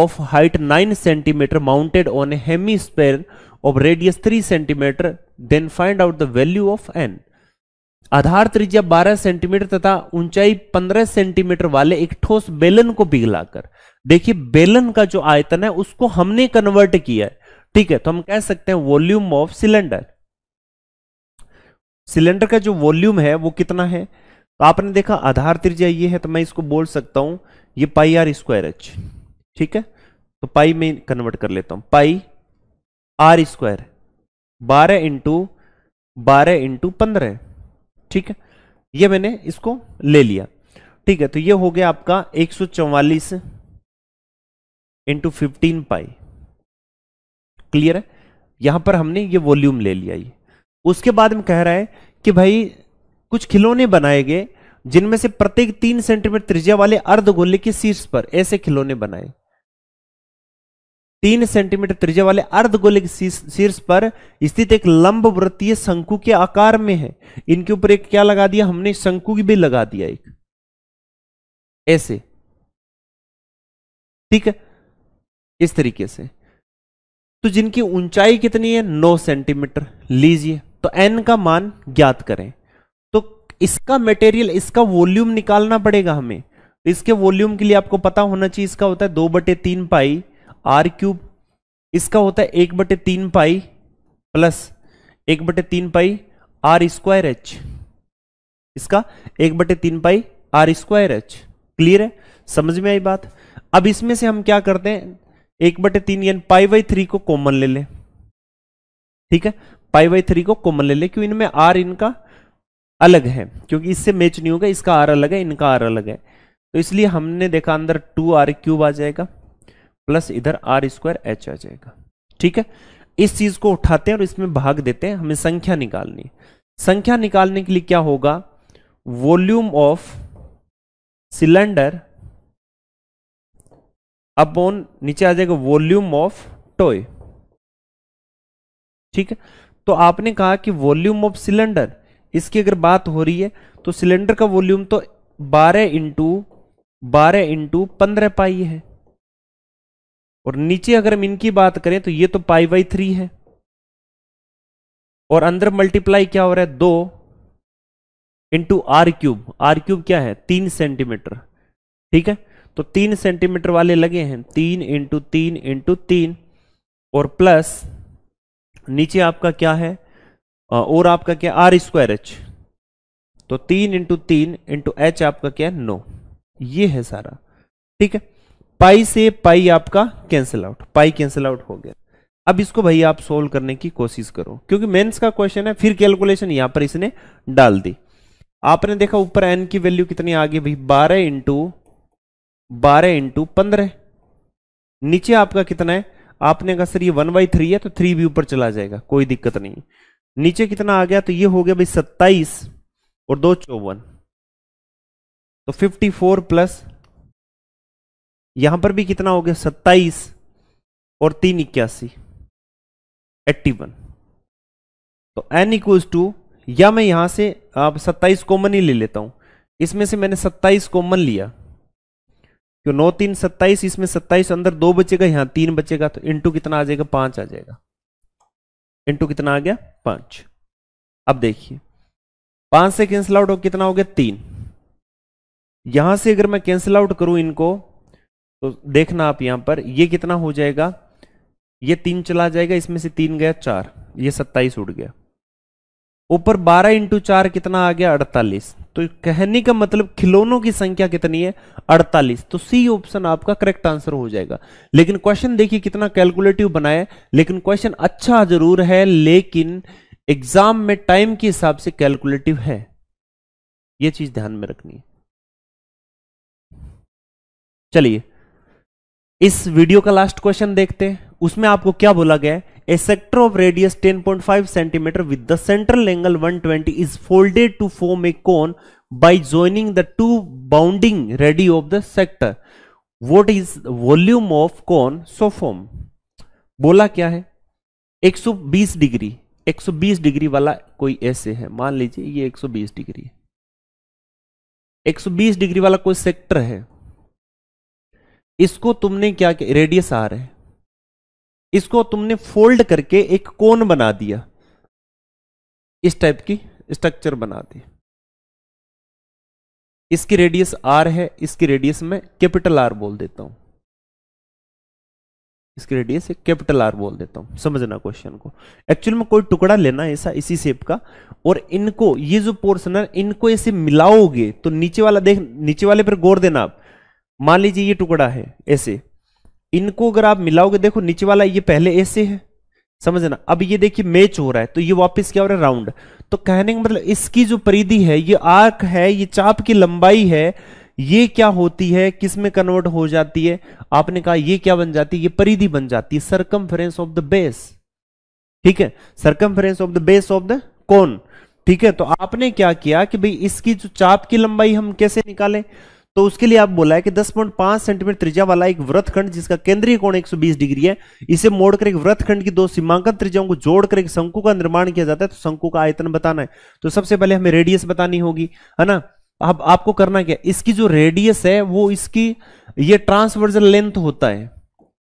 of height 9 centimetre mounted on a hemisphere of radius 3 centimetre then find out the value of n आधार त्रिज्या 12 centimetre तथा ऊंचाई 15 centimetre वाले एक ठोस बेलन को पिघलाकर देखिए बेलन का जो आयतन है उसको हमने कन्वर्ट किया है ठीक है तो हम कह सकते हैं वॉल्यूम ऑफ सिलेंडर सिलेंडर का जो वॉल्यूम है वो कितना है तो आपने देखा आधार त्रिज्या ये है तो मैं इसको बोल सकता हूं ये पाई आर स्क्वायर एच ठीक है तो पाई में कन्वर्ट कर लेता हूं पाई आर स्क्वायर बारह इंटू बारह इंटू पंद्रह ठीक है ये मैंने इसको ले लिया ठीक है तो ये हो गया आपका एक सौ चौवालीस इंटू फिफ्टीन पाई क्लियर है यहां पर हमने ये वॉल्यूम ले लिया ये उसके बाद में कह रहा है कि भाई कुछ खिलौने बनाए गए जिनमें से प्रत्येक तीन सेंटीमीटर त्रिज्या वाले अर्ध गोले के शीर्ष पर ऐसे खिलौने बनाए तीन सेंटीमीटर त्रिज्या वाले अर्ध गोले के शीर्ष पर स्थित एक लंब वृत्तीय शंकु के आकार में है इनके ऊपर एक क्या लगा दिया हमने शंकु भी लगा दिया एक ऐसे ठीक है इस तरीके से तो जिनकी ऊंचाई कितनी है 9 सेंटीमीटर लीजिए तो एन का मान ज्ञात करें तो इसका मटेरियल इसका वॉल्यूम निकालना पड़ेगा हमें तो इसके वॉल्यूम के लिए आपको पता होना चाहिए इसका होता है दो बटे तीन पाई आर क्यूब इसका होता है एक बटे तीन पाई प्लस एक बटे तीन पाई आर स्क्वायर एच इसका एक बटे तीन pi are square h clear है समझ में आई बात अब इसमें से हम क्या करते हैं एक बटे तीन यानी पाई बाई थ्री को कॉमन ले ले ठीक है पाई बाई थ्री को कॉमन ले ले क्यों इनमें आर इनका अलग है क्योंकि इससे मैच नहीं होगा इसका आर अलग है इनका आर अलग है तो इसलिए हमने देखा अंदर टू आर क्यूब आ जाएगा प्लस इधर आर स्क्वायर एच आ जाएगा ठीक है इस चीज को उठाते हैं और इसमें भाग देते हैं हमें संख्या निकालनी संख्या निकालने के लिए क्या होगा वॉल्यूम ऑफ सिलेंडर अपॉन नीचे आ जाएगा वॉल्यूम ऑफ टॉय ठीक है तो आपने कहा कि वॉल्यूम ऑफ सिलेंडर इसकी अगर बात हो रही है तो सिलेंडर का वॉल्यूम तो 12 इंटू बारह इंटू पंद्रह पाई है और नीचे अगर हम इनकी बात करें तो ये तो पाई बाई थ्री है और अंदर मल्टीप्लाई क्या हो रहा है दो into r cube r cube क्या है तीन सेंटीमीटर ठीक है तो तीन सेंटीमीटर वाले लगे हैं तीन इंटू तीन इंटू तीन और प्लस नीचे आपका क्या है और आपका क्या आर स्क्वायर एच तो तीन इंटू तीन इंटू एच आपका क्या है नो ये है सारा ठीक है पाई से पाई आपका cancel out pi cancel out हो गया अब इसको भाई आप सोल्व करने की कोशिश करो क्योंकि मेंस का क्वेश्चन है फिर कैलकुलेशन यहां पर इसने डाल दी आपने देखा ऊपर एन की वैल्यू कितनी आ गई भाई बारह इंटू बारह इंटू पंद्रह नीचे आपका कितना है आपने कहा सर ये वन बाई थ्री है तो थ्री भी ऊपर चला जाएगा कोई दिक्कत नहीं नीचे कितना आ गया तो ये हो गया भाई सत्ताईस और दो चौवन तो फिफ्टी फोर प्लस यहां पर भी कितना हो गया सत्ताईस और तीन इक्यासी एट्टी वन तो एन इक्वल्स टू या मैं यहां से आप सत्ताईस कॉमन ही ले लेता हूं इसमें से मैंने सत्ताईस कॉमन लिया क्यों नौ तीन सत्ताईस इसमें सत्ताईस अंदर दो बचेगा यहां तीन बचेगा तो इंटू कितना आ जाएगा पांच आ जाएगा इंटू कितना आ गया पांच अब देखिए पांच से कैंसिल आउट हो कितना हो गया तीन यहां से अगर मैं कैंसिल आउट करूं इनको तो देखना आप यहां पर ये कितना हो जाएगा ये तीन चला जाएगा इसमें से तीन गया चार ये सत्ताईस उड़ गया ऊपर 12 इंटू चार कितना आ गया 48 तो कहने का मतलब खिलौनों की संख्या कितनी है 48 तो सी ऑप्शन आपका करेक्ट आंसर हो जाएगा लेकिन क्वेश्चन देखिए कितना कैलकुलेटिव बनाया लेकिन क्वेश्चन अच्छा जरूर है लेकिन एग्जाम में टाइम के हिसाब से कैलकुलेटिव है यह चीज ध्यान में रखनी है चलिए इस वीडियो का लास्ट क्वेश्चन देखते हैं उसमें आपको क्या बोला गया है a sector of radius 10.5 centimetre with the central angle 120 is folded to form a cone by joining the two bounding radii of the sector what is volume of cone so form बोला क्या है 120 degree 120 degree वाला कोई ऐसे है मान लीजिए ये 120 डिग्री है 120 डिग्री वाला कोई सेक्टर है इसको तुमने क्या रेडियस आ रहे हैं इसको तुमने फोल्ड करके एक कोन बना दिया इस टाइप की स्ट्रक्चर बना दी इसकी रेडियस आर है इसकी रेडियस में कैपिटल आर बोल देता हूं इसकी रेडियस कैपिटल आर बोल देता हूं समझना क्वेश्चन को एक्चुअल में कोई टुकड़ा लेना ऐसा इसी शेप का और इनको ये जो पोर्सन है इनको ऐसे मिलाओगे तो नीचे वाला देख नीचे वाले पर गौर देना आप मान लीजिए ये टुकड़ा है ऐसे इनको अगर आप मिलाओगे देखो नीचे वाला ये पहले ऐसे है समझना अब ये देखिए मैच हो रहा है तो ये वापस क्या हो रहा है राउंड तो कहने का मतलब इसकी जो परिधि है ये आर्क है ये चाप की लंबाई है ये क्या होती है किसमें कन्वर्ट हो जाती है आपने कहा ये क्या बन जाती है ये परिधि बन जाती है फ्रेंस ऑफ द बेस ठीक है फ्रेंस of the base of the cone ठीक है तो आपने क्या किया कि भाई इसकी जो चाप की लंबाई हम कैसे निकालें तो उसके लिए आप बोला है कि 10.5 सेंटीमीटर त्रिज्या वाला एक खंड जिसका केंद्रीय कोण 120 डिग्री है इसे मोड़कर एक व्रतखंड की दो सीमांकन त्रिज्याओं को जोड़कर एक शंकु का निर्माण किया जाता है तो शंकु का आयतन बताना है तो सबसे पहले हमें रेडियस बतानी होगी है ना अब आपको करना क्या इसकी जो रेडियस है वो इसकी ये ट्रांसवर्जल लेंथ होता है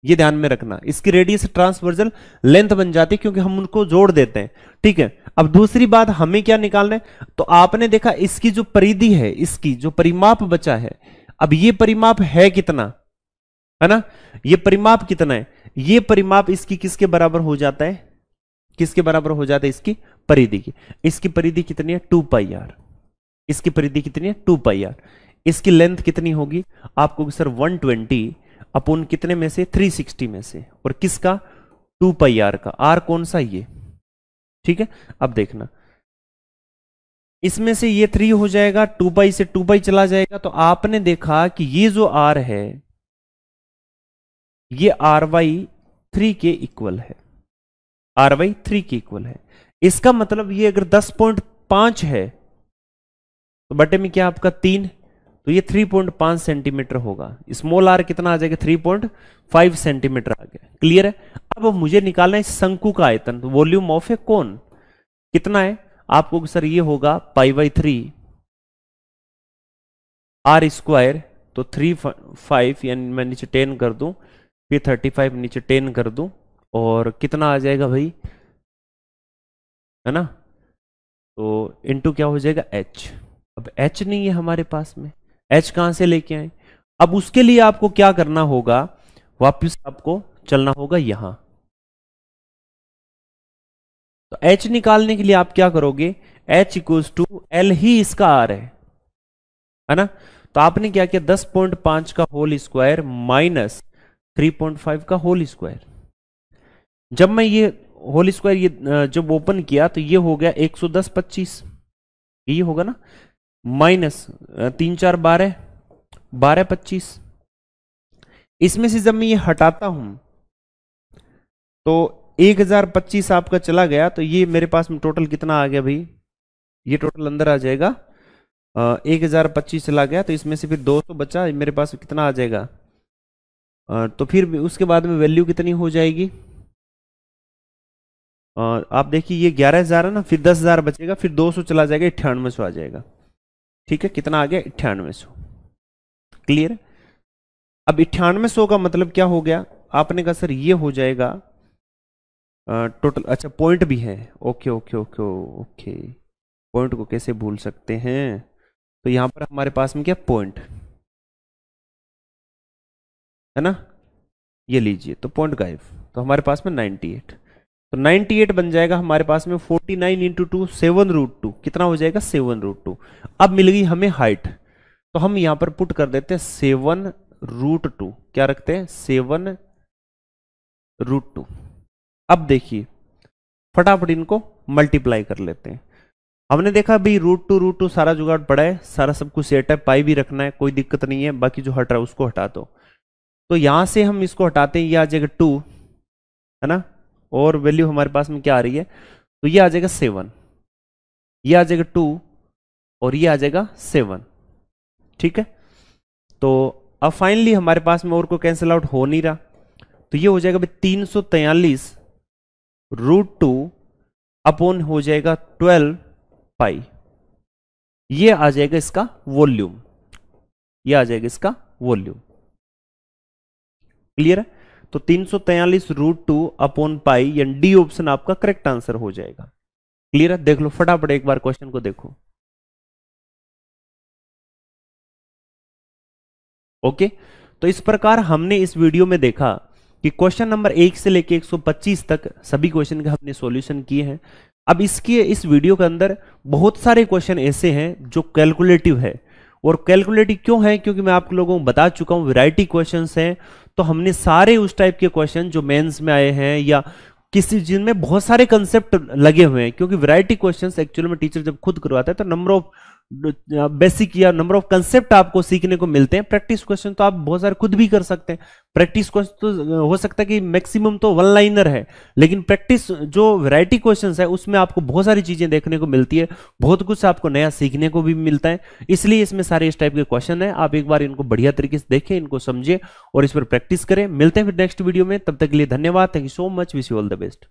ये ध्यान में रखना इसकी रेडियस ट्रांसवर्जल लेंथ बन जाती है क्योंकि हम उनको जोड़ देते हैं ठीक है अब दूसरी बात हमें क्या निकालना है तो आपने देखा इसकी जो परिधि है इसकी जो परिमाप बचा है अब ये परिमाप है कितना है ना ये परिमाप कितना है ये परिमाप इसकी किसके बराबर हो जाता है किसके बराबर हो जाता है इसकी परिधि की इसकी परिधि कितनी है टू पाई आर इसकी परिधि कितनी है टू पाई आर इसकी लेंथ कितनी होगी आपको सर 120 ट्वेंटी अपन कितने में से 360 में से और किसका टू पाई आर का आर कौन सा ये ठीक है अब देखना इसमें से ये थ्री हो जाएगा टू बाई से टू बाई चला जाएगा तो आपने देखा कि ये जो आर है ये आर वाई थ्री के इक्वल है आर वाई थ्री के इक्वल है इसका मतलब ये अगर दस पॉइंट पांच है तो बटे में क्या आपका तीन तो ये थ्री पॉइंट पांच सेंटीमीटर होगा स्मॉल आर कितना आ जाएगा थ्री पॉइंट फाइव सेंटीमीटर आ गया क्लियर है अब मुझे निकालना है शंकु का आयतन तो वॉल्यूम ऑफ ए कौन कितना है आपको सर ये होगा pi by three r square तो थ्री फाइव यानी मैं नीचे टेन कर दूं फिर थर्टी फाइव नीचे टेन कर दूं और कितना आ जाएगा भाई है ना तो इनटू क्या हो जाएगा एच अब एच नहीं है हमारे पास में एच कहां से लेके आए अब उसके लिए आपको क्या करना होगा वापस आपको चलना होगा यहां तो एच निकालने के लिए आप क्या करोगे एच इक्वल्स टू एल ही इसका आर है है ना तो आपने क्या किया दस पॉइंट पांच का whole square minus three point five का होल स्क्वायर जब मैं ये होल स्क्वायर ये जब ओपन किया तो ये हो गया एक सौ दस पच्चीस ये होगा ना माइनस तीन चार बारह बारह पच्चीस इसमें से जब मैं ये हटाता हूं तो एक हजार पच्चीस आपका चला गया तो ये मेरे पास में टोटल कितना आ गया भाई ये टोटल अंदर आ जाएगा एक हजार पच्चीस चला गया तो इसमें से फिर दो सौ बचा मेरे पास कितना आ जाएगा आ, तो फिर उसके बाद में वैल्यू कितनी हो जाएगी आ, आप देखिए ये ग्यारह हजार है ना फिर दस हजार बचेगा फिर दो सौ चला जाएगा अट्ठानवे सौ आ जाएगा ठीक है कितना आ गया अट्ठानवे सौ क्लियर अब अट्ठानवे सौ का मतलब क्या हो गया आपने कहा सर ये हो जाएगा टोटल अच्छा पॉइंट भी है okay okay okay okay point को कैसे भूल सकते हैं तो यहाँ पर हमारे पास में क्या पॉइंट है ना ये लीजिए तो पॉइंट गाइव तो हमारे पास में 98 तो 98 बन जाएगा हमारे पास में 49 nine into two seven root two कितना हो जाएगा सेवन रूट टू अब मिल गई हमें हाइट तो हम यहाँ पर पुट कर देते हैं सेवन रूट टू क्या रखते हैं सेवन रूट टू अब देखिए फटाफट इनको मल्टीप्लाई कर लेते हैं हमने देखा भाई रूट टू रूट टू सारा जुगाड़ पड़ा है सारा सब कुछ सेट है पाई भी रखना है कोई दिक्कत नहीं है बाकी जो हट रहा है उसको हटा दो तो यहां से हम इसको हटाते हैं ये आ जाएगा टू है ना और वैल्यू हमारे पास में क्या आ रही है तो ये आ जाएगा सेवन ये आ जाएगा टू और ये आ जाएगा सेवन ठीक है तो अब फाइनली हमारे पास में और को कैंसिल आउट हो नहीं रहा तो ये हो जाएगा भाई तीन सौ तैयलीस रूट टू अपॉन हो जाएगा ट्वेल्व पाई ये आ जाएगा इसका वॉल्यूम ये आ जाएगा इसका वॉल्यूम क्लियर है तो तीन सौ तैयलीस रूट टू अपॉन पाई यानी डी ऑप्शन आपका करेक्ट आंसर हो जाएगा क्लियर है देख लो फटाफट एक बार क्वेश्चन को देखो ओके तो इस प्रकार हमने इस वीडियो में देखा कि क्वेश्चन नंबर एक से लेके 125 तक सभी क्वेश्चन का हमने सॉल्यूशन किए हैं अब इसके इस वीडियो के अंदर बहुत सारे क्वेश्चन ऐसे हैं जो कैलकुलेटिव है और कैलकुलेटिव क्यों है क्योंकि मैं आप लोगों को बता चुका हूँ वैरायटी क्वेश्चन हैं तो हमने सारे उस टाइप के क्वेश्चन जो मेन्स में आए हैं या किसी चीज में बहुत सारे कंसेप्ट लगे हुए हैं क्योंकि वैरायटी क्वेश्चन एक्चुअली में टीचर जब खुद करवाता है तो नंबर ऑफ बेसिक या नंबर ऑफ कंसेप्ट आपको सीखने को मिलते हैं प्रैक्टिस क्वेश्चन तो आप बहुत सारे खुद भी कर सकते हैं प्रैक्टिस क्वेश्चन तो हो सकता है कि मैक्सिमम तो वन लाइनर है लेकिन प्रैक्टिस जो वैरायटी क्वेश्चन है उसमें आपको बहुत सारी चीजें देखने को मिलती है बहुत कुछ आपको नया सीखने को भी मिलता है इसलिए इसमें सारे इस टाइप के क्वेश्चन है आप एक बार इनको बढ़िया तरीके से देखें इनको समझे और इस पर प्रैक्टिस करें मिलते हैं फिर नेक्स्ट वीडियो में तब तक के लिए धन्यवाद thank you so much wish you all the best